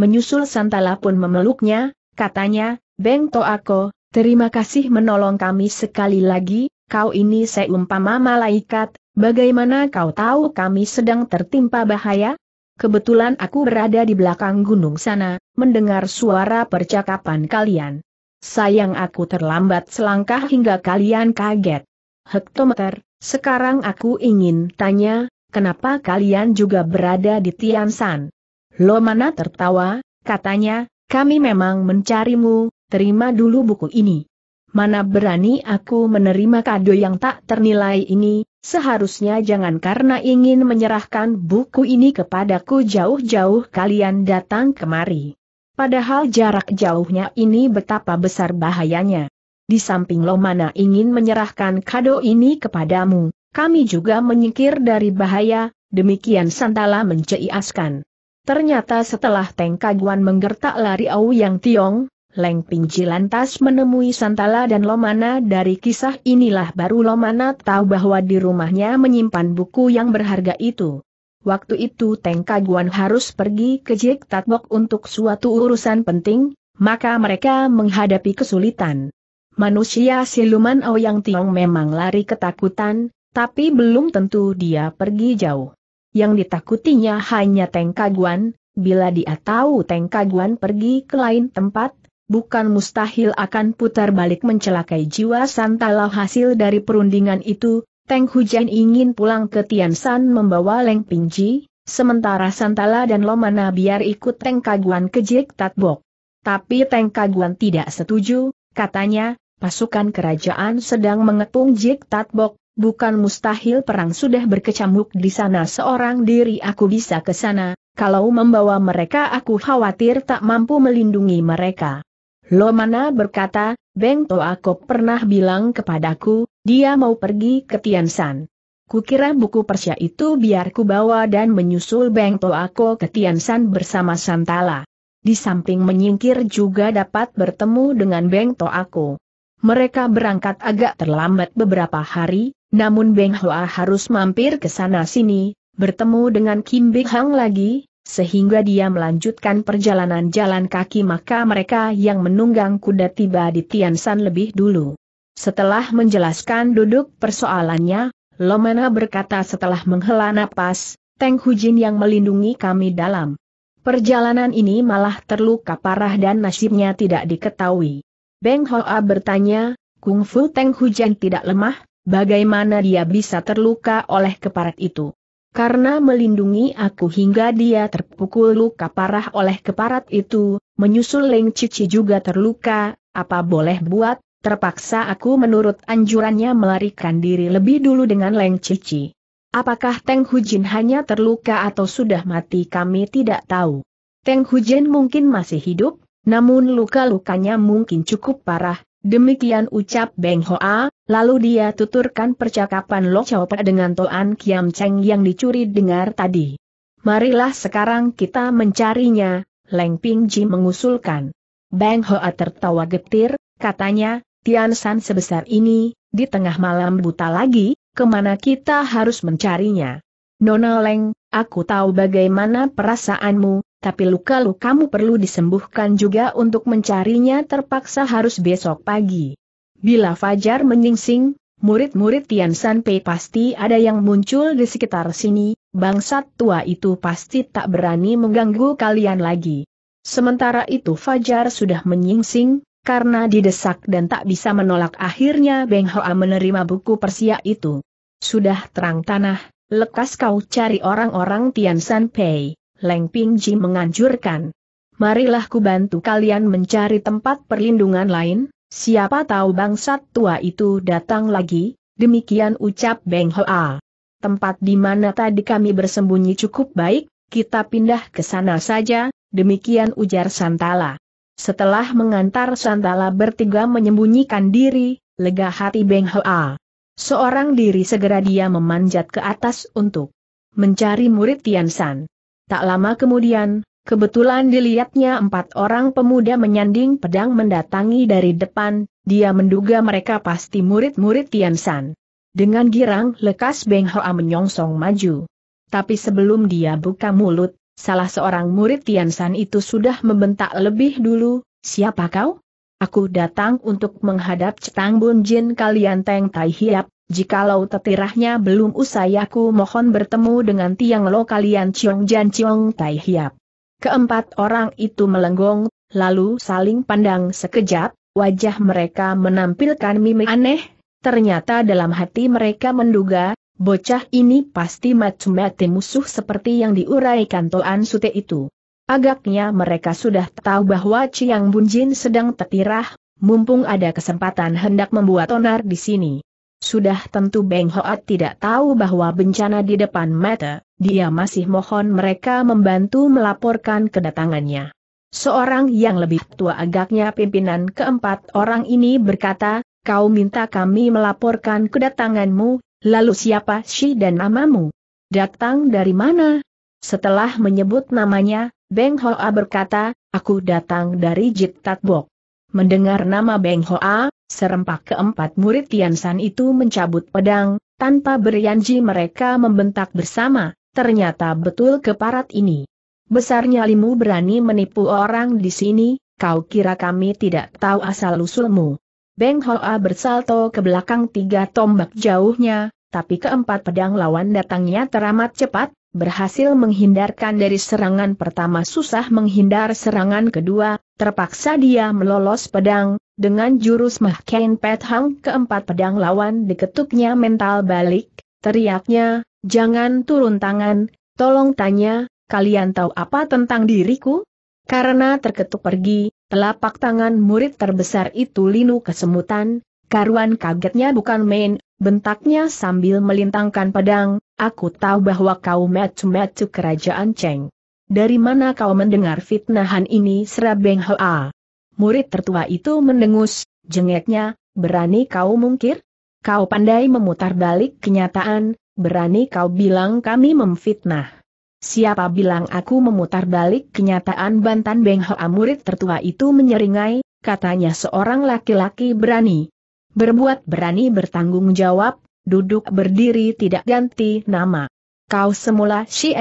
Menyusul Santala pun memeluknya, katanya, Beng Toako, terima kasih menolong kami sekali lagi, kau ini seumpama malaikat, bagaimana kau tahu kami sedang tertimpa bahaya? Kebetulan aku berada di belakang gunung sana, mendengar suara percakapan kalian. Sayang aku terlambat selangkah hingga kalian kaget. Hektometer, sekarang aku ingin tanya, kenapa kalian juga berada di Tiansan? Lo mana tertawa, katanya, kami memang mencarimu, terima dulu buku ini. Mana berani aku menerima kado yang tak ternilai ini, seharusnya jangan karena ingin menyerahkan buku ini kepadaku jauh-jauh kalian datang kemari. Padahal jarak jauhnya ini betapa besar bahayanya. Di samping Lomana ingin menyerahkan kado ini kepadamu, kami juga menyingkir dari bahaya, demikian Santala menceiaskan. Ternyata setelah Teng Kaguan menggertak lari Au Yang Tiong, Leng Pingji lantas menemui Santala dan Lomana dari kisah inilah baru Lomana tahu bahwa di rumahnya menyimpan buku yang berharga itu. Waktu itu Teng Kaguan harus pergi ke Jek Tatbok untuk suatu urusan penting, maka mereka menghadapi kesulitan. Manusia siluman Ouyang Tiong memang lari ketakutan, tapi belum tentu dia pergi jauh. Yang ditakutinya hanya Teng Kaguan, bila dia tahu Teng Kaguan pergi ke lain tempat, bukan mustahil akan putar balik mencelakai jiwa santalau hasil dari perundingan itu, Teng Hujan ingin pulang ke Tiansan membawa Leng Pingji, sementara Santala dan Lomana biar ikut Teng Kaguan ke Jik Tatbok. Tapi Teng Kaguan tidak setuju, katanya, pasukan kerajaan sedang mengepung Jik Tatbok, bukan mustahil perang sudah berkecamuk di sana seorang diri aku bisa ke sana, kalau membawa mereka aku khawatir tak mampu melindungi mereka. Lomana berkata, Beng Toakop pernah bilang kepadaku, dia mau pergi ke Tiansan. Kukira buku Persia itu biar ku bawa dan menyusul Beng Toako ke Tiansan bersama Santala. Di samping menyingkir juga dapat bertemu dengan Beng Toako. Mereka berangkat agak terlambat beberapa hari, namun Beng Hoa harus mampir ke sana-sini, bertemu dengan Kim Bi Hang lagi, sehingga dia melanjutkan perjalanan jalan kaki maka mereka yang menunggang kuda tiba di Tiansan lebih dulu. Setelah menjelaskan duduk persoalannya, Lomena berkata setelah menghela napas, Teng Hujin yang melindungi kami dalam perjalanan ini malah terluka parah dan nasibnya tidak diketahui. Beng Hoa bertanya, Kung Fu Teng Hujin tidak lemah, bagaimana dia bisa terluka oleh keparat itu? Karena melindungi aku hingga dia terpukul luka parah oleh keparat itu, menyusul Leng Cici juga terluka, apa boleh buat, Terpaksa aku menurut anjurannya melarikan diri lebih dulu dengan Leng Cici. Apakah Teng Hujin hanya terluka atau sudah mati kami tidak tahu. Teng Hujin mungkin masih hidup, namun luka-lukanya mungkin cukup parah, demikian ucap Beng Hoa, lalu dia tuturkan percakapan Lo Chow dengan Toan Kiam Cheng yang dicuri dengar tadi. Marilah sekarang kita mencarinya, Leng Ping Ji mengusulkan. Beng Hoa tertawa getir, katanya, Tian San sebesar ini, di tengah malam buta lagi, kemana kita harus mencarinya? Nona Leng, aku tahu bagaimana perasaanmu, tapi luka kamu perlu disembuhkan juga untuk mencarinya terpaksa harus besok pagi. Bila Fajar menyingsing, murid-murid Tian San Pei pasti ada yang muncul di sekitar sini, bangsat tua itu pasti tak berani mengganggu kalian lagi. Sementara itu Fajar sudah menyingsing, karena didesak dan tak bisa menolak akhirnya Beng Hoa menerima buku Persia itu. Sudah terang tanah, lekas kau cari orang-orang Tian San Pei, Leng Ping Ji menganjurkan. Marilah ku bantu kalian mencari tempat perlindungan lain, siapa tahu bangsat tua itu datang lagi, demikian ucap Beng Hoa. Tempat di mana tadi kami bersembunyi cukup baik, kita pindah ke sana saja, demikian ujar Santala. Setelah mengantar Santala bertiga menyembunyikan diri, lega hati Beng Hoa. Seorang diri segera dia memanjat ke atas untuk mencari murid Tian San. Tak lama kemudian, kebetulan dilihatnya empat orang pemuda menyanding pedang mendatangi dari depan, dia menduga mereka pasti murid-murid Tian San. Dengan girang lekas Beng Hoa menyongsong maju. Tapi sebelum dia buka mulut, Salah seorang murid Tian San itu sudah membentak lebih dulu, siapa kau? Aku datang untuk menghadap Cetang Bun Jin kalian Teng Tai Hiap, jikalau tetirahnya belum usai aku mohon bertemu dengan Tiang Lo kalian Ciong Jan Ciong Tai Hiap. Keempat orang itu melenggong, lalu saling pandang sekejap, wajah mereka menampilkan mimik aneh, ternyata dalam hati mereka menduga, Bocah ini pasti mati-mati musuh seperti yang diuraikan Toan Sute itu. Agaknya mereka sudah tahu bahwa Chiang Bunjin sedang tertirah, mumpung ada kesempatan hendak membuat onar di sini. Sudah tentu Beng Hoat tidak tahu bahwa bencana di depan mata, dia masih mohon mereka membantu melaporkan kedatangannya. Seorang yang lebih tua agaknya pimpinan keempat orang ini berkata, kau minta kami melaporkan kedatanganmu, Lalu siapa si dan namamu? Datang dari mana? Setelah menyebut namanya, Beng Hoa berkata, aku datang dari Jit Tatbok. Mendengar nama Beng Hoa, serempak keempat murid Tian Tiansan itu mencabut pedang, tanpa berjanji mereka membentak bersama, ternyata betul keparat ini. Besarnya limu berani menipu orang di sini, kau kira kami tidak tahu asal-usulmu. Beng Hoa bersalto ke belakang tiga tombak jauhnya, tapi keempat pedang lawan datangnya teramat cepat, berhasil menghindarkan dari serangan pertama susah menghindar serangan kedua, terpaksa dia melolos pedang, dengan jurus Mahkain Pet Hang keempat pedang lawan diketuknya mental balik, teriaknya, jangan turun tangan, tolong tanya, kalian tahu apa tentang diriku? Karena terketuk pergi, Telapak tangan murid terbesar itu linu kesemutan, karuan kagetnya bukan main, bentaknya sambil melintangkan pedang, aku tahu bahwa kau metu-metu kerajaan Cheng. Dari mana kau mendengar fitnahan ini serabeng hoa? Murid tertua itu mendengus, jengeknya, berani kau mungkir? Kau pandai memutar balik kenyataan, berani kau bilang kami memfitnah. Siapa bilang aku memutar balik kenyataan Bantan Beng Hoa murid tertua itu menyeringai, katanya seorang laki-laki berani. Berbuat berani bertanggung jawab, duduk berdiri tidak ganti nama. Kau semula si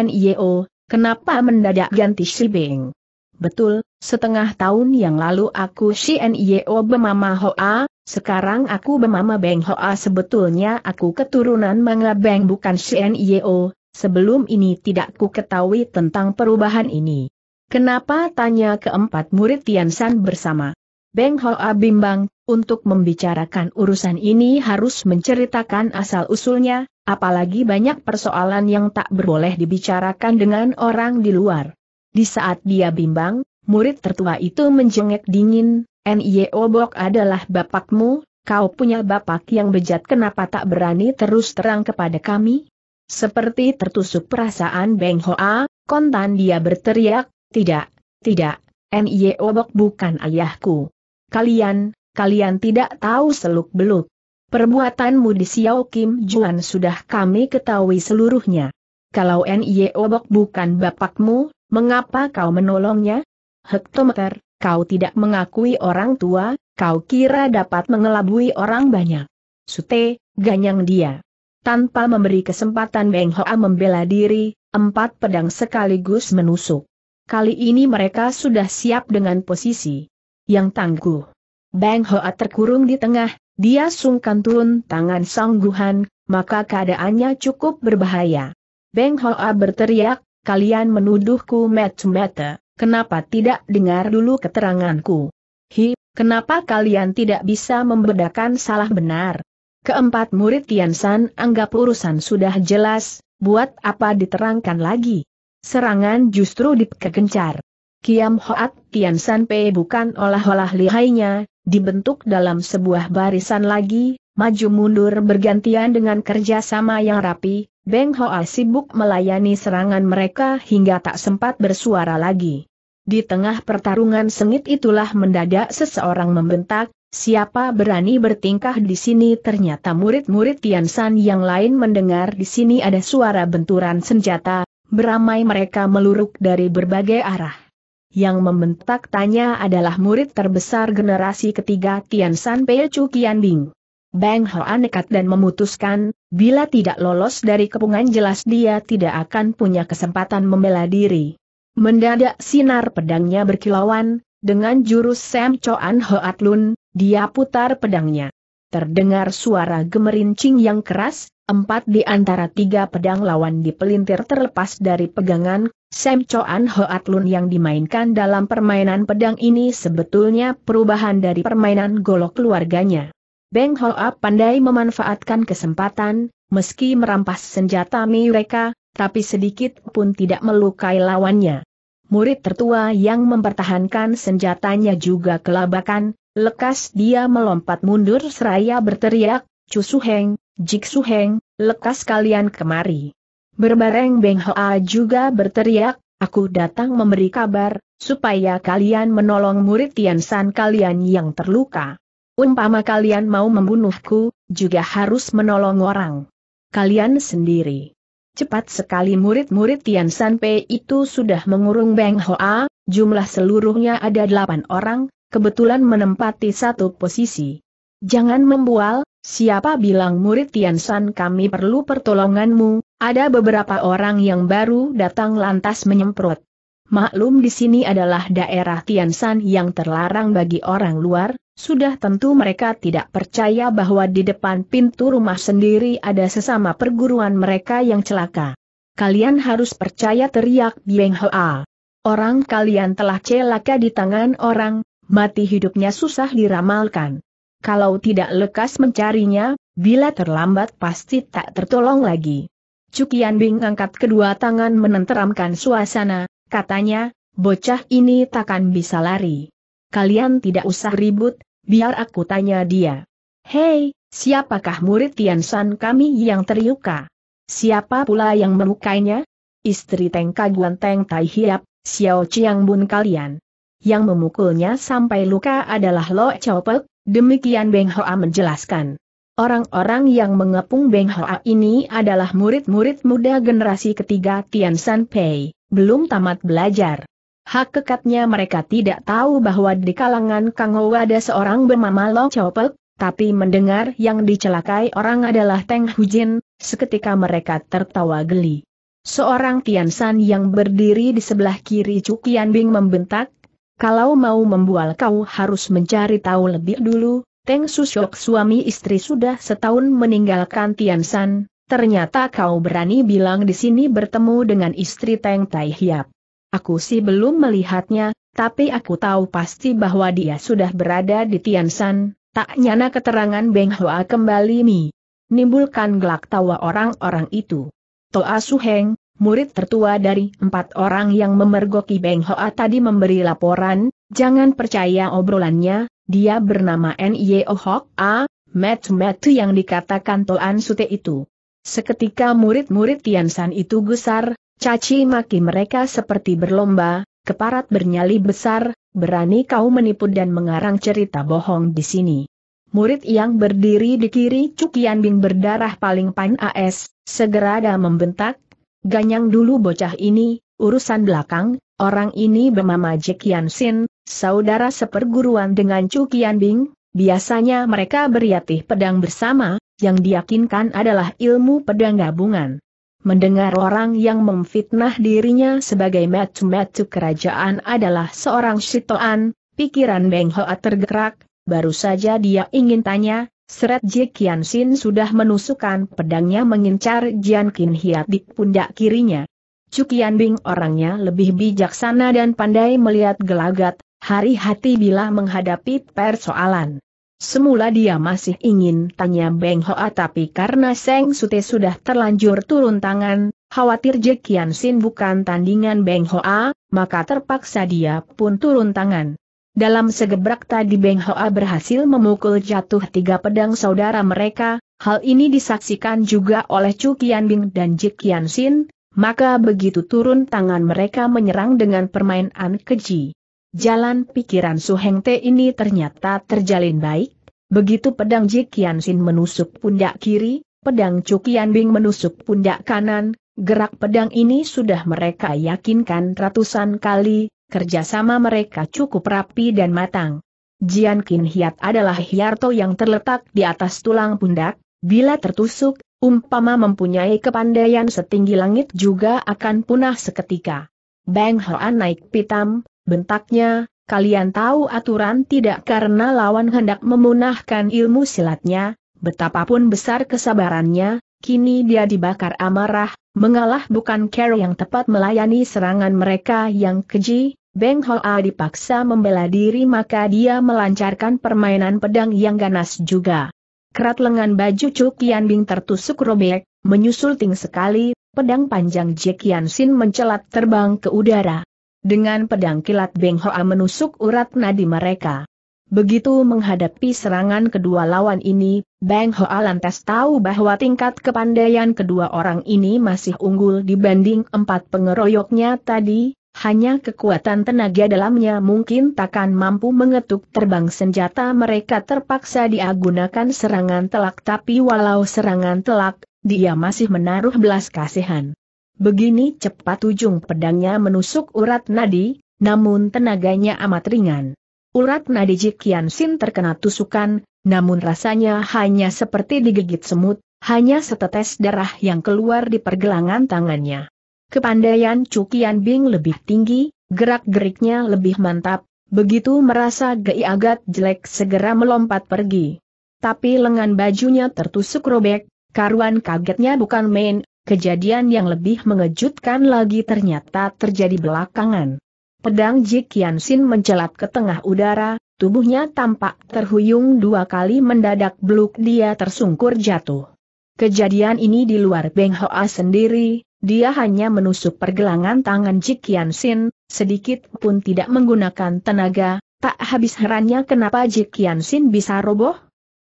kenapa mendadak ganti si Beng? Betul, setengah tahun yang lalu aku si Bemama Hoa, sekarang aku Bemama Beng Hoa sebetulnya aku keturunan Manga Beng bukan si Sebelum ini tidak ku ketahui tentang perubahan ini. Kenapa tanya keempat murid Tiansan bersama? Beng Hoa bimbang, untuk membicarakan urusan ini harus menceritakan asal-usulnya, apalagi banyak persoalan yang tak berboleh dibicarakan dengan orang di luar. Di saat dia bimbang, murid tertua itu menjengek dingin, N.I.O. Bok adalah bapakmu, kau punya bapak yang bejat kenapa tak berani terus terang kepada kami? Seperti tertusuk perasaan Beng Hoa, kontan dia berteriak, tidak, tidak, Nye Obok bukan ayahku. Kalian, kalian tidak tahu seluk-beluk. Perbuatanmu di Xiao Kim Juan sudah kami ketahui seluruhnya. Kalau Nye Obok bukan bapakmu, mengapa kau menolongnya? Hektometer, kau tidak mengakui orang tua, kau kira dapat mengelabui orang banyak. Sute, ganyang dia. Tanpa memberi kesempatan Beng Hoa membela diri, empat pedang sekaligus menusuk. Kali ini mereka sudah siap dengan posisi yang tangguh. Beng Hoa terkurung di tengah, dia sungkan turun tangan sangguhan, maka keadaannya cukup berbahaya. Beng Hoa berteriak, kalian menuduhku mata-mata, kenapa tidak dengar dulu keteranganku? Hi, kenapa kalian tidak bisa membedakan salah benar? Keempat murid Tian San anggap urusan sudah jelas, buat apa diterangkan lagi? Serangan justru diperkencar. Kiam Hoat Tian San Pe bukan olah-olah lihainya, dibentuk dalam sebuah barisan lagi, maju mundur bergantian dengan kerjasama yang rapi, Beng Hoa sibuk melayani serangan mereka hingga tak sempat bersuara lagi. Di tengah pertarungan sengit itulah mendadak seseorang membentak, Siapa berani bertingkah di sini? Ternyata murid-murid Tian San yang lain mendengar di sini ada suara benturan senjata, beramai mereka meluruk dari berbagai arah. Yang membentak tanya adalah murid terbesar generasi ketiga Tian San Pei Chu Kian Bing. Bang Hoa nekat dan memutuskan, bila tidak lolos dari kepungan jelas dia tidak akan punya kesempatan membela diri. Mendadak sinar pedangnya berkilauan, dengan jurus Sam Choan Hoat Lun, dia putar pedangnya. Terdengar suara gemerincing yang keras, empat di antara tiga pedang lawan dipelintir terlepas dari pegangan, Sam Choan Hoat Lun yang dimainkan dalam permainan pedang ini sebetulnya perubahan dari permainan golok keluarganya. Beng Hoa pandai memanfaatkan kesempatan, meski merampas senjata mereka, tapi sedikit pun tidak melukai lawannya. Murid tertua yang mempertahankan senjatanya juga kelabakan, Lekas dia melompat mundur seraya berteriak, Cusuheng, Heng, Heng, lekas kalian kemari. Berbareng Beng Hoa juga berteriak, aku datang memberi kabar, supaya kalian menolong murid Tian Tiansan kalian yang terluka. Umpama kalian mau membunuhku, juga harus menolong orang. Kalian sendiri. Cepat sekali murid-murid Tian San Pei itu sudah mengurung Beng Hoa, jumlah seluruhnya ada delapan orang, kebetulan menempati satu posisi. Jangan membual, siapa bilang murid Tian San kami perlu pertolonganmu, ada beberapa orang yang baru datang lantas menyemprot. Maklum di sini adalah daerah Tian San yang terlarang bagi orang luar, sudah tentu mereka tidak percaya bahwa di depan pintu rumah sendiri ada sesama perguruan mereka yang celaka. Kalian harus percaya teriak Bieng Hoa. Orang kalian telah celaka di tangan orang, mati hidupnya susah diramalkan. Kalau tidak lekas mencarinya, bila terlambat pasti tak tertolong lagi. Cukian Bing angkat kedua tangan menenteramkan suasana, katanya, bocah ini takkan bisa lari. Kalian tidak usah ribut, biar aku tanya dia. Hei, siapakah murid Tian San kami yang teriuka? Siapa pula yang melukainya? Istri Teng Kaguan Teng Tai Hiap, Xiao Chiang Bun kalian. Yang memukulnya sampai luka adalah Lo Chao demikian Beng Hoa menjelaskan. Orang-orang yang mengepung Beng Hoa ini adalah murid-murid muda generasi ketiga Tian San Pei, belum tamat belajar. Hak kekatnya mereka tidak tahu bahwa di kalangan Kang Ho ada seorang bernama lo Chopek, tapi mendengar yang dicelakai orang adalah Teng Hujin, seketika mereka tertawa geli. Seorang Tian San yang berdiri di sebelah kiri Cukian Bing membentak, kalau mau membual kau harus mencari tahu lebih dulu, Teng Susyok suami istri sudah setahun meninggalkan Tiansan, ternyata kau berani bilang di sini bertemu dengan istri Teng Tai Hiap. Aku sih belum melihatnya, tapi aku tahu pasti bahwa dia sudah berada di Tiansan, tak nyana keterangan Beng Hoa kembali mi. Nimbulkan gelak tawa orang-orang itu. Toa Suheng, murid tertua dari empat orang yang memergoki Beng Hoa tadi memberi laporan, jangan percaya obrolannya, dia bernama N.Y.O. Hok A, Mat Mat yang dikatakan Toan Sute itu. Seketika murid-murid Tiansan itu gusar, caci maki mereka seperti berlomba, keparat bernyali besar, berani kau menipu dan mengarang cerita bohong di sini. Murid yang berdiri di kiri Cukian Bing berdarah paling pan AS, segera ada membentak, Ganyang dulu bocah ini, urusan belakang, orang ini bernama Jack Yansin, saudara seperguruan dengan Chu Kian Bing, biasanya mereka beriatih pedang bersama, yang diyakinkan adalah ilmu pedang gabungan. Mendengar orang yang memfitnah dirinya sebagai metu-metu kerajaan adalah seorang sitoan, pikiran Beng Hoa tergerak, baru saja dia ingin tanya, Seret Jie Qian sudah menusukkan pedangnya mengincar Jian Qin Hiat di pundak kirinya. Cukian Bing orangnya lebih bijaksana dan pandai melihat gelagat, hari hati bila menghadapi persoalan. Semula dia masih ingin tanya Beng Hoa tapi karena Seng Sute sudah terlanjur turun tangan, khawatir Jie Qian bukan tandingan Beng Hoa, maka terpaksa dia pun turun tangan. Dalam segebrak tadi Beng Hoa berhasil memukul jatuh tiga pedang saudara mereka, hal ini disaksikan juga oleh Chu Kian Bing dan Ji Kian Sin, maka begitu turun tangan mereka menyerang dengan permainan keji. Jalan pikiran Su Heng Te ini ternyata terjalin baik, begitu pedang Ji Kian Sin menusuk pundak kiri, pedang Chu Kian Bing menusuk pundak kanan, gerak pedang ini sudah mereka yakinkan ratusan kali, kerjasama mereka cukup rapi dan matang. Jian Qin Hiat adalah Hiarto yang terletak di atas tulang pundak, bila tertusuk, umpama mempunyai kepandaian setinggi langit juga akan punah seketika. Bang Hoan naik pitam, bentaknya, kalian tahu aturan tidak karena lawan hendak memunahkan ilmu silatnya, betapapun besar kesabarannya, kini dia dibakar amarah, mengalah bukan care yang tepat melayani serangan mereka yang keji, Beng Hoa dipaksa membela diri maka dia melancarkan permainan pedang yang ganas juga. Kerat lengan baju Cuk Kian Bing tertusuk robek, menyusul ting sekali, pedang panjang Jek Kian Sin mencelat terbang ke udara. Dengan pedang kilat Beng Hoa menusuk urat nadi mereka. Begitu menghadapi serangan kedua lawan ini, Bang Hoa lantas tahu bahwa tingkat kepandaian kedua orang ini masih unggul dibanding empat pengeroyoknya tadi, hanya kekuatan tenaga dalamnya mungkin takkan mampu mengetuk terbang senjata mereka terpaksa diagunakan serangan telak tapi walau serangan telak, dia masih menaruh belas kasihan. Begini cepat ujung pedangnya menusuk urat nadi, namun tenaganya amat ringan urat nadi Jikian Sin terkena tusukan, namun rasanya hanya seperti digigit semut, hanya setetes darah yang keluar di pergelangan tangannya. Kepandaian Cukian Bing lebih tinggi, gerak-geriknya lebih mantap, begitu merasa Gei agak jelek segera melompat pergi. Tapi lengan bajunya tertusuk robek, karuan kagetnya bukan main, kejadian yang lebih mengejutkan lagi ternyata terjadi belakangan. Pedang Jikian Sin mencelat ke tengah udara, tubuhnya tampak terhuyung dua kali mendadak beluk dia tersungkur jatuh. Kejadian ini di luar Beng Hoa sendiri, dia hanya menusuk pergelangan tangan Jikian Sin, sedikit pun tidak menggunakan tenaga, tak habis herannya kenapa Jikian Sin bisa roboh?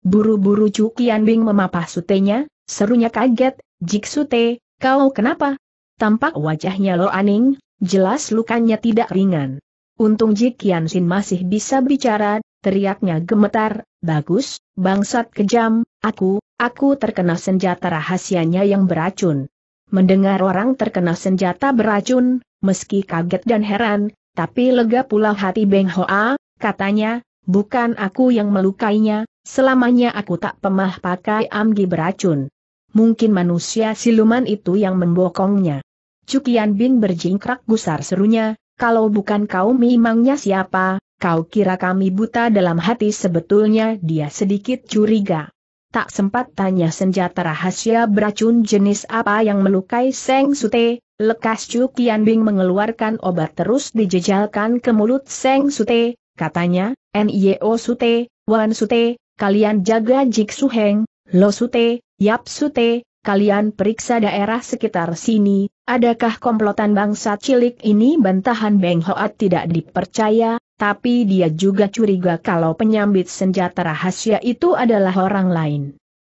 Buru-buru Kian Bing memapah sutenya, serunya kaget, Jik Sute, kau kenapa? Tampak wajahnya Lo Aning, Jelas lukanya tidak ringan. Untung Ji Sin masih bisa bicara, teriaknya gemetar, bagus, bangsat kejam, aku, aku terkena senjata rahasianya yang beracun. Mendengar orang terkena senjata beracun, meski kaget dan heran, tapi lega pula hati Beng Hoa, katanya, bukan aku yang melukainya, selamanya aku tak pemah pakai amgi beracun. Mungkin manusia siluman itu yang membokongnya. Cukian Bin berjingkrak gusar serunya, kalau bukan kau memangnya siapa, kau kira kami buta dalam hati sebetulnya dia sedikit curiga. Tak sempat tanya senjata rahasia beracun jenis apa yang melukai Seng Sute, lekas Chu Kian Bing mengeluarkan obat terus dijejalkan ke mulut Seng Sute, katanya, N.I.O. Sute, Wan Sute, kalian jaga Jik Suheng, Lo Sute, Yap Sute, kalian periksa daerah sekitar sini, adakah komplotan bangsa cilik ini bantahan Beng Hoat tidak dipercaya, tapi dia juga curiga kalau penyambit senjata rahasia itu adalah orang lain.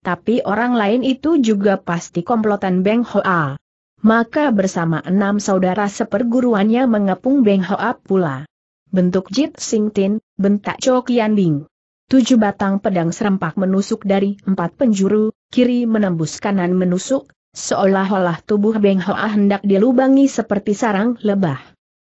Tapi orang lain itu juga pasti komplotan Beng Hoa. Maka bersama enam saudara seperguruannya mengepung Beng Hoa pula. Bentuk Jit Sing Tin, bentak Cho Kian Bing. Tujuh batang pedang serempak menusuk dari empat penjuru, kiri menembus kanan menusuk, seolah-olah tubuh Beng Hoa hendak dilubangi seperti sarang lebah.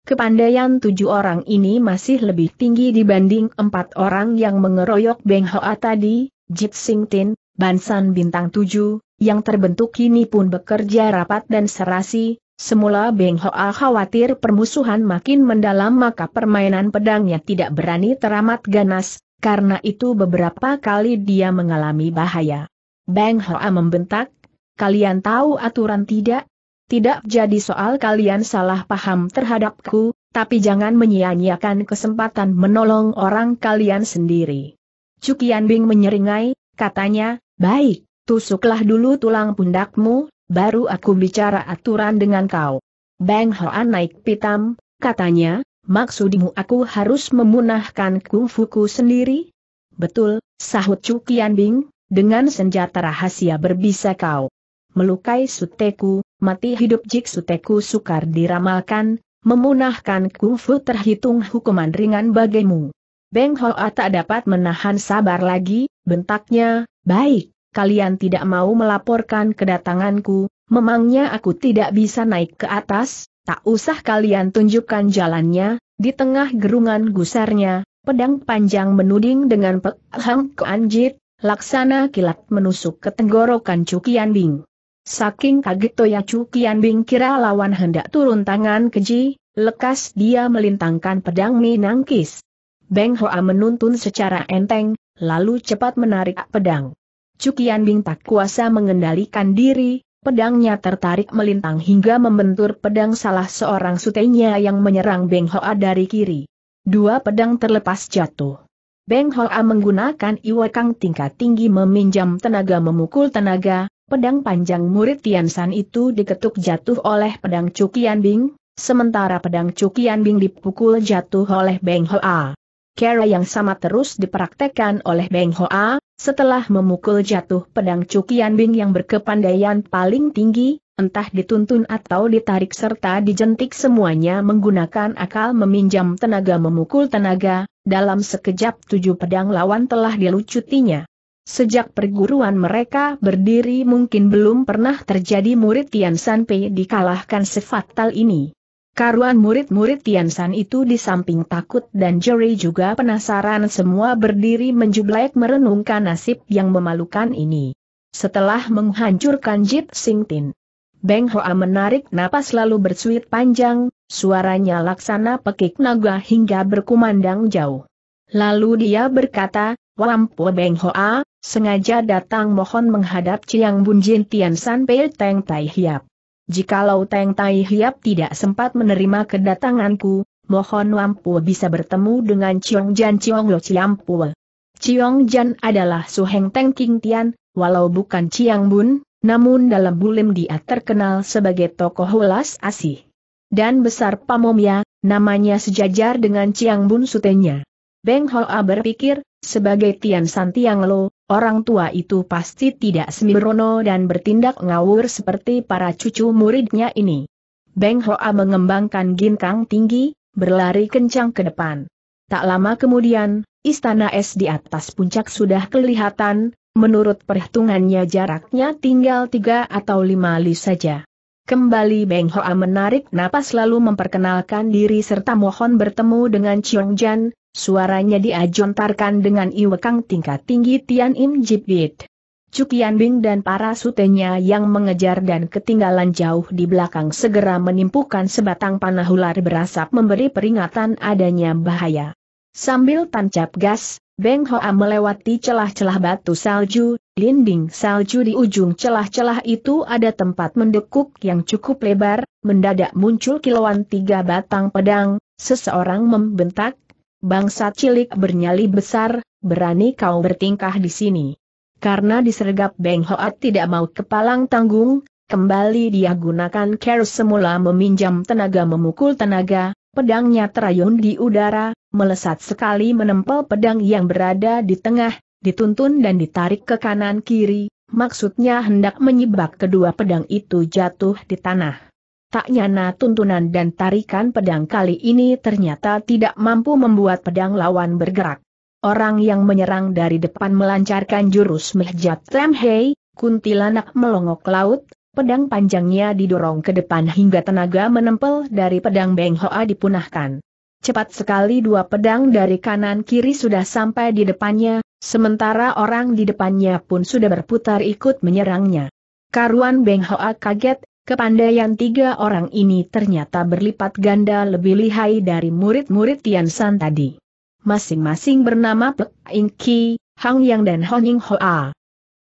Kepandaian tujuh orang ini masih lebih tinggi dibanding empat orang yang mengeroyok Beng Hoa tadi, Jit Sing Tin, Bansan Bintang Tujuh, yang terbentuk kini pun bekerja rapat dan serasi, semula Beng Hoa khawatir permusuhan makin mendalam maka permainan pedangnya tidak berani teramat ganas, karena itu beberapa kali dia mengalami bahaya. Bang Hoa membentak, kalian tahu aturan tidak? Tidak jadi soal kalian salah paham terhadapku, tapi jangan menyia-nyiakan kesempatan menolong orang kalian sendiri. Cukian Bing menyeringai, katanya, baik, tusuklah dulu tulang pundakmu, baru aku bicara aturan dengan kau. Bang Hoa naik pitam, katanya, maksudmu aku harus memunahkan kungfuku sendiri? Betul, sahut Cukian Bing, dengan senjata rahasia berbisa kau melukai Suteku, mati hidup jik Suteku sukar diramalkan, memunahkan kungfu terhitung hukuman ringan bagimu. Beng Hoa tak dapat menahan sabar lagi, bentaknya, baik, kalian tidak mau melaporkan kedatanganku, memangnya aku tidak bisa naik ke atas, tak usah kalian tunjukkan jalannya, di tengah gerungan gusarnya, pedang panjang menuding dengan Pek Hang Laksana kilat menusuk ke tenggorokan Cukian Bing. Saking kaget Toya Cukian Bing kira lawan hendak turun tangan keji, lekas dia melintangkan pedang Minangkis. Beng Hoa menuntun secara enteng, lalu cepat menarik pedang. Cukian Bing tak kuasa mengendalikan diri, pedangnya tertarik melintang hingga membentur pedang salah seorang sutenya yang menyerang Beng Hoa dari kiri. Dua pedang terlepas jatuh. Beng Hoa menggunakan iwakang tingkat tinggi meminjam tenaga memukul tenaga, pedang panjang murid Tian San itu diketuk jatuh oleh pedang Cukian Bing, sementara pedang Cukian Bing dipukul jatuh oleh Beng Hoa. Kera yang sama terus dipraktekkan oleh Beng Hoa, setelah memukul jatuh pedang Cukian Bing yang berkepandaian paling tinggi, entah dituntun atau ditarik serta dijentik semuanya menggunakan akal meminjam tenaga memukul tenaga, dalam sekejap tujuh pedang lawan telah dilucutinya. Sejak perguruan mereka berdiri mungkin belum pernah terjadi murid Tian San Pei dikalahkan sefatal ini. Karuan murid-murid Tian San itu di samping takut dan Jerry juga penasaran semua berdiri menjublek merenungkan nasib yang memalukan ini. Setelah menghancurkan Jit Sing Tin, Beng Hoa menarik napas lalu bersuit panjang, suaranya laksana pekik naga hingga berkumandang jauh. Lalu dia berkata, Wampu Beng Hoa, sengaja datang mohon menghadap Ciang Jin Tian San Pei Teng Tai Hiap. Jikalau Teng Tai Hiap tidak sempat menerima kedatanganku, mohon Wampu bisa bertemu dengan Ciong Jan Ciong Lo Ciampu. Ciong Jan adalah Suheng Teng King Tian, walau bukan Ciang Bun, namun dalam bulim dia terkenal sebagai tokoh ulas asih. Dan besar pamomnya, namanya sejajar dengan Chiang Bun Sutenya. Beng Hoa berpikir, sebagai Tian San Tiang Lo, orang tua itu pasti tidak sembrono dan bertindak ngawur seperti para cucu muridnya ini. Beng Hoa mengembangkan ginkang tinggi, berlari kencang ke depan. Tak lama kemudian, istana es di atas puncak sudah kelihatan, Menurut perhitungannya jaraknya tinggal tiga atau lima li saja. Kembali Beng Hoa menarik napas lalu memperkenalkan diri serta mohon bertemu dengan Chiong Jan, suaranya diajontarkan dengan iwekang tingkat tinggi Tian Im Jibit. Cukian Bing dan para sutenya yang mengejar dan ketinggalan jauh di belakang segera menimpukan sebatang panah ular berasap memberi peringatan adanya bahaya. Sambil tancap gas, Beng Hoa melewati celah-celah batu salju, dinding salju di ujung celah-celah itu ada tempat mendekuk yang cukup lebar, mendadak muncul kilauan tiga batang pedang, seseorang membentak, bangsa cilik bernyali besar, berani kau bertingkah di sini. Karena disergap Beng Hoa tidak mau kepalang tanggung, kembali dia gunakan kerus semula meminjam tenaga memukul tenaga, pedangnya terayun di udara, melesat sekali menempel pedang yang berada di tengah, dituntun dan ditarik ke kanan kiri, maksudnya hendak menyibak kedua pedang itu jatuh di tanah. Tak nyana tuntunan dan tarikan pedang kali ini ternyata tidak mampu membuat pedang lawan bergerak. Orang yang menyerang dari depan melancarkan jurus Mehjat Temhei, kuntilanak melongok laut, pedang panjangnya didorong ke depan hingga tenaga menempel dari pedang Beng Hoa dipunahkan. Cepat sekali dua pedang dari kanan kiri sudah sampai di depannya, sementara orang di depannya pun sudah berputar ikut menyerangnya. Karuan Beng Hoa kaget, kepandaian tiga orang ini ternyata berlipat ganda lebih lihai dari murid-murid Tian San tadi. Masing-masing bernama Plek Ing Ki, Hang Yang dan Honing Hoa.